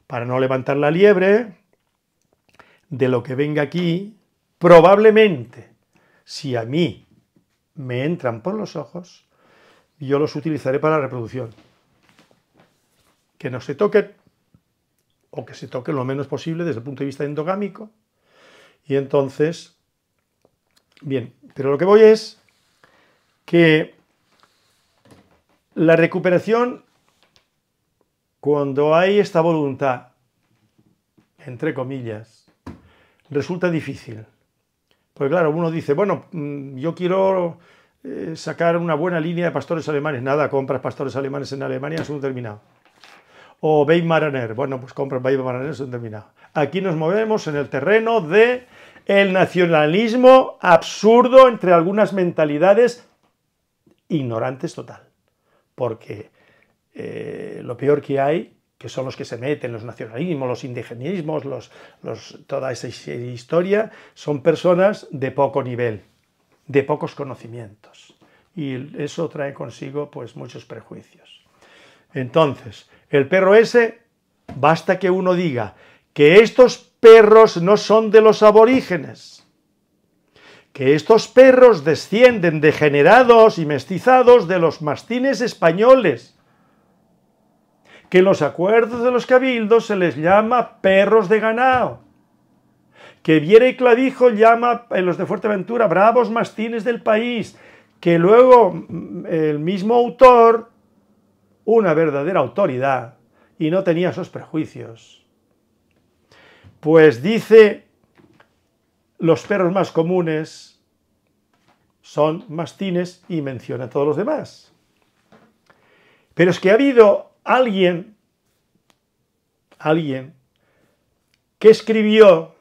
para no levantar la liebre, de lo que venga aquí, probablemente, si a mí me entran por los ojos, yo los utilizaré para la reproducción. Que no se toquen, o que se toquen lo menos posible desde el punto de vista endogámico. Y entonces, bien, pero lo que voy es que la recuperación, cuando hay esta voluntad, entre comillas, resulta difícil. Porque claro, uno dice, bueno, mm, yo quiero eh, sacar una buena línea de pastores alemanes. Nada, compras pastores alemanes en Alemania, es un terminado. O Weimaraner, bueno, pues compras Weimaraner, es un terminado. Aquí nos movemos en el terreno de el nacionalismo absurdo entre algunas mentalidades ignorantes total, porque eh, lo peor que hay, que son los que se meten, los nacionalismos, los indigenismos, toda esa historia, son personas de poco nivel, de pocos conocimientos. Y eso trae consigo pues muchos prejuicios. Entonces, el perro ese, basta que uno diga que estos perros no son de los aborígenes, que estos perros descienden degenerados y mestizados de los mastines españoles, que los acuerdos de los cabildos se les llama perros de ganado, que Viera y Clavijo llama en los de Fuerteventura bravos mastines del país, que luego mm, el mismo autor, una verdadera autoridad, y no tenía esos prejuicios, pues dice los perros más comunes son mastines y menciona a todos los demás. Pero es que ha habido alguien, alguien, que escribió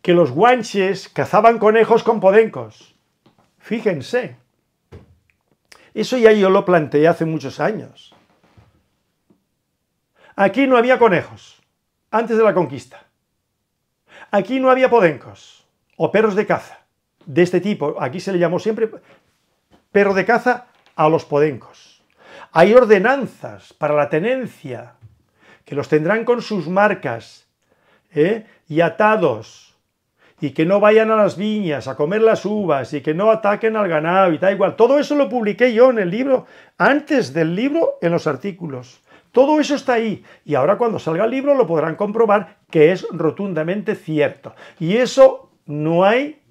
que los guanches cazaban conejos con podencos. Fíjense. Eso ya yo lo planteé hace muchos años. Aquí no había conejos, antes de la conquista. Aquí no había podencos o perros de caza de este tipo. Aquí se le llamó siempre perro de caza a los podencos. Hay ordenanzas para la tenencia, que los tendrán con sus marcas ¿eh? y atados, y que no vayan a las viñas a comer las uvas, y que no ataquen al ganado, y tal igual. Todo eso lo publiqué yo en el libro, antes del libro, en los artículos. Todo eso está ahí y ahora cuando salga el libro lo podrán comprobar que es rotundamente cierto. Y eso no hay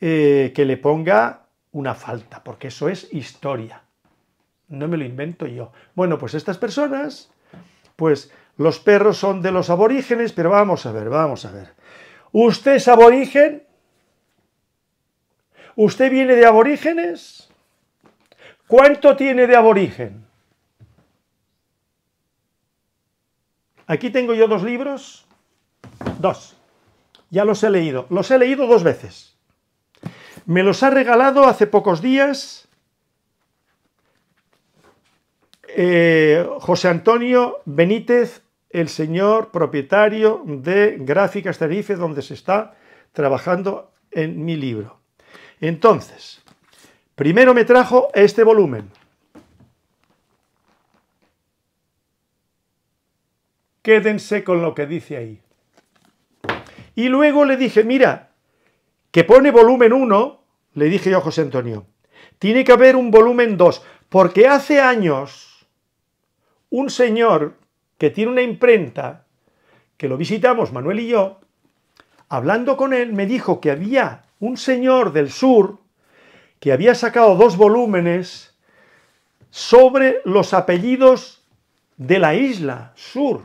eh, que le ponga una falta, porque eso es historia. No me lo invento yo. Bueno, pues estas personas, pues los perros son de los aborígenes, pero vamos a ver, vamos a ver. ¿Usted es aborigen? ¿Usted viene de aborígenes? ¿Cuánto tiene de aborigen? Aquí tengo yo dos libros, dos. Ya los he leído, los he leído dos veces. Me los ha regalado hace pocos días eh, José Antonio Benítez, el señor propietario de Gráficas Tarife, donde se está trabajando en mi libro. Entonces, primero me trajo este volumen, Quédense con lo que dice ahí. Y luego le dije, mira, que pone volumen 1, le dije yo a José Antonio, tiene que haber un volumen 2, porque hace años un señor que tiene una imprenta, que lo visitamos Manuel y yo, hablando con él, me dijo que había un señor del sur que había sacado dos volúmenes sobre los apellidos de la isla sur.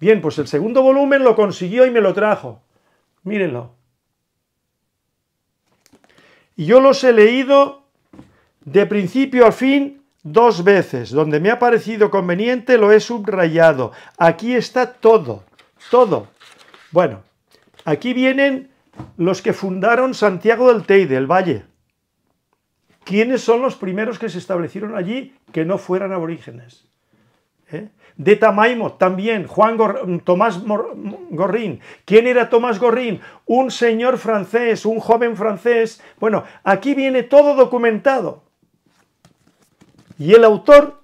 Bien, pues el segundo volumen lo consiguió y me lo trajo. Mírenlo. Y yo los he leído de principio a fin dos veces. Donde me ha parecido conveniente lo he subrayado. Aquí está todo, todo. Bueno, aquí vienen los que fundaron Santiago del Teide, el valle. ¿Quiénes son los primeros que se establecieron allí que no fueran aborígenes? ¿Eh? de Tamaimo también, Juan mm, Tomás mm, Gorrín. ¿Quién era Tomás Gorrín? Un señor francés, un joven francés. Bueno, aquí viene todo documentado. Y el autor,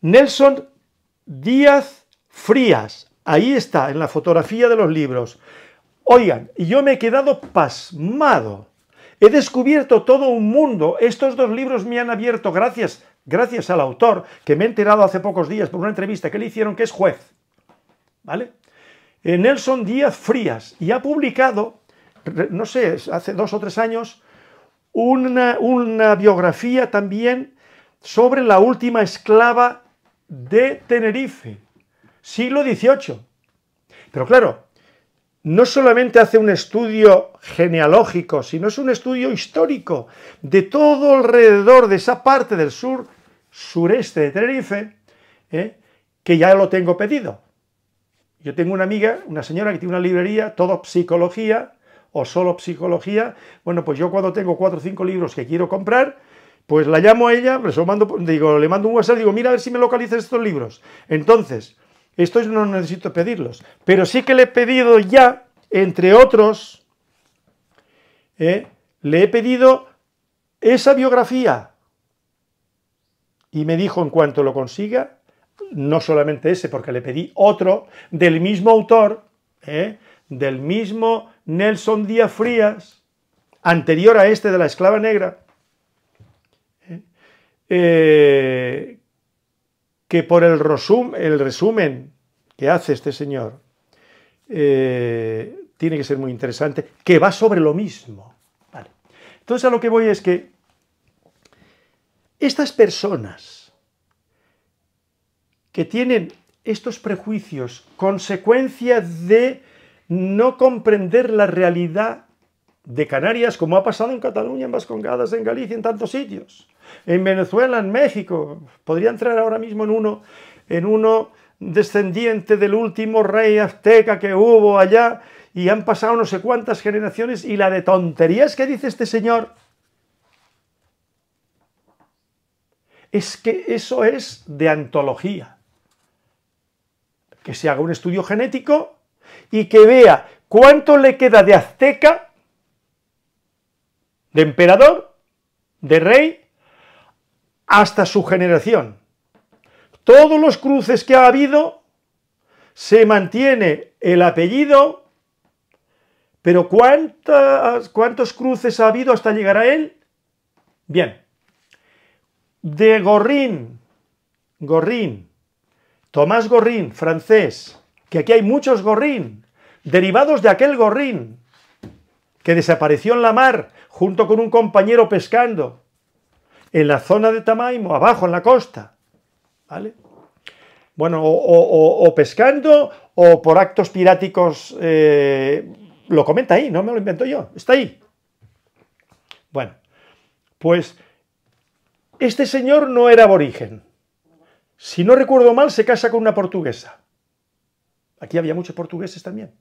Nelson Díaz Frías. Ahí está, en la fotografía de los libros. Oigan, yo me he quedado pasmado. He descubierto todo un mundo. Estos dos libros me han abierto, gracias gracias al autor, que me he enterado hace pocos días por una entrevista que le hicieron, que es juez. ¿Vale? Eh, Nelson Díaz Frías, y ha publicado, no sé, hace dos o tres años, una, una biografía también sobre la última esclava de Tenerife, siglo XVIII. Pero claro, no solamente hace un estudio genealógico, sino es un estudio histórico de todo alrededor de esa parte del sur sureste de Tenerife, ¿eh? que ya lo tengo pedido. Yo tengo una amiga, una señora que tiene una librería, todo psicología o solo psicología. Bueno, pues yo cuando tengo cuatro o cinco libros que quiero comprar, pues la llamo a ella, pues mando, digo, le mando un WhatsApp, digo, mira a ver si me localizas estos libros. Entonces, estos no necesito pedirlos, pero sí que le he pedido ya, entre otros, ¿eh? le he pedido esa biografía y me dijo, en cuanto lo consiga, no solamente ese, porque le pedí otro del mismo autor, ¿eh? del mismo Nelson Díaz Frías, anterior a este de la esclava negra, ¿eh? Eh, que por el, el, resumen que hace este señor, tiene que ser muy interesante, que va sobre lo mismo. Entonces a lo que voy es que estas personas que tienen estos prejuicios, consecuencia de no comprender la realidad de Canarias, como ha pasado en Cataluña, en Vascongadas, en Galicia, en tantos sitios, en Venezuela, en México. Podría entrar ahora mismo en uno, en uno descendiente del último rey azteca que hubo allá y han pasado no sé cuántas generaciones y la de tonterías que dice este señor es que eso es de antología. Que se haga un estudio genético y que vea cuánto le queda de azteca, de emperador, de rey, hasta su generación. Todos los cruces que ha habido, se mantiene el apellido, pero ¿cuántos cruces ha habido hasta llegar a él? Bien, de Gorrín, Gorrín, Tomás Gorrín, francés. Que aquí hay muchos Gorrín, Derivados de aquel Gorrín, Que desapareció en la mar junto con un compañero pescando. En la zona de Tamaimo, abajo en la costa. ¿Vale? Bueno, o, pescando o por actos piráticos. Eh, lo comenta ahí, no me lo invento yo. Está ahí. Bueno, pues este señor no era aborigen. Si no recuerdo mal, se casa con una portuguesa. Aquí había muchos portugueses también.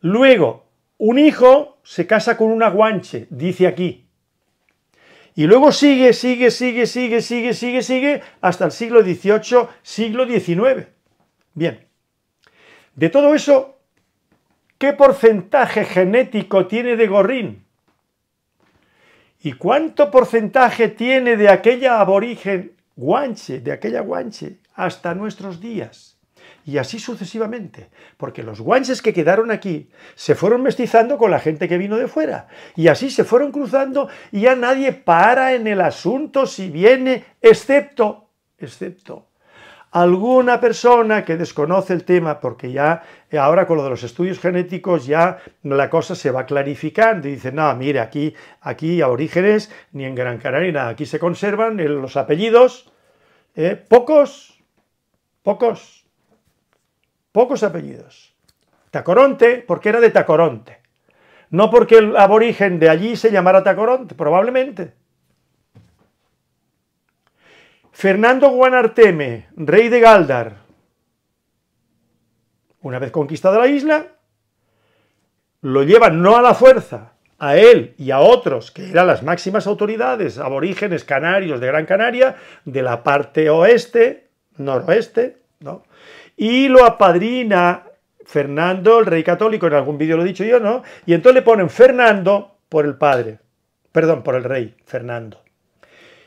Luego, un hijo se casa con una guanche, dice aquí. Y luego sigue, sigue, sigue, sigue, sigue, sigue, sigue, hasta el siglo XVIII, siglo XIX. Bien. De todo eso, ¿qué porcentaje genético tiene de Gorrín? ¿Y cuánto porcentaje tiene de aquella aborigen guanche, de aquella guanche, hasta nuestros días? Y así sucesivamente, porque los guanches que quedaron aquí se fueron mestizando con la gente que vino de fuera, y así se fueron cruzando y ya nadie para en el asunto si viene, excepto, excepto, alguna persona que desconoce el tema porque ya ahora con lo de los estudios genéticos ya la cosa se va clarificando y dicen, no, mire, aquí, aquí orígenes, ni en Gran Canaria, aquí se conservan los apellidos, ¿eh? pocos, pocos, pocos apellidos. Tacoronte, porque era de Tacoronte. No porque el aborigen de allí se llamara Tacoronte, probablemente. Fernando Guanarteme, rey de Galdar, una vez conquistada la isla, lo llevan no a la fuerza, a él y a otros, que eran las máximas autoridades, aborígenes canarios de Gran Canaria, de la parte oeste, noroeste, ¿no? Y lo apadrina Fernando, el rey católico, en algún vídeo lo he dicho yo, ¿no? Y entonces le ponen Fernando por el padre, perdón, por el rey, Fernando.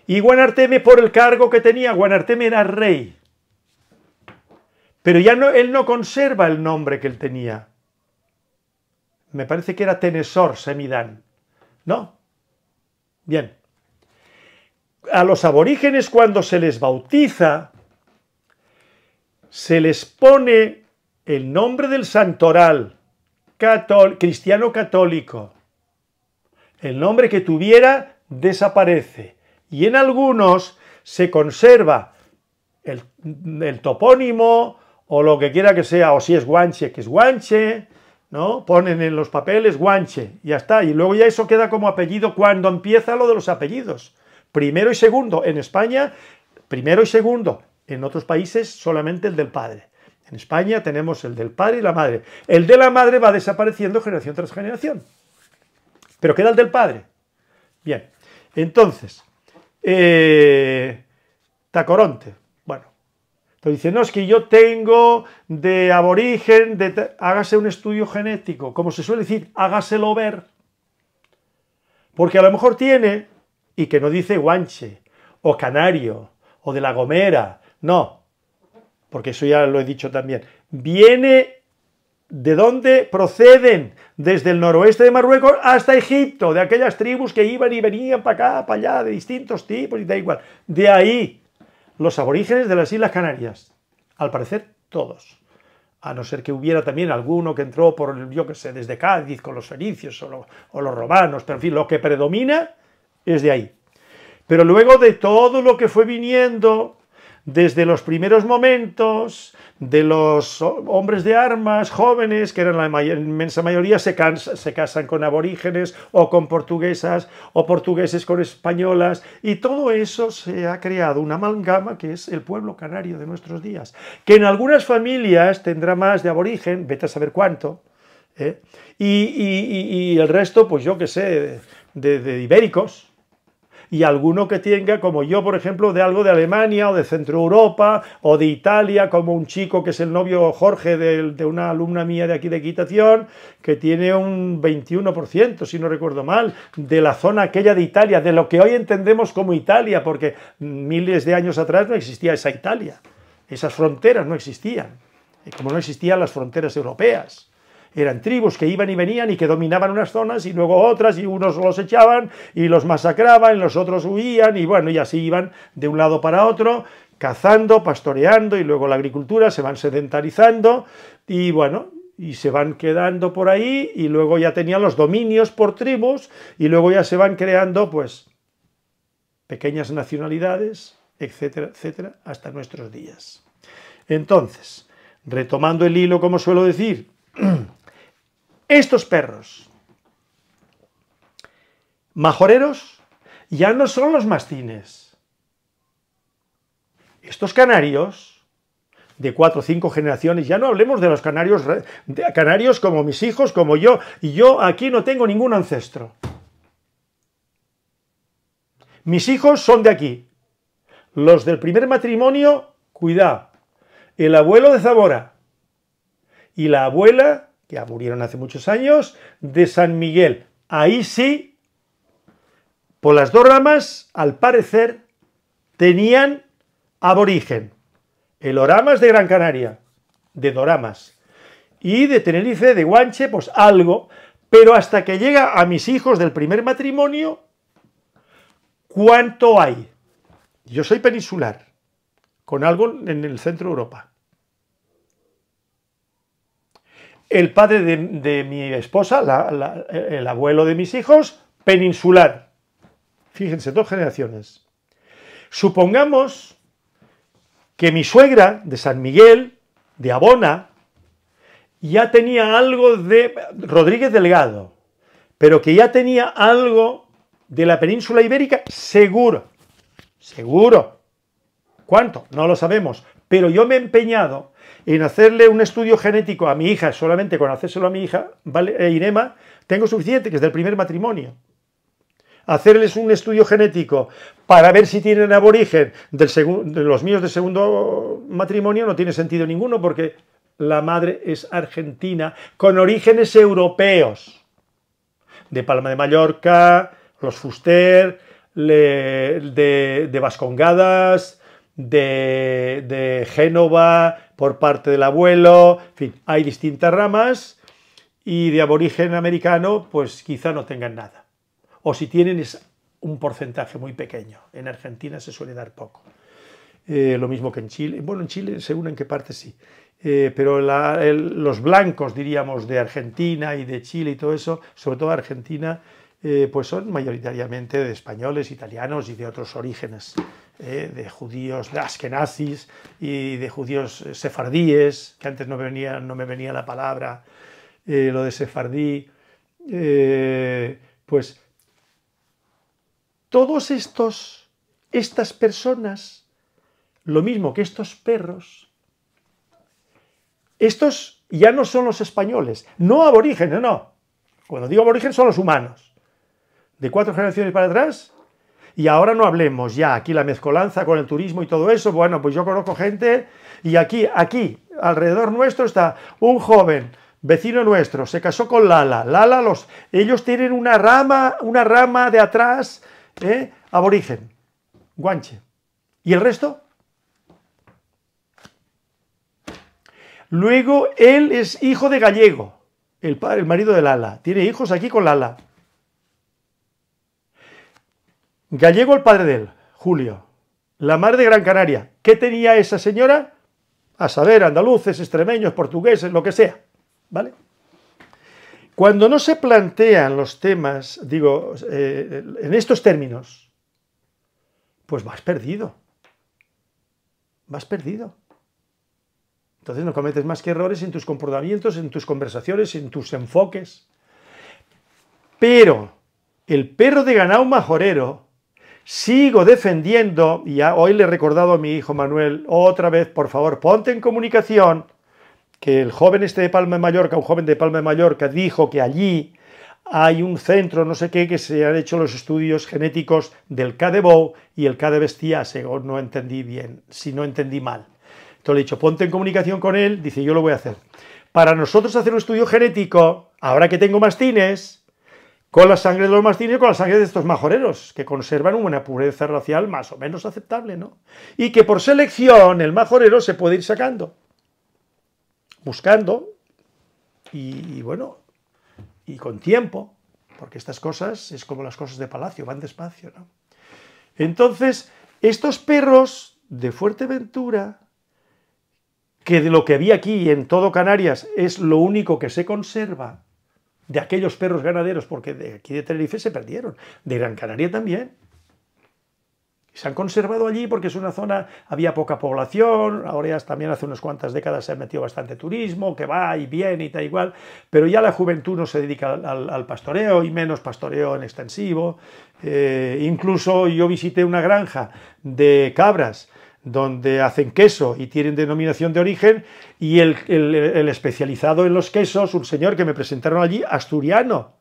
Y Guanarteme por el cargo que tenía, Guanarteme era rey, pero ya no, él no conserva el nombre que él tenía. Me parece que era Tenesor Semidán. ¿No? Bien. A los aborígenes cuando se les bautiza, se les pone el nombre del santoral, cristiano católico. El nombre que tuviera desaparece. Y en algunos se conserva el topónimo, o lo que quiera que sea, o si es guanche, que es guanche, ¿no? Ponen en los papeles guanche, ya está, y luego ya eso queda como apellido cuando empieza lo de los apellidos. Primero y segundo, en España, primero y segundo, en otros países solamente el del padre. En España tenemos el del padre y la madre. El de la madre va desapareciendo generación tras generación, pero queda el del padre. Bien, entonces, eh, Tacoronte, entonces dice, no, es que yo tengo de aborigen, de hágase un estudio genético, como se suele decir, hágaselo ver. Porque a lo mejor tiene, y que no dice guanche, o canario, o de la gomera, no, porque eso ya lo he dicho también. Viene de dónde proceden, desde el noroeste de Marruecos hasta Egipto, de aquellas tribus que iban y venían para acá, para allá, de distintos tipos, y da igual. De ahí los aborígenes de las Islas Canarias. Al parecer, todos. A no ser que hubiera también alguno que entró por, yo que sé, desde Cádiz con los fenicios o, o los romanos, pero en fin, lo que predomina es de ahí. Pero luego de todo lo que fue viniendo, desde los primeros momentos, de los hombres de armas jóvenes, que eran la inmensa mayoría, se, se, casan con aborígenes o con portuguesas o portugueses con españolas y todo eso se ha creado una amalgama que es el pueblo canario de nuestros días, que en algunas familias tendrá más de aborigen, vete a saber cuánto, ¿eh? y, el resto, pues yo qué sé, de ibéricos, y alguno que tenga, como yo, por ejemplo, de algo de Alemania o de Centro Europa o de Italia, como un chico que es el novio Jorge de, una alumna mía de aquí de equitación, que tiene un 21%, si no recuerdo mal, de la zona aquella de Italia, de lo que hoy entendemos como Italia, porque miles de años atrás no existía esa Italia, esas fronteras no existían, como no existían las fronteras europeas. Eran tribus que iban y venían y que dominaban unas zonas y luego otras y unos los echaban y los masacraban los otros huían y bueno, y así iban de un lado para otro cazando, pastoreando y luego la agricultura, se van sedentarizando y bueno, y se van quedando por ahí y luego ya tenían los dominios por tribus y luego ya se van creando pues pequeñas nacionalidades, etcétera, etcétera, hasta nuestros días. Entonces, retomando el hilo como suelo decir, [CLEARS THROAT] Estos perros majoreros ya no son los mastines. Estos canarios de cuatro o cinco generaciones, ya no hablemos de los canarios, canarios como mis hijos, como yo, y yo aquí no tengo ningún ancestro. Mis hijos son de aquí. Los del primer matrimonio, cuidado. El abuelo de Zamora y la abuela ya murieron hace muchos años, de San Miguel. Ahí sí, por las dos ramas, al parecer, tenían aborigen. El Oramas de Gran Canaria, de Doramas. Y de Tenerife, de Guanche, pues algo. Pero hasta que llega a mis hijos del primer matrimonio, ¿cuánto hay? Yo soy peninsular, con algo en el centro de Europa. el padre de, mi esposa, el abuelo de mis hijos, peninsular. Fíjense, dos generaciones. Supongamos que mi suegra de San Miguel, de Abona, ya tenía algo de Rodríguez Delgado, pero que ya tenía algo de la península ibérica, seguro, seguro. ¿Cuánto? No lo sabemos, pero yo me he empeñado en hacerle un estudio genético a mi hija, solamente con hacérselo a mi hija, ¿vale? E eh, Inema, tengo suficiente, que es del primer matrimonio. Hacerles un estudio genético para ver si tienen aborigen de los míos de segundo matrimonio no tiene sentido ninguno porque la madre es argentina con orígenes europeos. De Palma de Mallorca, los Fuster, de, Vascongadas, de, de, Génova, por parte del abuelo, fin, hay distintas ramas y de aborigen americano pues quizá no tengan nada. O si tienen es un porcentaje muy pequeño. En Argentina se suele dar poco. Eh, lo mismo que en Chile. Bueno, en Chile según en qué parte sí. Eh, pero los blancos, diríamos, de Argentina y de Chile y todo eso, sobre todo Argentina, eh, pues son mayoritariamente de españoles, italianos y de otros orígenes, eh, de judíos de askenazis y de judíos sefardíes, que antes no, no me venía la palabra, eh, lo de sefardí, pues todos estos, estas personas, lo mismo que estos perros, estos ya no son los españoles, no aborígenes, no. Cuando digo aborígenes son los humanos de cuatro generaciones para atrás. Y ahora no hablemos ya, aquí la mezcolanza con el turismo y todo eso, bueno, pues yo conozco gente y aquí, aquí, alrededor nuestro está un joven vecino nuestro, se casó con Lala. Lala, los, ellos tienen una rama, una rama de atrás, ¿eh? aborigen, guanche. ¿Y el resto? Luego, él es hijo de gallego, el, padre, el marido de Lala. Tiene hijos aquí con Lala. Gallego el padre de él, Julio. La madre de Gran Canaria. ¿Qué tenía esa señora? A saber, andaluces, extremeños, portugueses, lo que sea. ¿Vale? Cuando no se plantean los temas, digo, eh, en estos términos, pues vas perdido. Vas perdido. Entonces no cometes más que errores en tus comportamientos, en tus conversaciones, en tus enfoques. Pero el perro de ganado majorero Sigo defendiendo, y hoy le he recordado a mi hijo Manuel, otra vez, por favor, ponte en comunicación, que el joven este de Palma de Mallorca, un joven de Palma de Mallorca, dijo que allí hay un centro, no sé qué, que se han hecho los estudios genéticos del K de Bow y el K de Bestia, no entendí bien, si no entendí mal. Entonces le he dicho, ponte en comunicación con él, dice, yo lo voy a hacer. Para nosotros hacer un estudio genético, ahora que tengo más tines, con la sangre de los mastines y con la sangre de estos majoreros, que conservan una pureza racial más o menos aceptable, ¿no? Y que por selección el majorero se puede ir sacando, buscando, y, bueno, y con tiempo, porque estas cosas es como las cosas de palacio, van despacio, ¿no? Entonces, estos perros de Fuerteventura, que de lo que había aquí en todo Canarias es lo único que se conserva, de aquellos perros ganaderos, porque de aquí de Tenerife se perdieron, de Gran Canaria también. Se han conservado allí porque es una zona, había poca población, ahora ya también hace unas cuantas décadas se ha metido bastante turismo, que va y viene y tal igual, pero ya la juventud no se dedica al, pastoreo y menos pastoreo en extensivo. Eh, incluso yo visité una granja de cabras donde hacen queso y tienen denominación de origen, y el, especializado en los quesos, un señor que me presentaron allí, asturiano,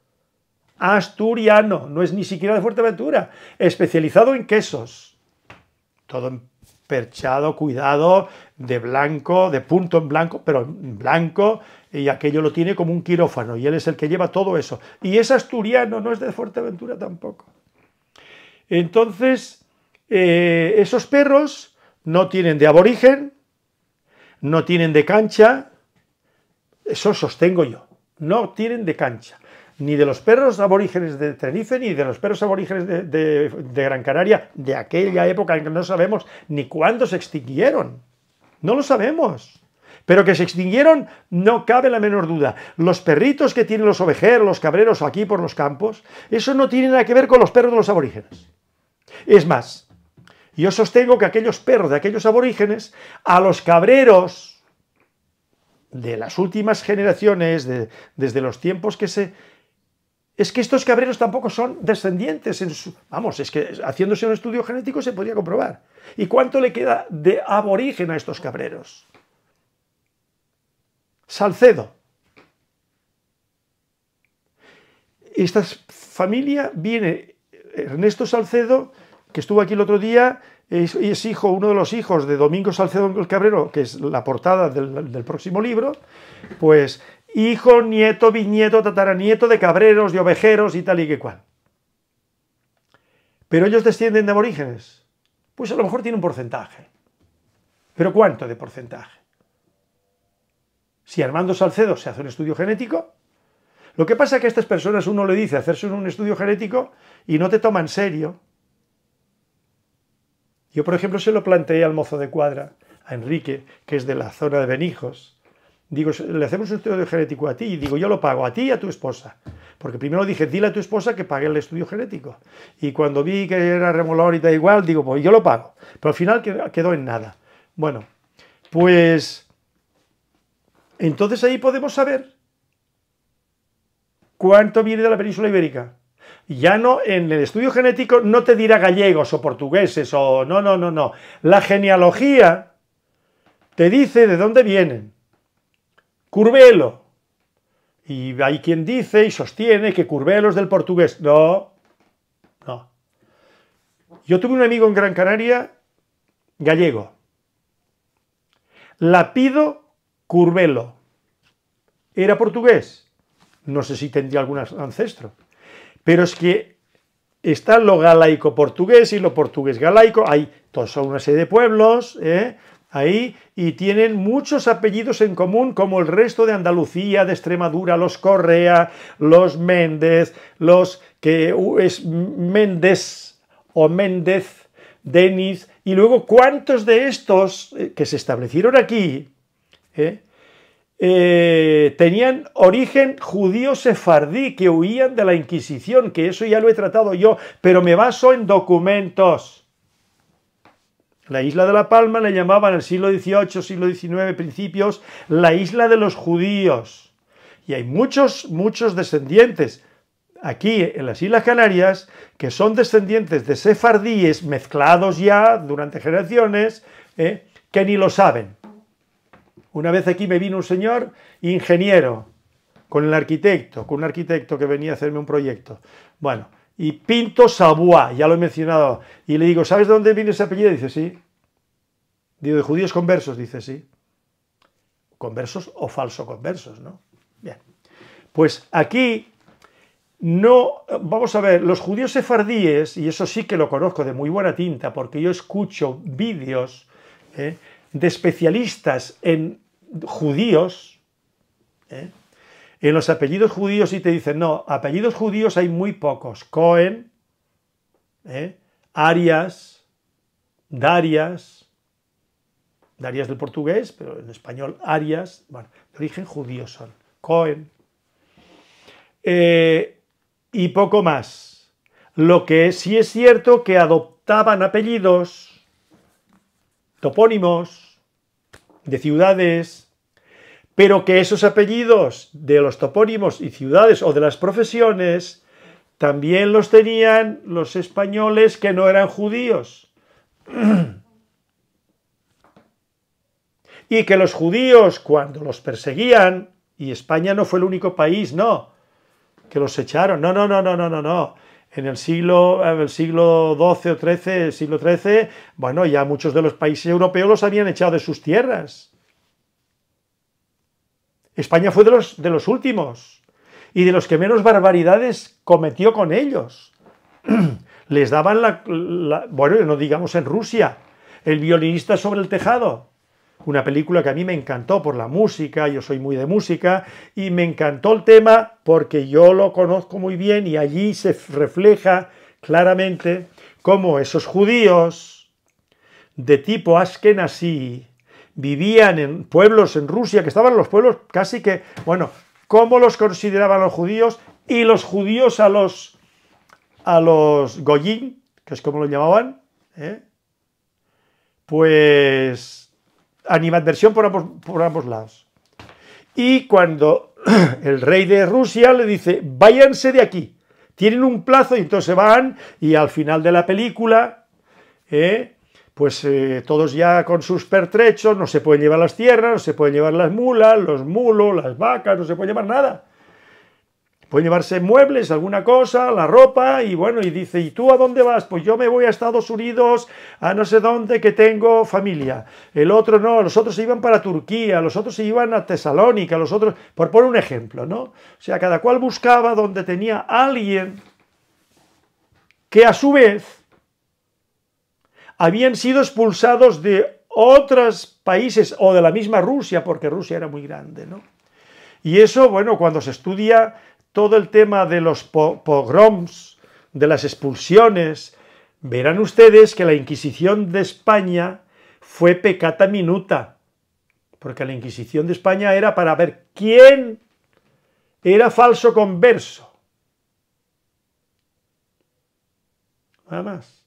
asturiano, no es ni siquiera de Fuerteventura, especializado en quesos, todo perchado, cuidado, de blanco, de punto en blanco, pero en blanco, y aquello lo tiene como un quirófano, y él es el que lleva todo eso, y es asturiano, no es de Fuerteventura tampoco. Entonces, eh, esos perros no tienen de aborigen, no tienen de cancha, eso sostengo yo, no tienen de cancha, ni de los perros aborígenes de Tenerife, ni de los perros aborígenes de, Gran Canaria, de aquella época en que no sabemos ni cuándo se extinguieron, no lo sabemos. Pero que se extinguieron no cabe la menor duda. Los perritos que tienen los ovejeros, los cabreros aquí por los campos, eso no tiene nada que ver con los perros de los aborígenes. Es más, yo sostengo que aquellos perros de aquellos aborígenes, a los cabreros de las últimas generaciones, desde los tiempos que se... Es que estos cabreros tampoco son descendientes. En su, vamos, es que haciéndose un estudio genético se podría comprobar. ¿Y cuánto le queda de aborigen a estos cabreros? Salcedo. Esta familia viene, Ernesto Salcedo que estuvo aquí el otro día, es, es hijo, uno de los hijos de Domingo Salcedo el Cabrero, que es la portada del, próximo libro, pues hijo, nieto, bisnieto, tataranieto de cabreros, de ovejeros y tal y que cual. Pero ellos descienden de aborígenes. Pues a lo mejor tiene un porcentaje. ¿Pero cuánto de porcentaje? Si Armando Salcedo se hace un estudio genético, lo que pasa es que a estas personas uno le dice hacerse un estudio genético y no te toma en serio yo, por ejemplo, se lo planteé al mozo de cuadra, a Enrique, que es de la zona de Benijos. Digo, le hacemos un estudio genético a ti y digo, yo lo pago a ti y a tu esposa. Porque primero dije, dile a tu esposa que pague el estudio genético. Y cuando vi que era remolón y da igual, digo, pues yo lo pago. Pero al final quedó en nada. Bueno, pues entonces ahí podemos saber cuánto viene de la península ibérica. Ya no, en el estudio genético no te dirá gallegos o portugueses o no, no, no, no. La genealogía te dice de dónde vienen. Curvelo. Y hay quien dice y sostiene que Curvelo es del portugués. No, no. Yo tuve un amigo en Gran Canaria gallego. Lapido Curvelo. Era portugués. No sé si tendría algún ancestro. Pero es que está lo galaico portugués y lo portugués galaico, hay toda una serie de pueblos, ¿eh? ahí y tienen muchos apellidos en común como el resto de Andalucía, de Extremadura, los Correa, los Méndez, los que es Méndez o Méndez, Denis, y luego cuántos de estos eh, que se establecieron aquí, ¿eh? Eh, tenían origen judío sefardí que huían de la Inquisición, que eso ya lo he tratado yo, pero me baso en documentos. La isla de La Palma le llamaban en el siglo XVIII, siglo XIX, principios, la isla de los judíos. Y hay muchos, muchos descendientes aquí en las Islas Canarias que son descendientes de sefardíes mezclados ya durante generaciones, eh, que ni lo saben. Una vez aquí me vino un señor ingeniero, con el arquitecto, con un arquitecto que venía a hacerme un proyecto. Bueno, y Pinto sabúa ya lo he mencionado, y le digo, ¿sabes de dónde viene ese apellido? Dice, sí. Digo, de judíos conversos, dice, sí. Conversos o falso conversos, ¿no? Bien. Pues aquí no, vamos a ver, los judíos sefardíes, y eso sí que lo conozco de muy buena tinta, porque yo escucho vídeos ¿eh? de especialistas en judíos, ¿eh? en los apellidos judíos y te dicen, no, apellidos judíos hay muy pocos. Cohen, ¿eh? Arias, Darias, Darias del portugués, pero en español Arias, bueno, de origen judío son, Cohen. Eh, y poco más. Lo que sí es cierto que adoptaban apellidos, topónimos, de ciudades, pero que esos apellidos de los topónimos y ciudades o de las profesiones también los tenían los españoles que no eran judíos. [CLEARS THROAT] y que los judíos cuando los perseguían, y España no fue el único país, no, que los echaron, no, no, no, no, no, no, no. En el siglo, el siglo XII o XIII, siglo XIII, bueno, ya muchos de los países europeos los habían echado de sus tierras España fue de los, de los últimos y de los que menos barbaridades cometió con ellos. [CLEARS THROAT] Les daban la, bueno, no digamos en Rusia, el violinista sobre el tejado, una película que a mí me encantó por la música, yo soy muy de música, y me encantó el tema porque yo lo conozco muy bien y allí se refleja claramente cómo esos judíos de tipo asquenazí vivían en pueblos en Rusia, que estaban los pueblos casi que, bueno, cómo los consideraban los judíos y los judíos a los, a los goyín, que es como lo llamaban, ¿eh? pues animadversión por ambos, por ambos lados. Y cuando [CLEARS THROAT] el rey de Rusia le dice, váyanse de aquí, tienen un plazo y entonces se van y al final de la película, ¿eh? pues eh, todos ya con sus pertrechos, no se pueden llevar las tierras, no se pueden llevar las mulas, los mulos, las vacas, no se puede llevar nada. Pueden llevarse muebles, alguna cosa, la ropa, y bueno, y dice, ¿y tú a dónde vas? Pues yo me voy a Estados Unidos, a no sé dónde, que tengo familia. El otro no, los otros se iban para Turquía, los otros se iban a Tesalónica, los otros, por poner un ejemplo, ¿no? O sea, cada cual buscaba donde tenía alguien que a su vez habían sido expulsados de otros países o de la misma Rusia, porque Rusia era muy grande, ¿no? Y eso, bueno, cuando se estudia todo el tema de los pogroms, de las expulsiones, verán ustedes que la Inquisición de España fue pecata minuta, porque la Inquisición de España era para ver quién era falso converso. Nada más.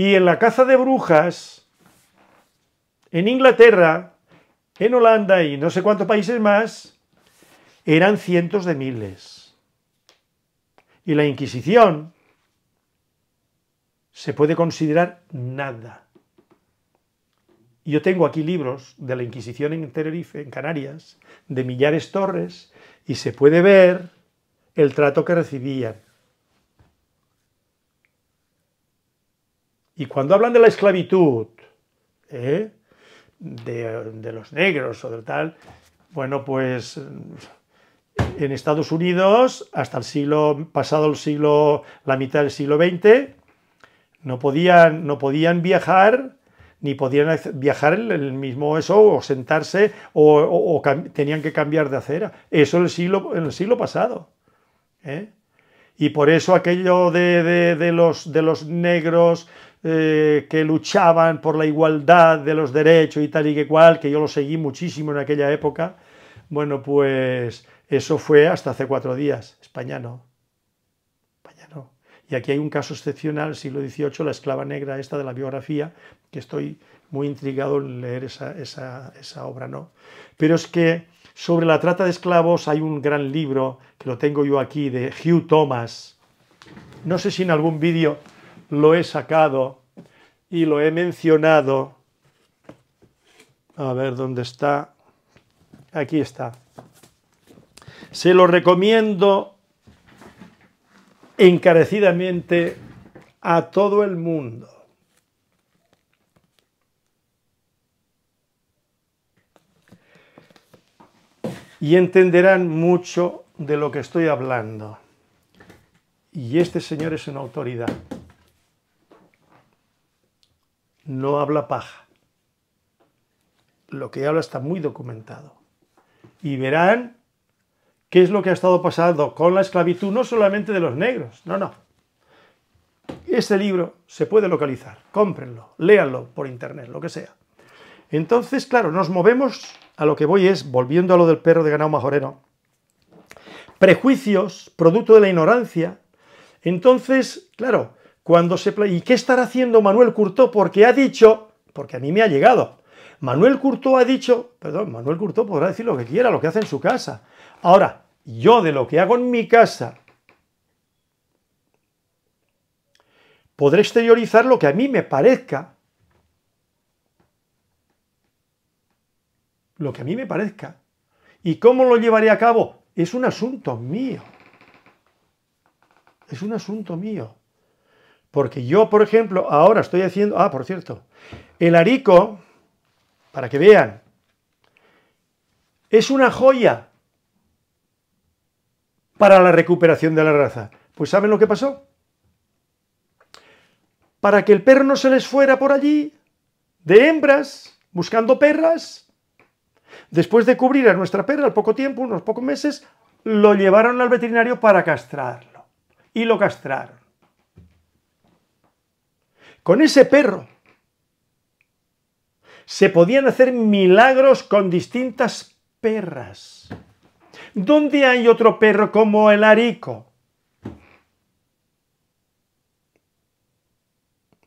Y en la caza de brujas, en Inglaterra, en Holanda y no sé cuántos países más, eran cientos de miles. Y la Inquisición se puede considerar nada. Yo tengo aquí libros de la Inquisición en Tenerife, en Canarias, de Millares Torres, y se puede ver el trato que recibían. Y cuando hablan de la esclavitud, ¿eh? de, los negros o del tal, bueno, pues en Estados Unidos, hasta el siglo, pasado el siglo, la mitad del siglo XX, no podían, no podían viajar ni podían viajar en el mismo eso, o sentarse, o, tenían que cambiar de acera. Eso en el siglo, en el siglo pasado. ¿eh? Y por eso aquello los, de los negros eh, que luchaban por la igualdad de los derechos y tal y que cual, que yo lo seguí muchísimo en aquella época, bueno, pues eso fue hasta hace cuatro días, España no. España no. Y aquí hay un caso excepcional, siglo XVIII, la esclava negra esta de la biografía, que estoy muy intrigado en leer esa, obra, ¿no? Pero es que sobre la trata de esclavos hay un gran libro, que lo tengo yo aquí, de Hugh Thomas. No sé si en algún vídeo lo he sacado y lo he mencionado. A ver dónde está. Aquí está. Se lo recomiendo encarecidamente a todo el mundo. Y entenderán mucho de lo que estoy hablando. Y este señor es una autoridad no habla paja. Lo que habla está muy documentado. Y verán qué es lo que ha estado pasando con la esclavitud, no solamente de los negros, no, no. ese libro se puede localizar, cómprenlo, léanlo por internet, lo que sea. Entonces, claro, nos movemos a lo que voy es, volviendo a lo del perro de ganado majoreno, prejuicios, producto de la ignorancia. Entonces, claro, cuando ¿Y qué estará haciendo Manuel Curto? Porque ha dicho, porque a mí me ha llegado, Manuel Curto ha dicho, perdón, Manuel Curto podrá decir lo que quiera, lo que hace en su casa. Ahora, yo de lo que hago en mi casa, podré exteriorizar lo que a mí me parezca, lo que a mí me parezca. ¿Y cómo lo llevaré a cabo? Es un asunto mío. Es un asunto mío. Porque yo, por ejemplo, ahora estoy haciendo, ah, por cierto, el arico, para que vean, es una joya para la recuperación de la raza. Pues ¿saben lo que pasó? Para que el perro no se les fuera por allí, de hembras, buscando perras, después de cubrir a nuestra perra al poco tiempo, unos pocos meses, lo llevaron al veterinario para castrarlo. Y lo castraron. Con ese perro se podían hacer milagros con distintas perras. ¿Dónde hay otro perro como el arico?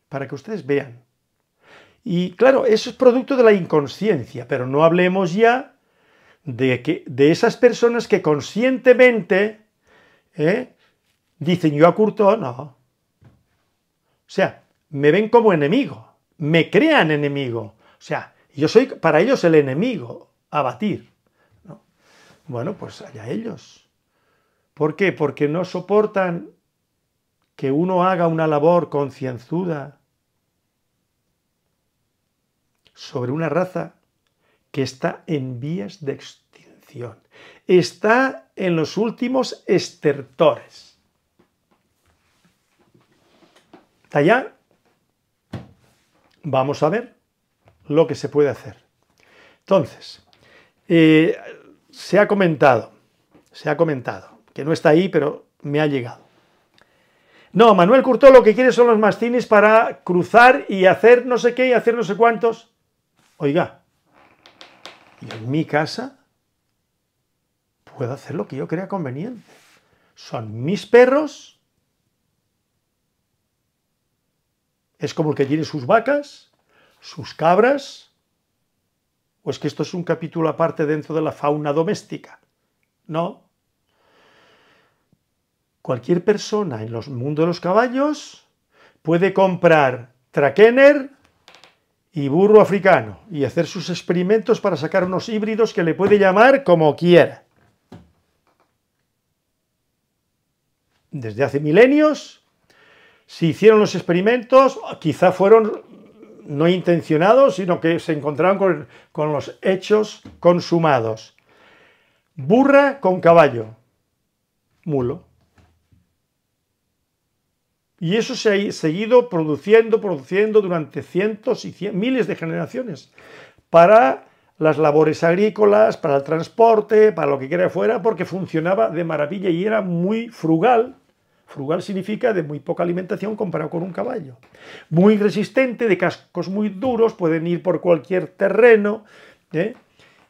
Para que ustedes vean. Y claro, eso es producto de la inconsciencia, pero no hablemos ya de, que, de esas personas que conscientemente ¿eh? dicen yo a Curto, no. O sea, me ven como enemigo, me crean enemigo. O sea, yo soy para ellos el enemigo a batir. Bueno, pues allá ellos. ¿Por qué? Porque no soportan que uno haga una labor concienzuda sobre una raza que está en vías de extinción, está en los últimos estertores. Está ya Vamos a ver lo que se puede hacer. Entonces, eh, se ha comentado, se ha comentado, que no está ahí, pero me ha llegado. No, Manuel Curtó lo que quiere son los mastines para cruzar y hacer no sé qué y hacer no sé cuántos. Oiga, y en mi casa puedo hacer lo que yo crea conveniente. Son mis perros es como el que tiene sus vacas, sus cabras, o es que esto es un capítulo aparte dentro de la fauna doméstica. No. Cualquier persona en los mundo de los caballos puede comprar traquener y burro africano y hacer sus experimentos para sacar unos híbridos que le puede llamar como quiera. Desde hace milenios si hicieron los experimentos, quizá fueron no intencionados, sino que se encontraron con, los hechos consumados. Burra con caballo, mulo. Y eso se ha seguido produciendo, produciendo durante cientos y miles de generaciones para las labores agrícolas, para el transporte, para lo que quiera fuera, porque funcionaba de maravilla y era muy frugal Frugal significa de muy poca alimentación comparado con un caballo. Muy resistente, de cascos muy duros, pueden ir por cualquier terreno. ¿eh?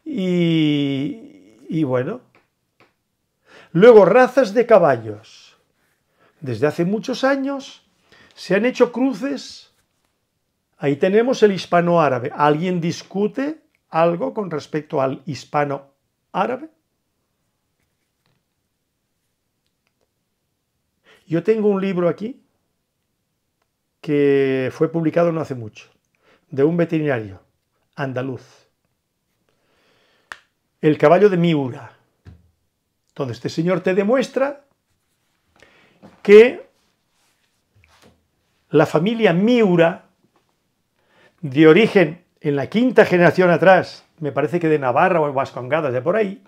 Y, y bueno. Luego, razas de caballos. Desde hace muchos años se han hecho cruces. Ahí tenemos el hispano-árabe. ¿Alguien discute algo con respecto al hispano-árabe? Yo tengo un libro aquí que fue publicado no hace mucho, de un veterinario andaluz. El caballo de Miura, donde este señor te demuestra que la familia Miura, de origen en la quinta generación atrás, me parece que de Navarra o en Vascongadas, de por ahí,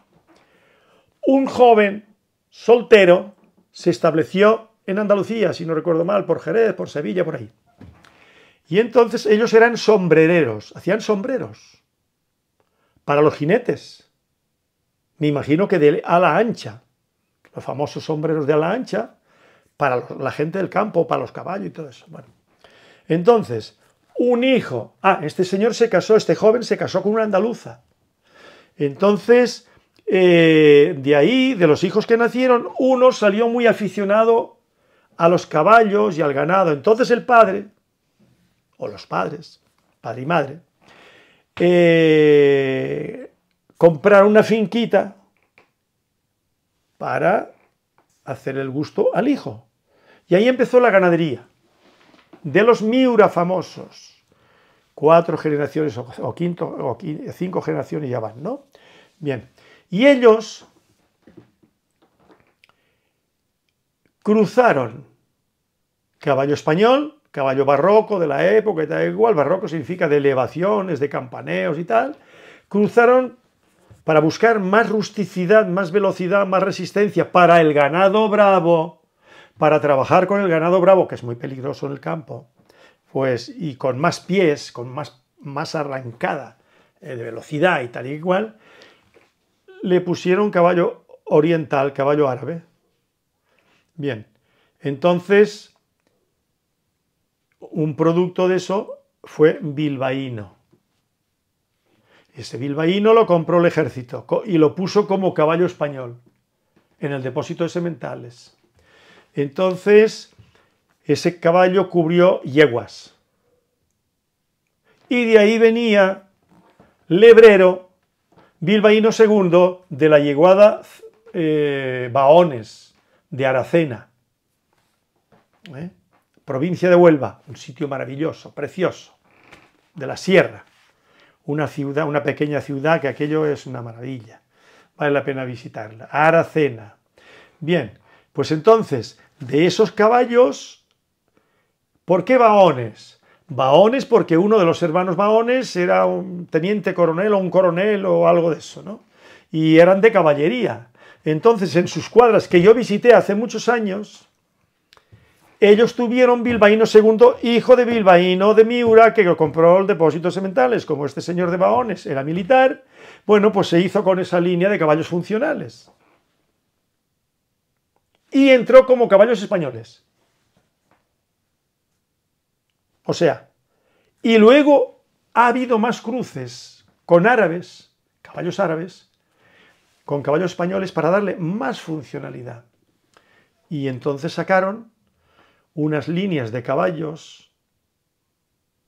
un joven soltero se estableció en Andalucía, si no recuerdo mal, por Jerez, por Sevilla, por ahí. Y entonces ellos eran sombrereros, hacían sombreros para los jinetes. Me imagino que de ala ancha, los famosos sombreros de ala ancha, para la gente del campo, para los caballos y todo eso. Entonces, un hijo. Ah, este señor se casó, este joven se casó con una andaluza. Entonces, eh, de ahí, de los hijos que nacieron, uno salió muy aficionado a los caballos y al ganado. Entonces el padre, o los padres, padre y madre, eh, compraron una finquita para hacer el gusto al hijo. Y ahí empezó la ganadería de los Miura famosos. Cuatro generaciones o, quinto, o cinco generaciones ya van, ¿no? Bien. Y ellos cruzaron Caballo español, caballo barroco de la época y tal, igual, barroco significa de elevaciones, de campaneos y tal, cruzaron para buscar más rusticidad, más velocidad, más resistencia para el ganado bravo, para trabajar con el ganado bravo, que es muy peligroso en el campo, pues, y con más pies, con más, arrancada eh, de velocidad y tal igual, le pusieron caballo oriental, caballo árabe. Bien, entonces un producto de eso fue bilbaíno. Ese bilbaíno lo compró el ejército y lo puso como caballo español en el depósito de sementales. Entonces, ese caballo cubrió yeguas. Y de ahí venía Lebrero, bilbaíno segundo, de la yeguada eh, Baones, de Aracena. ¿Eh? provincia de Huelva, un sitio maravilloso, precioso, de la sierra, una ciudad, una pequeña ciudad que aquello es una maravilla, vale la pena visitarla, Aracena. Bien, pues entonces, de esos caballos, ¿por qué Baones? Baones porque uno de los hermanos Baones era un teniente coronel o un coronel o algo de eso, ¿no? Y eran de caballería. Entonces, en sus cuadras que yo visité hace muchos años, ellos tuvieron Bilbaíno II, hijo de Bilbaíno de Miura, que compró el depósito sementales, como este señor de Baones era militar, bueno, pues se hizo con esa línea de caballos funcionales. Y entró como caballos españoles. O sea, y luego ha habido más cruces con árabes, caballos árabes, con caballos españoles para darle más funcionalidad. Y entonces sacaron unas líneas de caballos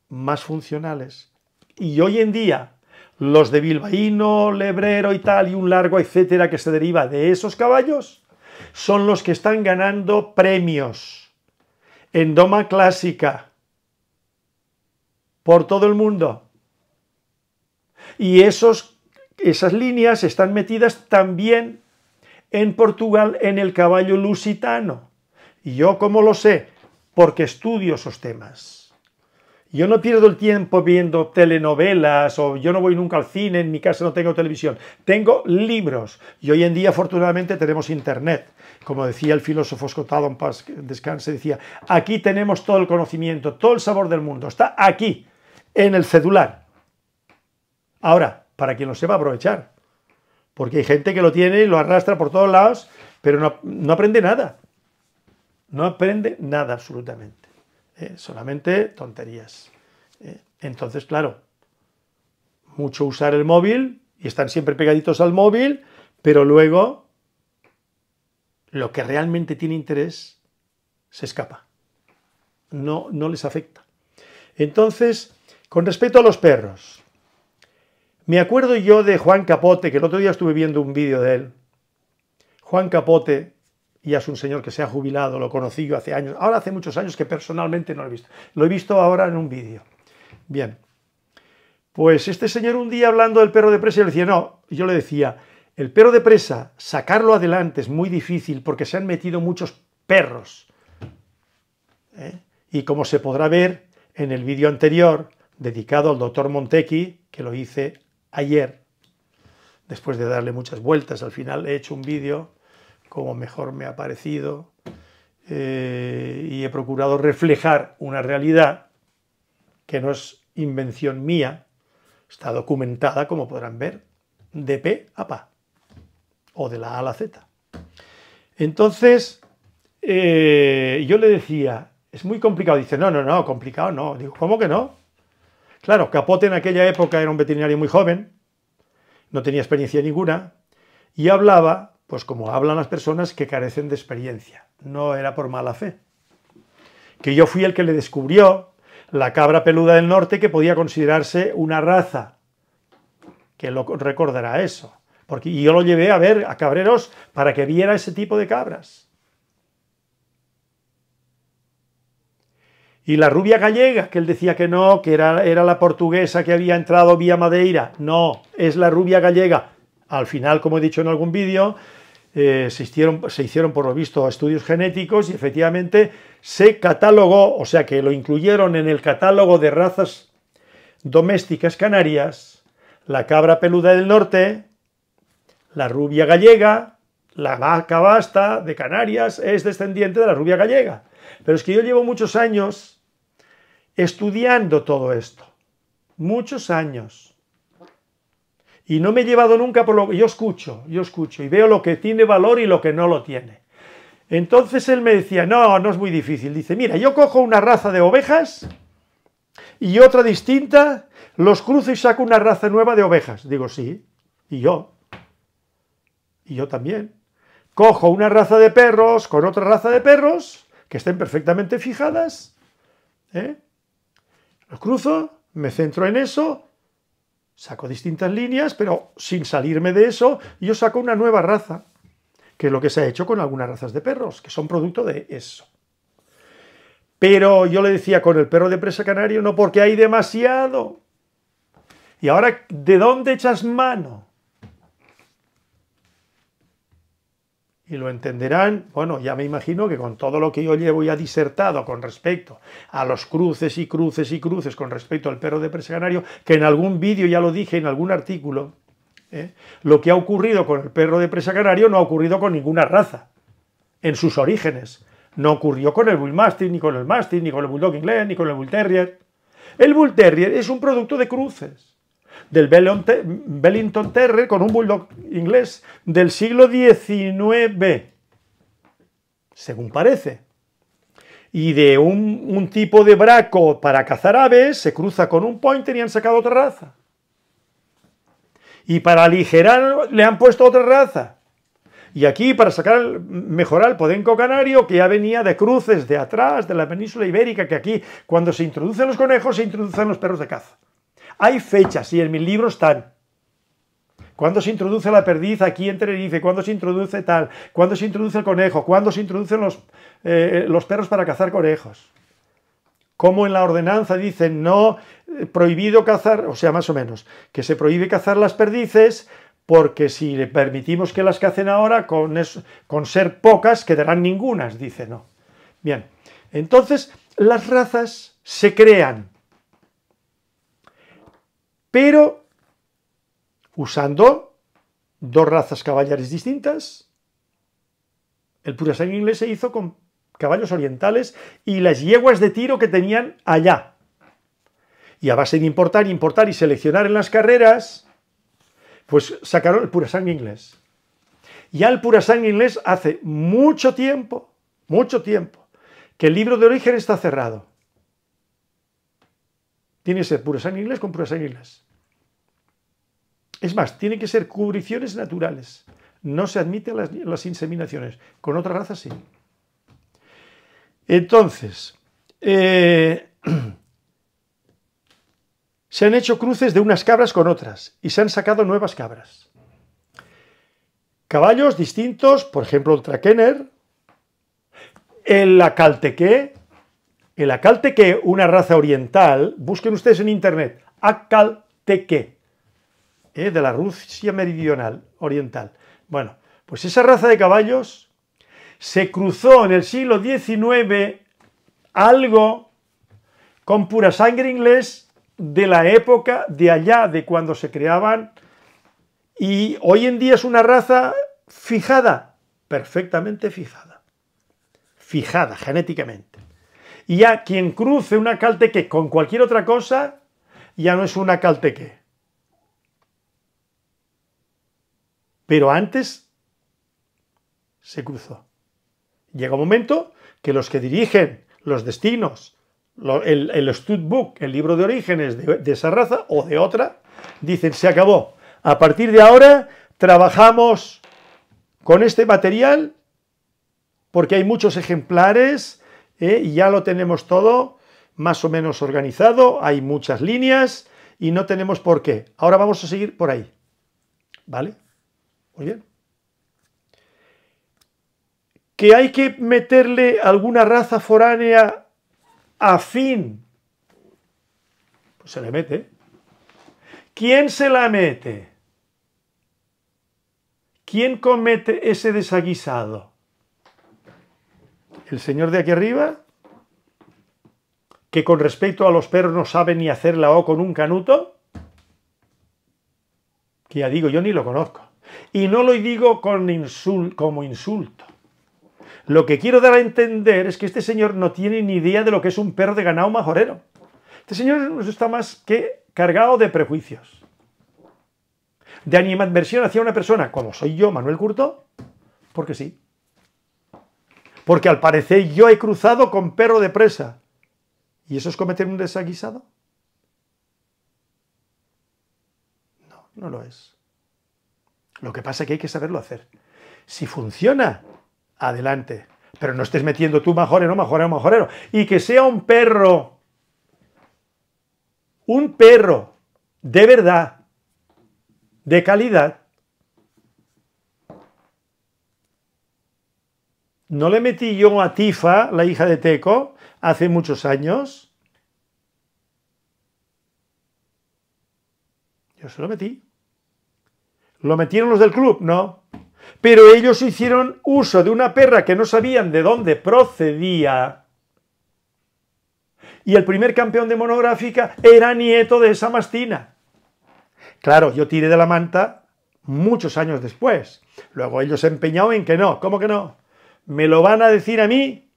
más funcionales. Y hoy en día, los de Bilbaíno, Lebrero y tal, y un largo, etcétera, que se deriva de esos caballos, son los que están ganando premios en doma clásica por todo el mundo. Y esos, esas líneas están metidas también en Portugal en el caballo lusitano. Y yo, como lo sé, porque estudio esos temas. Yo no pierdo el tiempo viendo telenovelas o yo no voy nunca al cine, en mi casa no tengo televisión. Tengo libros y hoy en día afortunadamente tenemos internet. Como decía el filósofo Scott pas descanse, decía, aquí tenemos todo el conocimiento, todo el sabor del mundo. Está aquí, en el celular. Ahora, para quien lo sepa aprovechar. Porque hay gente que lo tiene y lo arrastra por todos lados, pero no aprende nada. No aprende nada absolutamente, eh, solamente tonterías. Eh, entonces, claro, mucho usar el móvil y están siempre pegaditos al móvil, pero luego lo que realmente tiene interés se escapa. No, no les afecta. Entonces, con respecto a los perros, me acuerdo yo de Juan Capote, que el otro día estuve viendo un vídeo de él. Juan Capote, y es un señor que se ha jubilado, lo conocí yo hace años, ahora hace muchos años que personalmente no lo he visto, lo he visto ahora en un vídeo. Bien, pues este señor un día hablando del perro de presa, yo le decía, no, yo le decía, el perro de presa, sacarlo adelante es muy difícil porque se han metido muchos perros. ¿eh? Y como se podrá ver en el vídeo anterior, dedicado al doctor Montequi, que lo hice ayer, después de darle muchas vueltas, al final he hecho un vídeo como mejor me ha parecido eh, y he procurado reflejar una realidad que no es invención mía, está documentada, como podrán ver, de P a P, o de la A a la Z. Entonces, eh, yo le decía, es muy complicado, dice, no, no, no, complicado no, digo, ¿cómo que no? Claro, Capote en aquella época era un veterinario muy joven, no tenía experiencia ninguna, y hablaba pues como hablan las personas que carecen de experiencia. No era por mala fe. Que yo fui el que le descubrió la cabra peluda del norte que podía considerarse una raza. Que lo recordará eso. Porque yo lo llevé a ver a cabreros para que viera ese tipo de cabras. Y la rubia gallega, que él decía que no, que era, era, la portuguesa que había entrado vía Madeira. No, es la rubia gallega. Al final, como he dicho en algún vídeo, eh, se, hicieron, se hicieron por lo visto estudios genéticos y efectivamente se catalogó, o sea que lo incluyeron en el catálogo de razas domésticas canarias, la cabra peluda del norte, la rubia gallega, la vaca basta de Canarias es descendiente de la rubia gallega. Pero es que yo llevo muchos años estudiando todo esto, muchos años. Y no me he llevado nunca por lo que yo escucho, yo escucho y veo lo que tiene valor y lo que no lo tiene. Entonces él me decía, no, no es muy difícil. Dice, mira, yo cojo una raza de ovejas y otra distinta, los cruzo y saco una raza nueva de ovejas. Digo, sí, y yo. Y yo también. Cojo una raza de perros con otra raza de perros, que estén perfectamente fijadas, ¿eh? los cruzo, me centro en eso, Saco distintas líneas, pero sin salirme de eso, yo saco una nueva raza, que es lo que se ha hecho con algunas razas de perros, que son producto de eso. Pero yo le decía, con el perro de presa canario no, porque hay demasiado. Y ahora, ¿de dónde echas mano? y lo entenderán, bueno, ya me imagino que con todo lo que yo llevo ya disertado con respecto a los cruces y cruces y cruces con respecto al perro de presa canario, que en algún vídeo ya lo dije, en algún artículo, ¿eh? lo que ha ocurrido con el perro de presa canario no ha ocurrido con ninguna raza, en sus orígenes. No ocurrió con el Bullmastiff, ni con el Mastiff, ni con el Bulldog Inglés, ni con el Bull Terrier. El Bull Terrier es un producto de cruces del Bellington Terre con un bulldog inglés del siglo XIX, según parece. Y de un, tipo de braco para cazar aves se cruza con un pointer y han sacado otra raza. Y para aligerar le han puesto otra raza. Y aquí, para sacar, mejorar el podenco canario, que ya venía de cruces de atrás, de la península ibérica, que aquí, cuando se introducen los conejos, se introducen los perros de caza. Hay fechas y en mis libros están. ¿Cuándo se introduce la perdiz aquí en Tenerife? ¿Cuándo se introduce tal? ¿Cuándo se introduce el conejo? ¿Cuándo se introducen los, eh, perros para cazar conejos? Como en la ordenanza dicen no eh, prohibido cazar, o sea, más o menos, que se prohíbe cazar las perdices porque si le permitimos que las cacen ahora, con, con ser pocas quedarán ningunas, dice no. Bien, entonces las razas se crean pero usando dos razas caballares distintas. El pura inglés se hizo con caballos orientales y las yeguas de tiro que tenían allá. Y a base de importar, importar y seleccionar en las carreras, pues sacaron el pura inglés. Ya el pura inglés hace mucho tiempo, mucho tiempo, que el libro de origen está cerrado. Tiene ese pura sangre inglés con pura inglés. Es más, tienen que ser cubriciones naturales. No se admiten las, inseminaciones. Con otra razas, sí. Entonces, eh, [CLEARS THROAT] se han hecho cruces de unas cabras con otras y se han sacado nuevas cabras. Caballos distintos, por ejemplo, el Trakener, el Acalteque. El Acalteque, una raza oriental, busquen ustedes en internet, Acalteque. ¿eh? de la Rusia meridional, oriental. Bueno, pues esa raza de caballos se cruzó en el siglo XIX algo con pura sangre inglés de la época de allá, de cuando se creaban, y hoy en día es una raza fijada, perfectamente fijada, fijada genéticamente. Y ya quien cruce una calteque con cualquier otra cosa, ya no es una calteque, Pero antes se cruzó. Llega un momento que los que dirigen los destinos, el, Studbook, el libro de orígenes de, esa raza o de otra, dicen, se acabó. A partir de ahora trabajamos con este material porque hay muchos ejemplares ¿eh? y ya lo tenemos todo más o menos organizado, hay muchas líneas y no tenemos por qué. Ahora vamos a seguir por ahí. ¿Vale? Muy bien. Que hay que meterle alguna raza foránea afín. Pues se le mete. ¿Quién se la mete? ¿Quién comete ese desaguisado? ¿El señor de aquí arriba? ¿Que con respecto a los perros no sabe ni hacer la O con un canuto? Que ya digo, yo ni lo conozco. Y no lo digo con como insulto. Lo que quiero dar a entender es que este señor no tiene ni idea de lo que es un perro de ganado majorero. Este señor está más que cargado de prejuicios, de animadversión hacia una persona como soy yo, Manuel Curto, porque sí. Porque al parecer yo he cruzado con perro de presa. ¿Y eso es cometer un desaguisado? No, no lo es. Lo que pasa es que hay que saberlo hacer. Si funciona, adelante. Pero no estés metiendo tú majorero, majorero, majorero. Y que sea un perro, un perro de verdad, de calidad, No le metí yo a Tifa, la hija de Teco, hace muchos años. Yo se lo metí. ¿Lo metieron los del club? No. Pero ellos hicieron uso de una perra que no sabían de dónde procedía. Y el primer campeón de monográfica era nieto de esa mastina. Claro, yo tiré de la manta muchos años después. Luego ellos se empeñaron en que no. ¿Cómo que no? ¿Me lo van a decir a mí?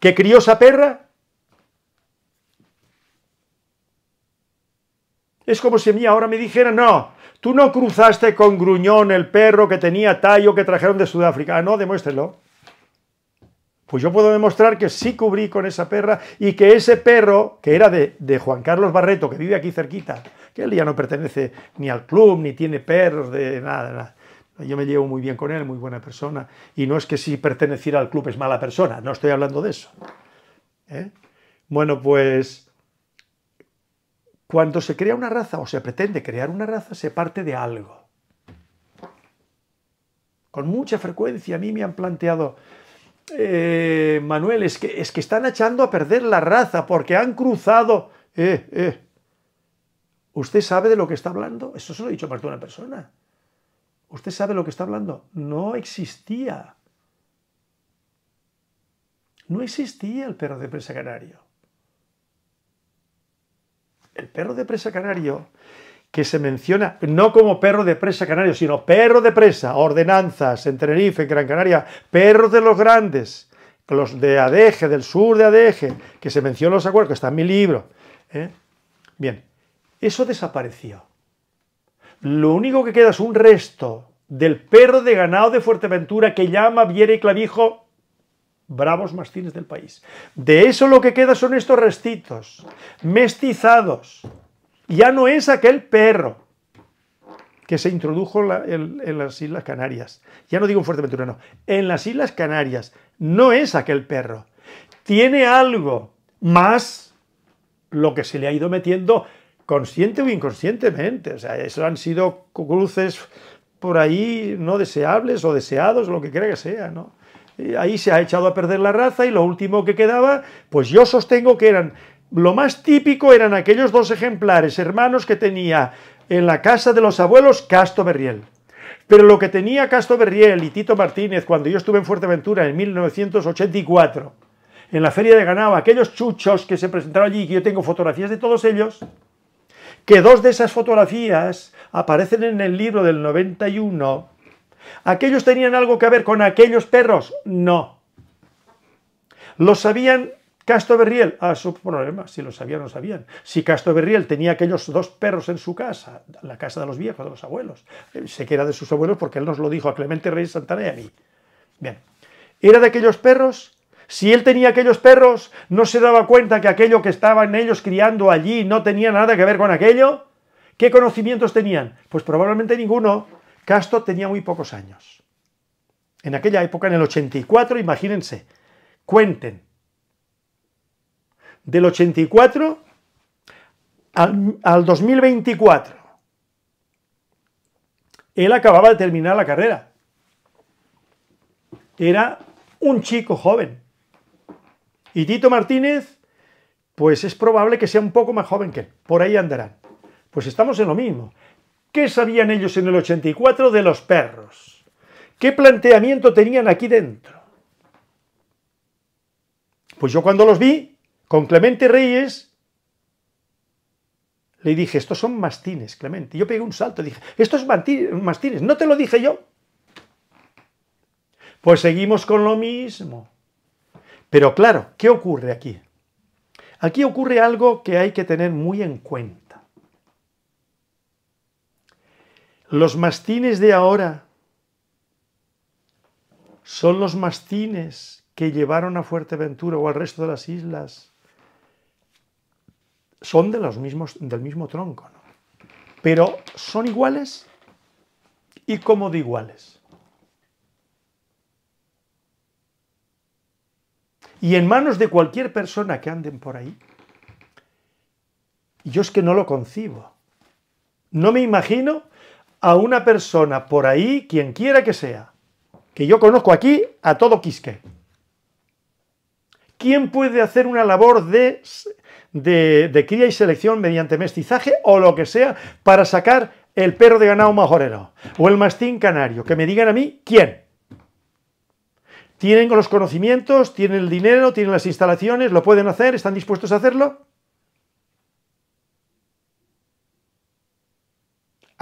¿Qué crió esa perra? Es como si a mí ahora me dijera no, tú no cruzaste con Gruñón el perro que tenía tallo que trajeron de Sudáfrica. Ah, no, demuéstrelo. Pues yo puedo demostrar que sí cubrí con esa perra y que ese perro, que era de, Juan Carlos Barreto, que vive aquí cerquita, que él ya no pertenece ni al club, ni tiene perros, de nada, nada. Yo me llevo muy bien con él, muy buena persona. Y no es que si perteneciera al club es mala persona, no estoy hablando de eso. ¿eh? Bueno, pues cuando se crea una raza o se pretende crear una raza, se parte de algo. Con mucha frecuencia a mí me han planteado, eh, Manuel, es que, es que están echando a perder la raza porque han cruzado... Eh, eh. ¿Usted sabe de lo que está hablando? Eso se lo he dicho más de una persona. ¿Usted sabe de lo que está hablando? No existía. No existía el perro de presa canario. El perro de presa canario, que se menciona no como perro de presa canario, sino perro de presa, ordenanzas en Tenerife, en Gran Canaria, perros de los grandes, los de Adeje, del sur de Adeje, que se menciona en los acuerdos, que está en mi libro. ¿eh? Bien, eso desapareció. Lo único que queda es un resto del perro de ganado de Fuerteventura que llama Viera y Clavijo bravos mastines del país. De eso lo que queda son estos restitos, mestizados. Ya no es aquel perro que se introdujo en, las Islas Canarias. Ya no digo en fuerte no. En las Islas Canarias no es aquel perro. Tiene algo más lo que se le ha ido metiendo consciente o inconscientemente. O sea, eso han sido cruces por ahí no deseables o deseados, lo que quiera que sea, ¿no? ahí se ha echado a perder la raza y lo último que quedaba, pues yo sostengo que eran, lo más típico eran aquellos dos ejemplares hermanos que tenía en la casa de los abuelos Casto Berriel. Pero lo que tenía Casto Berriel y Tito Martínez cuando yo estuve en Fuerteventura en 1984, en la feria de ganado, aquellos chuchos que se presentaron allí, que yo tengo fotografías de todos ellos, que dos de esas fotografías aparecen en el libro del 91, ¿Aquellos tenían algo que ver con aquellos perros? No. ¿Lo sabían Castro Berriel? A ah, su problema, si lo sabían o no sabían. Si Castro Berriel tenía aquellos dos perros en su casa, la casa de los viejos, de los abuelos, eh, sé que era de sus abuelos porque él nos lo dijo a Clemente Reyes Santana y a mí. Bien, ¿era de aquellos perros? Si él tenía aquellos perros, ¿no se daba cuenta que aquello que estaban ellos criando allí no tenía nada que ver con aquello? ¿Qué conocimientos tenían? Pues probablemente ninguno. Castro tenía muy pocos años. En aquella época, en el 84, imagínense, cuenten. Del 84 al, 2024. Él acababa de terminar la carrera. Era un chico joven. Y Tito Martínez, pues es probable que sea un poco más joven que él. Por ahí andarán. Pues estamos en lo mismo. ¿Qué sabían ellos en el 84 de los perros? ¿Qué planteamiento tenían aquí dentro? Pues yo cuando los vi, con Clemente Reyes, le dije, estos son mastines, Clemente. Yo pegué un salto, y dije, estos mastines, no te lo dije yo. Pues seguimos con lo mismo. Pero claro, ¿qué ocurre aquí? Aquí ocurre algo que hay que tener muy en cuenta. Los mastines de ahora son los mastines que llevaron a Fuerteventura o al resto de las islas. Son de los mismos, del mismo tronco, ¿no? Pero son iguales y como de iguales. Y en manos de cualquier persona que anden por ahí, yo es que no lo concibo. No me imagino a una persona por ahí, quien quiera que sea, que yo conozco aquí a todo Quisque. ¿Quién puede hacer una labor de, cría y selección mediante mestizaje o lo que sea para sacar el perro de ganado majorero o el mastín canario? Que me digan a mí, ¿quién? ¿Tienen los conocimientos? ¿Tienen el dinero? ¿Tienen las instalaciones? ¿Lo pueden hacer? ¿Están dispuestos a hacerlo?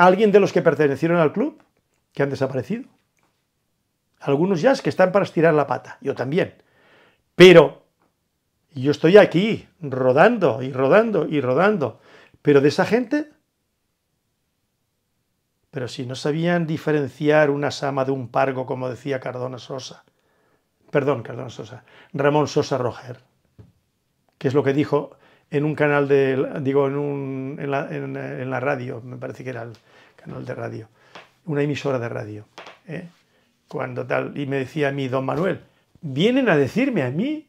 alguien de los que pertenecieron al club que han desaparecido. Algunos ya es que están para estirar la pata, yo también. Pero yo estoy aquí rodando y rodando y rodando. Pero de esa gente, pero si no sabían diferenciar una sama de un pargo, como decía Cardona Sosa, perdón, Cardona Sosa, Ramón Sosa Roger, que es lo que dijo en un canal de, digo, en, un, en, la, radio, me parece que era el canal de radio, una emisora de radio. ¿eh? Cuando tal, y me decía a mí, don Manuel, vienen a decirme a mí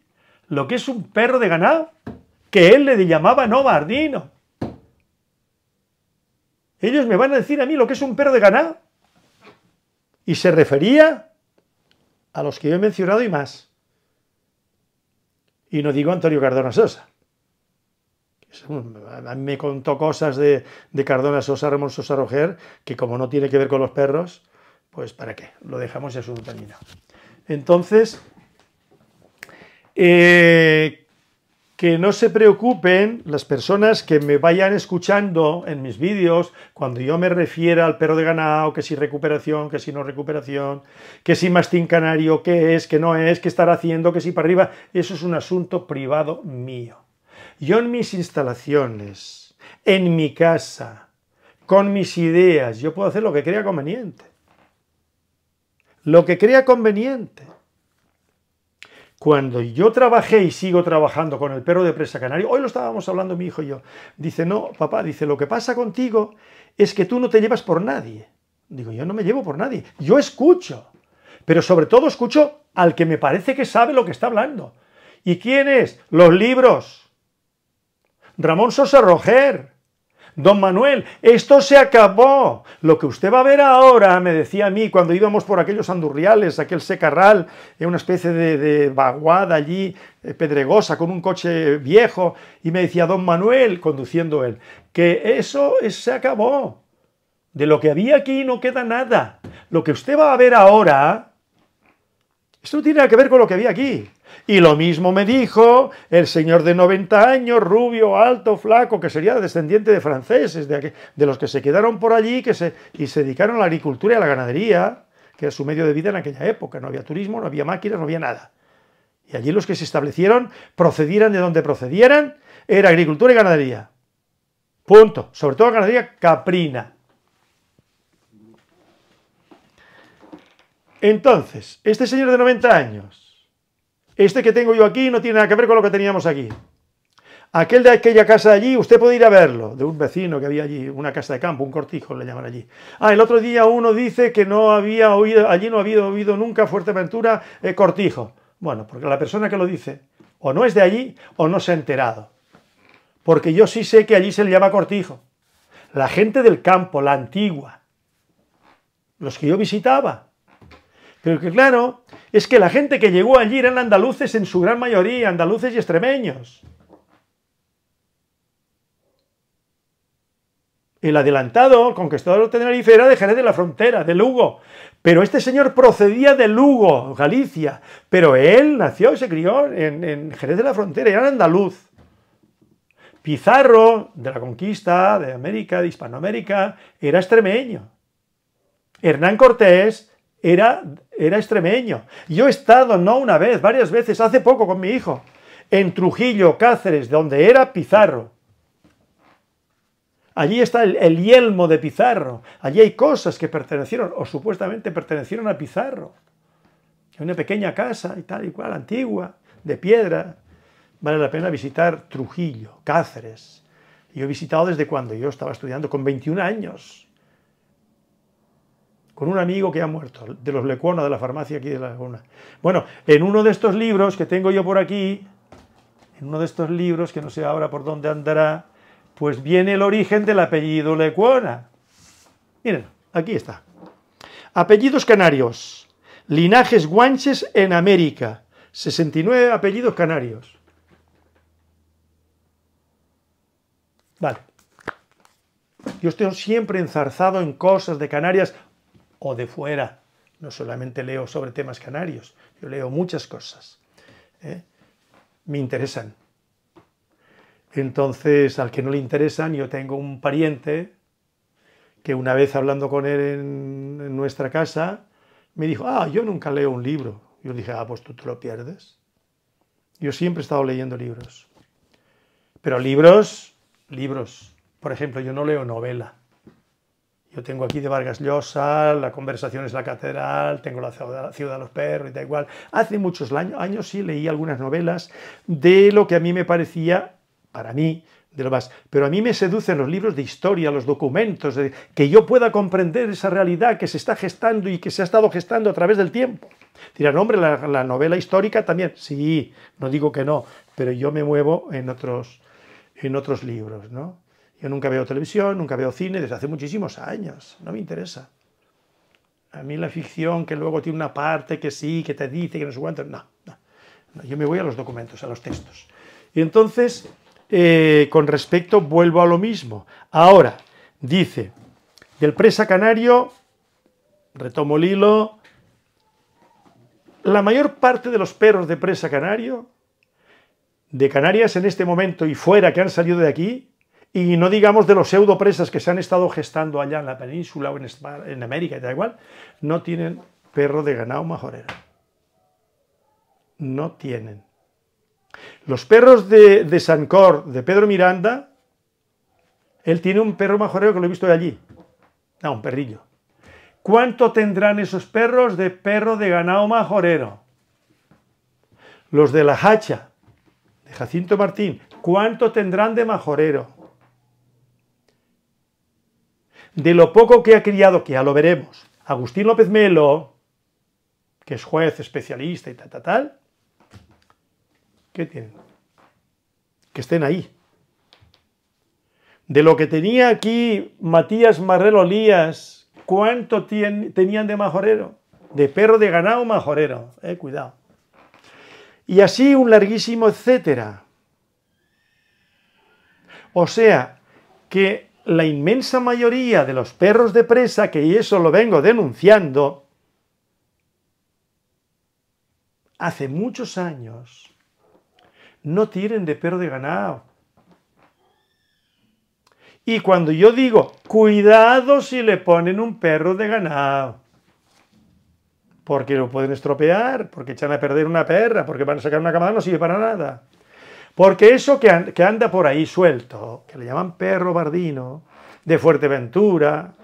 lo que es un perro de ganado, que él le llamaba no novardino. Ellos me van a decir a mí lo que es un perro de ganado. Y se refería a los que yo he mencionado y más. Y no digo Antonio Cardona Sosa me contó cosas de, Cardona Sosa, Ramón Sosa Roger, que como no tiene que ver con los perros, pues para qué, lo dejamos y asunto su Entonces, eh, que no se preocupen las personas que me vayan escuchando en mis vídeos, cuando yo me refiera al perro de ganado, que si recuperación, que si no recuperación, que si mastín canario, qué es, qué no es, qué estar haciendo, que si para arriba, eso es un asunto privado mío. Yo en mis instalaciones, en mi casa, con mis ideas, yo puedo hacer lo que crea conveniente. Lo que crea conveniente. Cuando yo trabajé y sigo trabajando con el perro de presa canario, hoy lo estábamos hablando mi hijo y yo, dice, no, papá, dice, lo que pasa contigo es que tú no te llevas por nadie. Digo, yo no me llevo por nadie, yo escucho, pero sobre todo escucho al que me parece que sabe lo que está hablando. ¿Y quién es? Los libros. Ramón Sosa Roger, Don Manuel, esto se acabó. Lo que usted va a ver ahora, me decía a mí, cuando íbamos por aquellos andurriales, aquel secarral, eh, una especie de, de vaguada allí, eh, pedregosa, con un coche viejo, y me decía Don Manuel, conduciendo él, que eso se acabó. De lo que había aquí no queda nada. Lo que usted va a ver ahora esto tiene nada que ver con lo que había aquí. Y lo mismo me dijo el señor de 90 años, rubio, alto, flaco, que sería descendiente de franceses, de, de los que se quedaron por allí que se... y se dedicaron a la agricultura y a la ganadería, que era su medio de vida en aquella época. No había turismo, no había máquinas, no había nada. Y allí los que se establecieron, procedieran de donde procedieran, era agricultura y ganadería. Punto. Sobre todo ganadería caprina. Entonces, este señor de 90 años, este que tengo yo aquí no tiene nada que ver con lo que teníamos aquí. Aquel de aquella casa de allí, usted puede ir a verlo, de un vecino que había allí, una casa de campo, un cortijo le llaman allí. Ah, el otro día uno dice que no había oído, allí no había oído nunca Fuerteventura eh, cortijo. Bueno, porque la persona que lo dice o no es de allí o no se ha enterado. Porque yo sí sé que allí se le llama cortijo. La gente del campo, la antigua, los que yo visitaba, pero que claro, es que la gente que llegó allí eran andaluces en su gran mayoría, andaluces y extremeños. El adelantado, conquistador de Tenerife, era de Jerez de la Frontera, de Lugo. Pero este señor procedía de Lugo, Galicia. Pero él nació y se crió en, en Jerez de la Frontera, era andaluz. Pizarro, de la conquista, de América, de Hispanoamérica, era extremeño. Hernán Cortés era, era extremeño. Yo he estado, no una vez, varias veces, hace poco con mi hijo, en Trujillo, Cáceres, donde era Pizarro. Allí está el, yelmo de Pizarro. Allí hay cosas que pertenecieron, o supuestamente pertenecieron a Pizarro. una pequeña casa y tal y cual, antigua, de piedra. Vale la pena visitar Trujillo, Cáceres. Yo he visitado desde cuando yo estaba estudiando, con 21 años con un amigo que ha muerto, de los Lecuona, de la farmacia aquí de la Laguna. Bueno, en uno de estos libros que tengo yo por aquí, en uno de estos libros, que no sé ahora por dónde andará, pues viene el origen del apellido Lecuona. Miren, aquí está. Apellidos canarios. Linajes guanches en América. 69 apellidos canarios. Vale. Yo estoy siempre enzarzado en cosas de Canarias o de fuera. No solamente leo sobre temas canarios, yo leo muchas cosas. ¿eh? Me interesan. Entonces, al que no le interesan, yo tengo un pariente que una vez hablando con él en, en nuestra casa, me dijo, ah, yo nunca leo un libro. Yo le dije, ah, pues tú te lo pierdes. Yo siempre he estado leyendo libros. Pero libros, libros. Por ejemplo, yo no leo novela. Yo tengo aquí de Vargas Llosa, La conversación es la catedral, tengo La ciudad de los perros y da igual. Hace muchos años sí leí algunas novelas de lo que a mí me parecía, para mí, de lo más. Pero a mí me seducen los libros de historia, los documentos, de, que yo pueda comprender esa realidad que se está gestando y que se ha estado gestando a través del tiempo. Dirán, hombre, la, la novela histórica también. Sí, no digo que no, pero yo me muevo en otros, en otros libros, ¿no? Yo nunca veo televisión, nunca veo cine desde hace muchísimos años, no me interesa. A mí la ficción que luego tiene una parte que sí, que te dice, que no sé cuánto, no, yo me voy a los documentos, a los textos. Y entonces, eh, con respecto, vuelvo a lo mismo. Ahora, dice, del presa canario, retomo el hilo, la mayor parte de los perros de presa canario, de Canarias en este momento y fuera que han salido de aquí, y no digamos de los pseudopresas que se han estado gestando allá en la península o en, en América, da igual, no tienen perro de ganado majorero. No tienen. Los perros de, de Sancor, de Pedro Miranda, él tiene un perro majorero que lo he visto de allí. No, ah, un perrillo. ¿Cuánto tendrán esos perros de perro de ganado majorero? Los de la hacha, de Jacinto Martín, ¿cuánto tendrán de majorero? de lo poco que ha criado, que ya lo veremos, Agustín López Melo, que es juez especialista y tal, tal, tal, ¿qué tienen? Que estén ahí. De lo que tenía aquí Matías Marrero Lías, ¿cuánto tenían de majorero? De perro de ganado majorero, eh, cuidado. Y así un larguísimo etcétera. O sea, que la inmensa mayoría de los perros de presa, que y eso lo vengo denunciando, hace muchos años no tiren de perro de ganado. Y cuando yo digo, cuidado si le ponen un perro de ganado, porque lo pueden estropear, porque echan a perder una perra, porque van a sacar una camada, no sirve para nada. Porque eso que, anda por ahí suelto, que le llaman perro bardino, de Fuerteventura,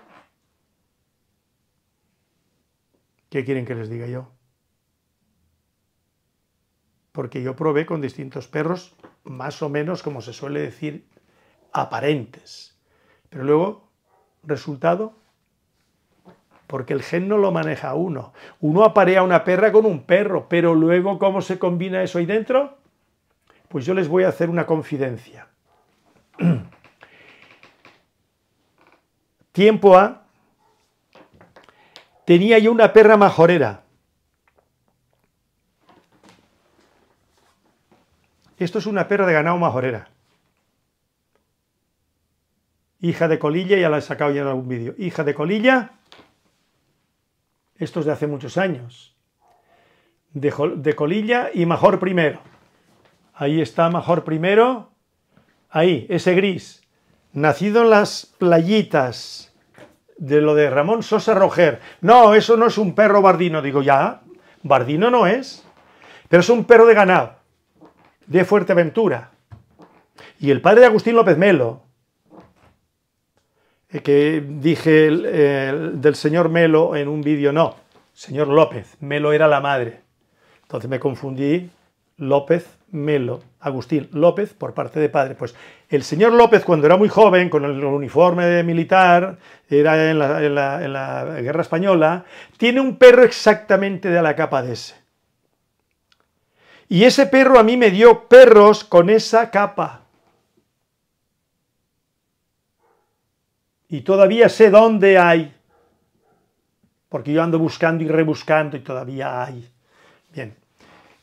¿qué quieren que les diga yo? Porque yo probé con distintos perros, más o menos, como se suele decir, aparentes. Pero luego, resultado, porque el gen no lo maneja uno. Uno aparea una perra con un perro, pero luego, ¿cómo se combina eso ahí dentro? Pues yo les voy a hacer una confidencia. [CLEARS THROAT] Tiempo A, tenía yo una perra majorera. Esto es una perra de ganado majorera. Hija de colilla, ya la he sacado ya en algún vídeo. Hija de colilla, esto es de hace muchos años. De, de colilla y major primero. Ahí está mejor primero. Ahí, ese gris. Nacido en las playitas de lo de Ramón Sosa Roger. No, eso no es un perro bardino. Digo, ya, bardino no es. Pero es un perro de ganado, de Fuerte Fuerteventura. Y el padre de Agustín López Melo, eh, que dije del señor Melo en un vídeo, no, señor López, Melo era la madre. Entonces me confundí López Melo, Agustín López, por parte de padre. Pues el señor López, cuando era muy joven, con el uniforme de militar, era en la, en la Guerra Española, tiene un perro exactamente de la capa de ese. Y ese perro a mí me dio perros con esa capa. Y todavía sé dónde hay, porque yo ando buscando y rebuscando y todavía hay.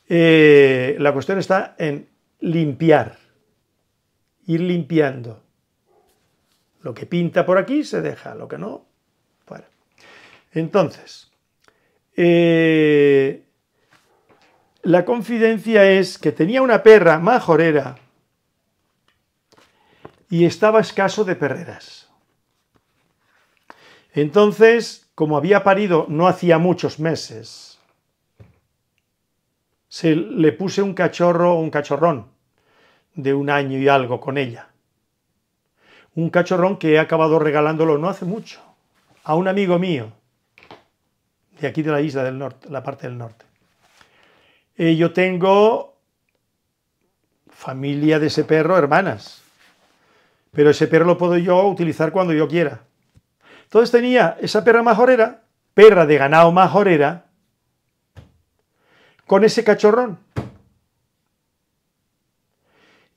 Eh, la cuestión está en limpiar, ir limpiando. Lo que pinta por aquí se deja, lo que no, fuera. Entonces, eh, la confidencia es que tenía una perra majorera y estaba escaso de perreras. Entonces, como había parido no hacía muchos meses, se le puse un cachorro, un cachorrón de un año y algo con ella. Un cachorrón que he acabado regalándolo no hace mucho a un amigo mío de aquí de la isla del norte, la parte del norte. Eh, yo tengo familia de ese perro, hermanas, pero ese perro lo puedo yo utilizar cuando yo quiera. Entonces tenía esa perra majorera, perra de ganado majorera, con ese cachorrón.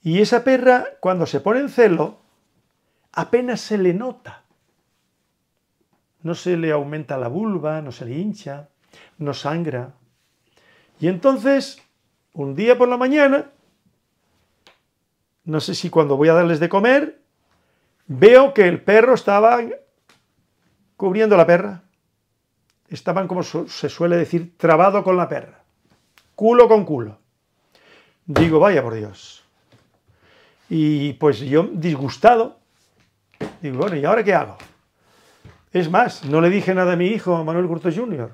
Y esa perra, cuando se pone en celo, apenas se le nota. No se le aumenta la vulva, no se le hincha, no sangra. Y entonces, un día por la mañana, no sé si cuando voy a darles de comer, veo que el perro estaba cubriendo la perra. Estaban, como se suele decir, trabado con la perra culo con culo. Digo, vaya por Dios. Y pues yo, disgustado, digo, bueno, ¿y ahora qué hago? Es más, no le dije nada a mi hijo, Manuel Curto Jr.,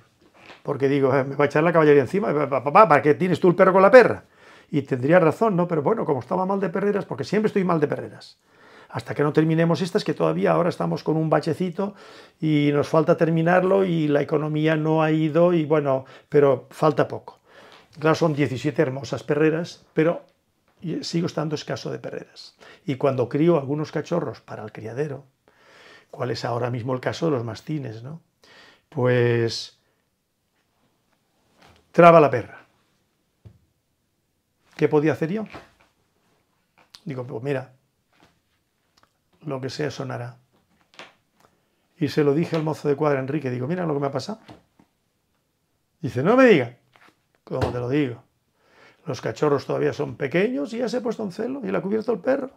porque digo, eh, me va a echar la caballería encima, eh, papá, ¿para qué tienes tú el perro con la perra? Y tendría razón, ¿no? Pero bueno, como estaba mal de perreras, porque siempre estoy mal de perreras, hasta que no terminemos estas, que todavía ahora estamos con un bachecito y nos falta terminarlo y la economía no ha ido y bueno, pero falta poco. Claro, son 17 hermosas perreras, pero sigo estando escaso de perreras. Y cuando crío algunos cachorros para el criadero, cuál es ahora mismo el caso de los mastines, ¿no? Pues traba la perra. ¿Qué podía hacer yo? Digo, pues mira, lo que sea sonará. Y se lo dije al mozo de cuadra, Enrique, digo, mira lo que me ha pasado. Dice, no me diga como te lo digo. Los cachorros todavía son pequeños y ya se ha puesto un celo y le ha cubierto el perro.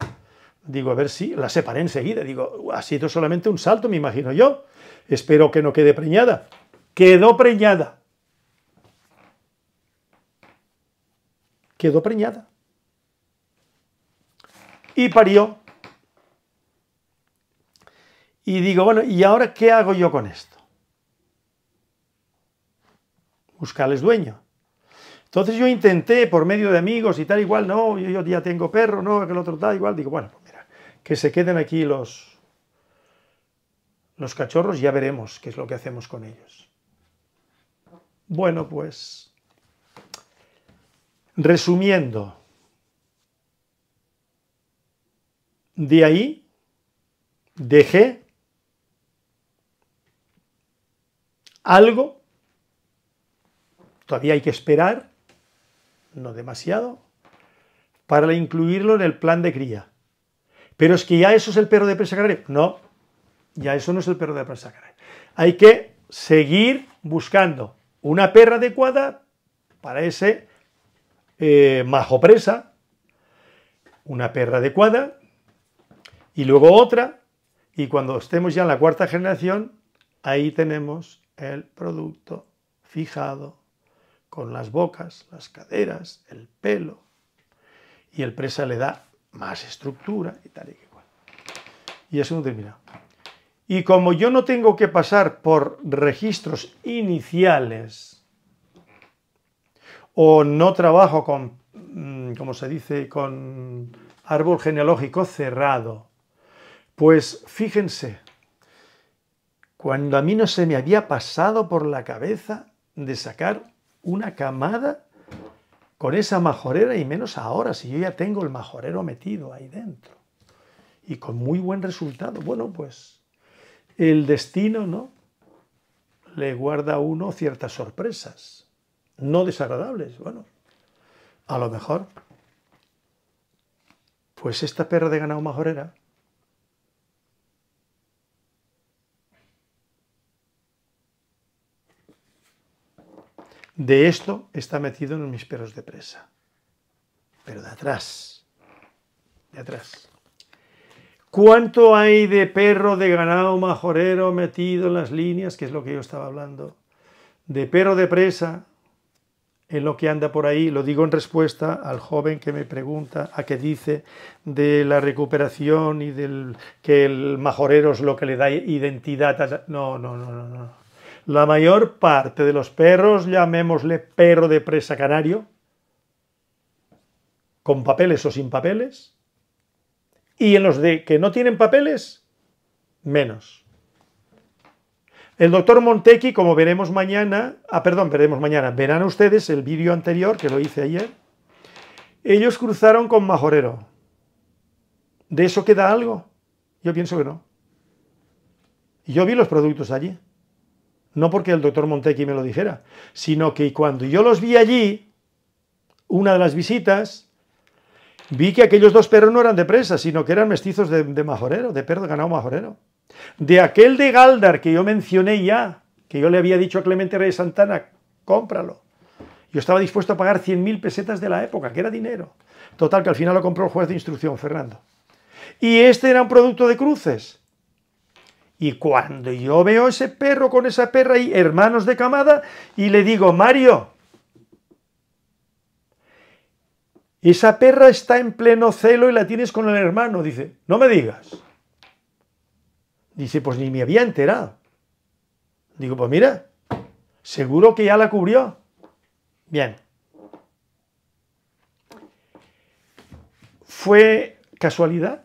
Digo, a ver si, la separé enseguida. Digo, ha sido solamente un salto, me imagino yo. Espero que no quede preñada. Quedó preñada. Quedó preñada. Y parió. Y digo, bueno, ¿y ahora qué hago yo con esto? Buscarles dueño. Entonces yo intenté por medio de amigos y tal, igual, no, yo, ya tengo perro, no, que el otro tal, igual, digo, bueno, pues mira, que se queden aquí los, los cachorros, ya veremos qué es lo que hacemos con ellos. Bueno, pues, resumiendo, de ahí dejé algo, todavía hay que esperar, no demasiado, para incluirlo en el plan de cría. Pero es que ya eso es el perro de presa No, ya eso no es el perro de presa Hay que seguir buscando una perra adecuada para ese eh, majo presa, una perra adecuada, y luego otra, y cuando estemos ya en la cuarta generación, ahí tenemos el producto fijado con las bocas, las caderas, el pelo, y el presa le da más estructura y tal y cual. Y eso no termina. Y como yo no tengo que pasar por registros iniciales, o no trabajo con, mm, como se dice, con árbol genealógico cerrado, pues fíjense, cuando a mí no se me había pasado por la cabeza de sacar una camada con esa majorera y menos ahora, si yo ya tengo el majorero metido ahí dentro. Y con muy buen resultado. Bueno, pues el destino, ¿no? Le guarda a uno ciertas sorpresas, no desagradables, bueno. A lo mejor, pues esta perra de ganado majorera de esto está metido en mis perros de presa. Pero de atrás, de atrás. ¿Cuánto hay de perro de ganado majorero metido en las líneas, que es lo que yo estaba hablando? De perro de presa en lo que anda por ahí, lo digo en respuesta al joven que me pregunta, a qué dice de la recuperación y del que el majorero es lo que le da identidad. No, no, no, no, no. La mayor parte de los perros, llamémosle perro de presa canario, con papeles o sin papeles, y en los de que no tienen papeles, menos. El doctor Montequi, como veremos mañana, ah, perdón, veremos mañana, verán ustedes el vídeo anterior que lo hice ayer, ellos cruzaron con Majorero. ¿De eso queda algo? Yo pienso que no. yo vi los productos allí no porque el doctor Montequi me lo dijera, sino que cuando yo los vi allí, una de las visitas, vi que aquellos dos perros no eran de presa, sino que eran mestizos de, majorero, de perro ganado majorero. De aquel de Galdar que yo mencioné ya, que yo le había dicho a Clemente Reyes Santana, cómpralo. Yo estaba dispuesto a pagar 100.000 pesetas de la época, que era dinero. Total, que al final lo compró el juez de instrucción, Fernando. Y este era un producto de cruces. Y cuando yo veo ese perro con esa perra y hermanos de camada, y le digo, Mario, esa perra está en pleno celo y la tienes con el hermano, dice, no me digas. Dice, pues ni me había enterado. Digo, pues mira, seguro que ya la cubrió. Bien. ¿Fue casualidad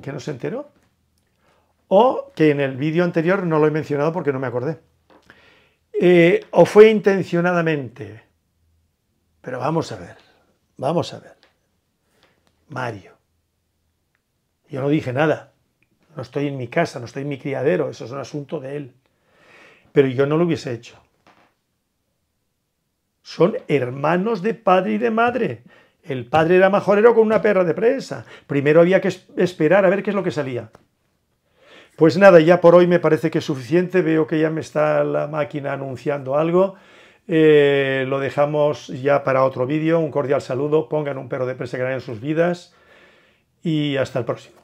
que no se enteró? o que en el vídeo anterior no lo he mencionado porque no me acordé. Eh, o fue intencionadamente. Pero vamos a ver, vamos a ver. Mario, yo no dije nada. No estoy en mi casa, no estoy en mi criadero, eso es un asunto de él. Pero yo no lo hubiese hecho. Son hermanos de padre y de madre. El padre era majorero con una perra de presa. Primero había que esperar a ver qué es lo que salía. Pues nada, ya por hoy me parece que es suficiente, veo que ya me está la máquina anunciando algo. Eh, lo dejamos ya para otro vídeo, un cordial saludo, pongan un perro de perseguir en sus vidas y hasta el próximo.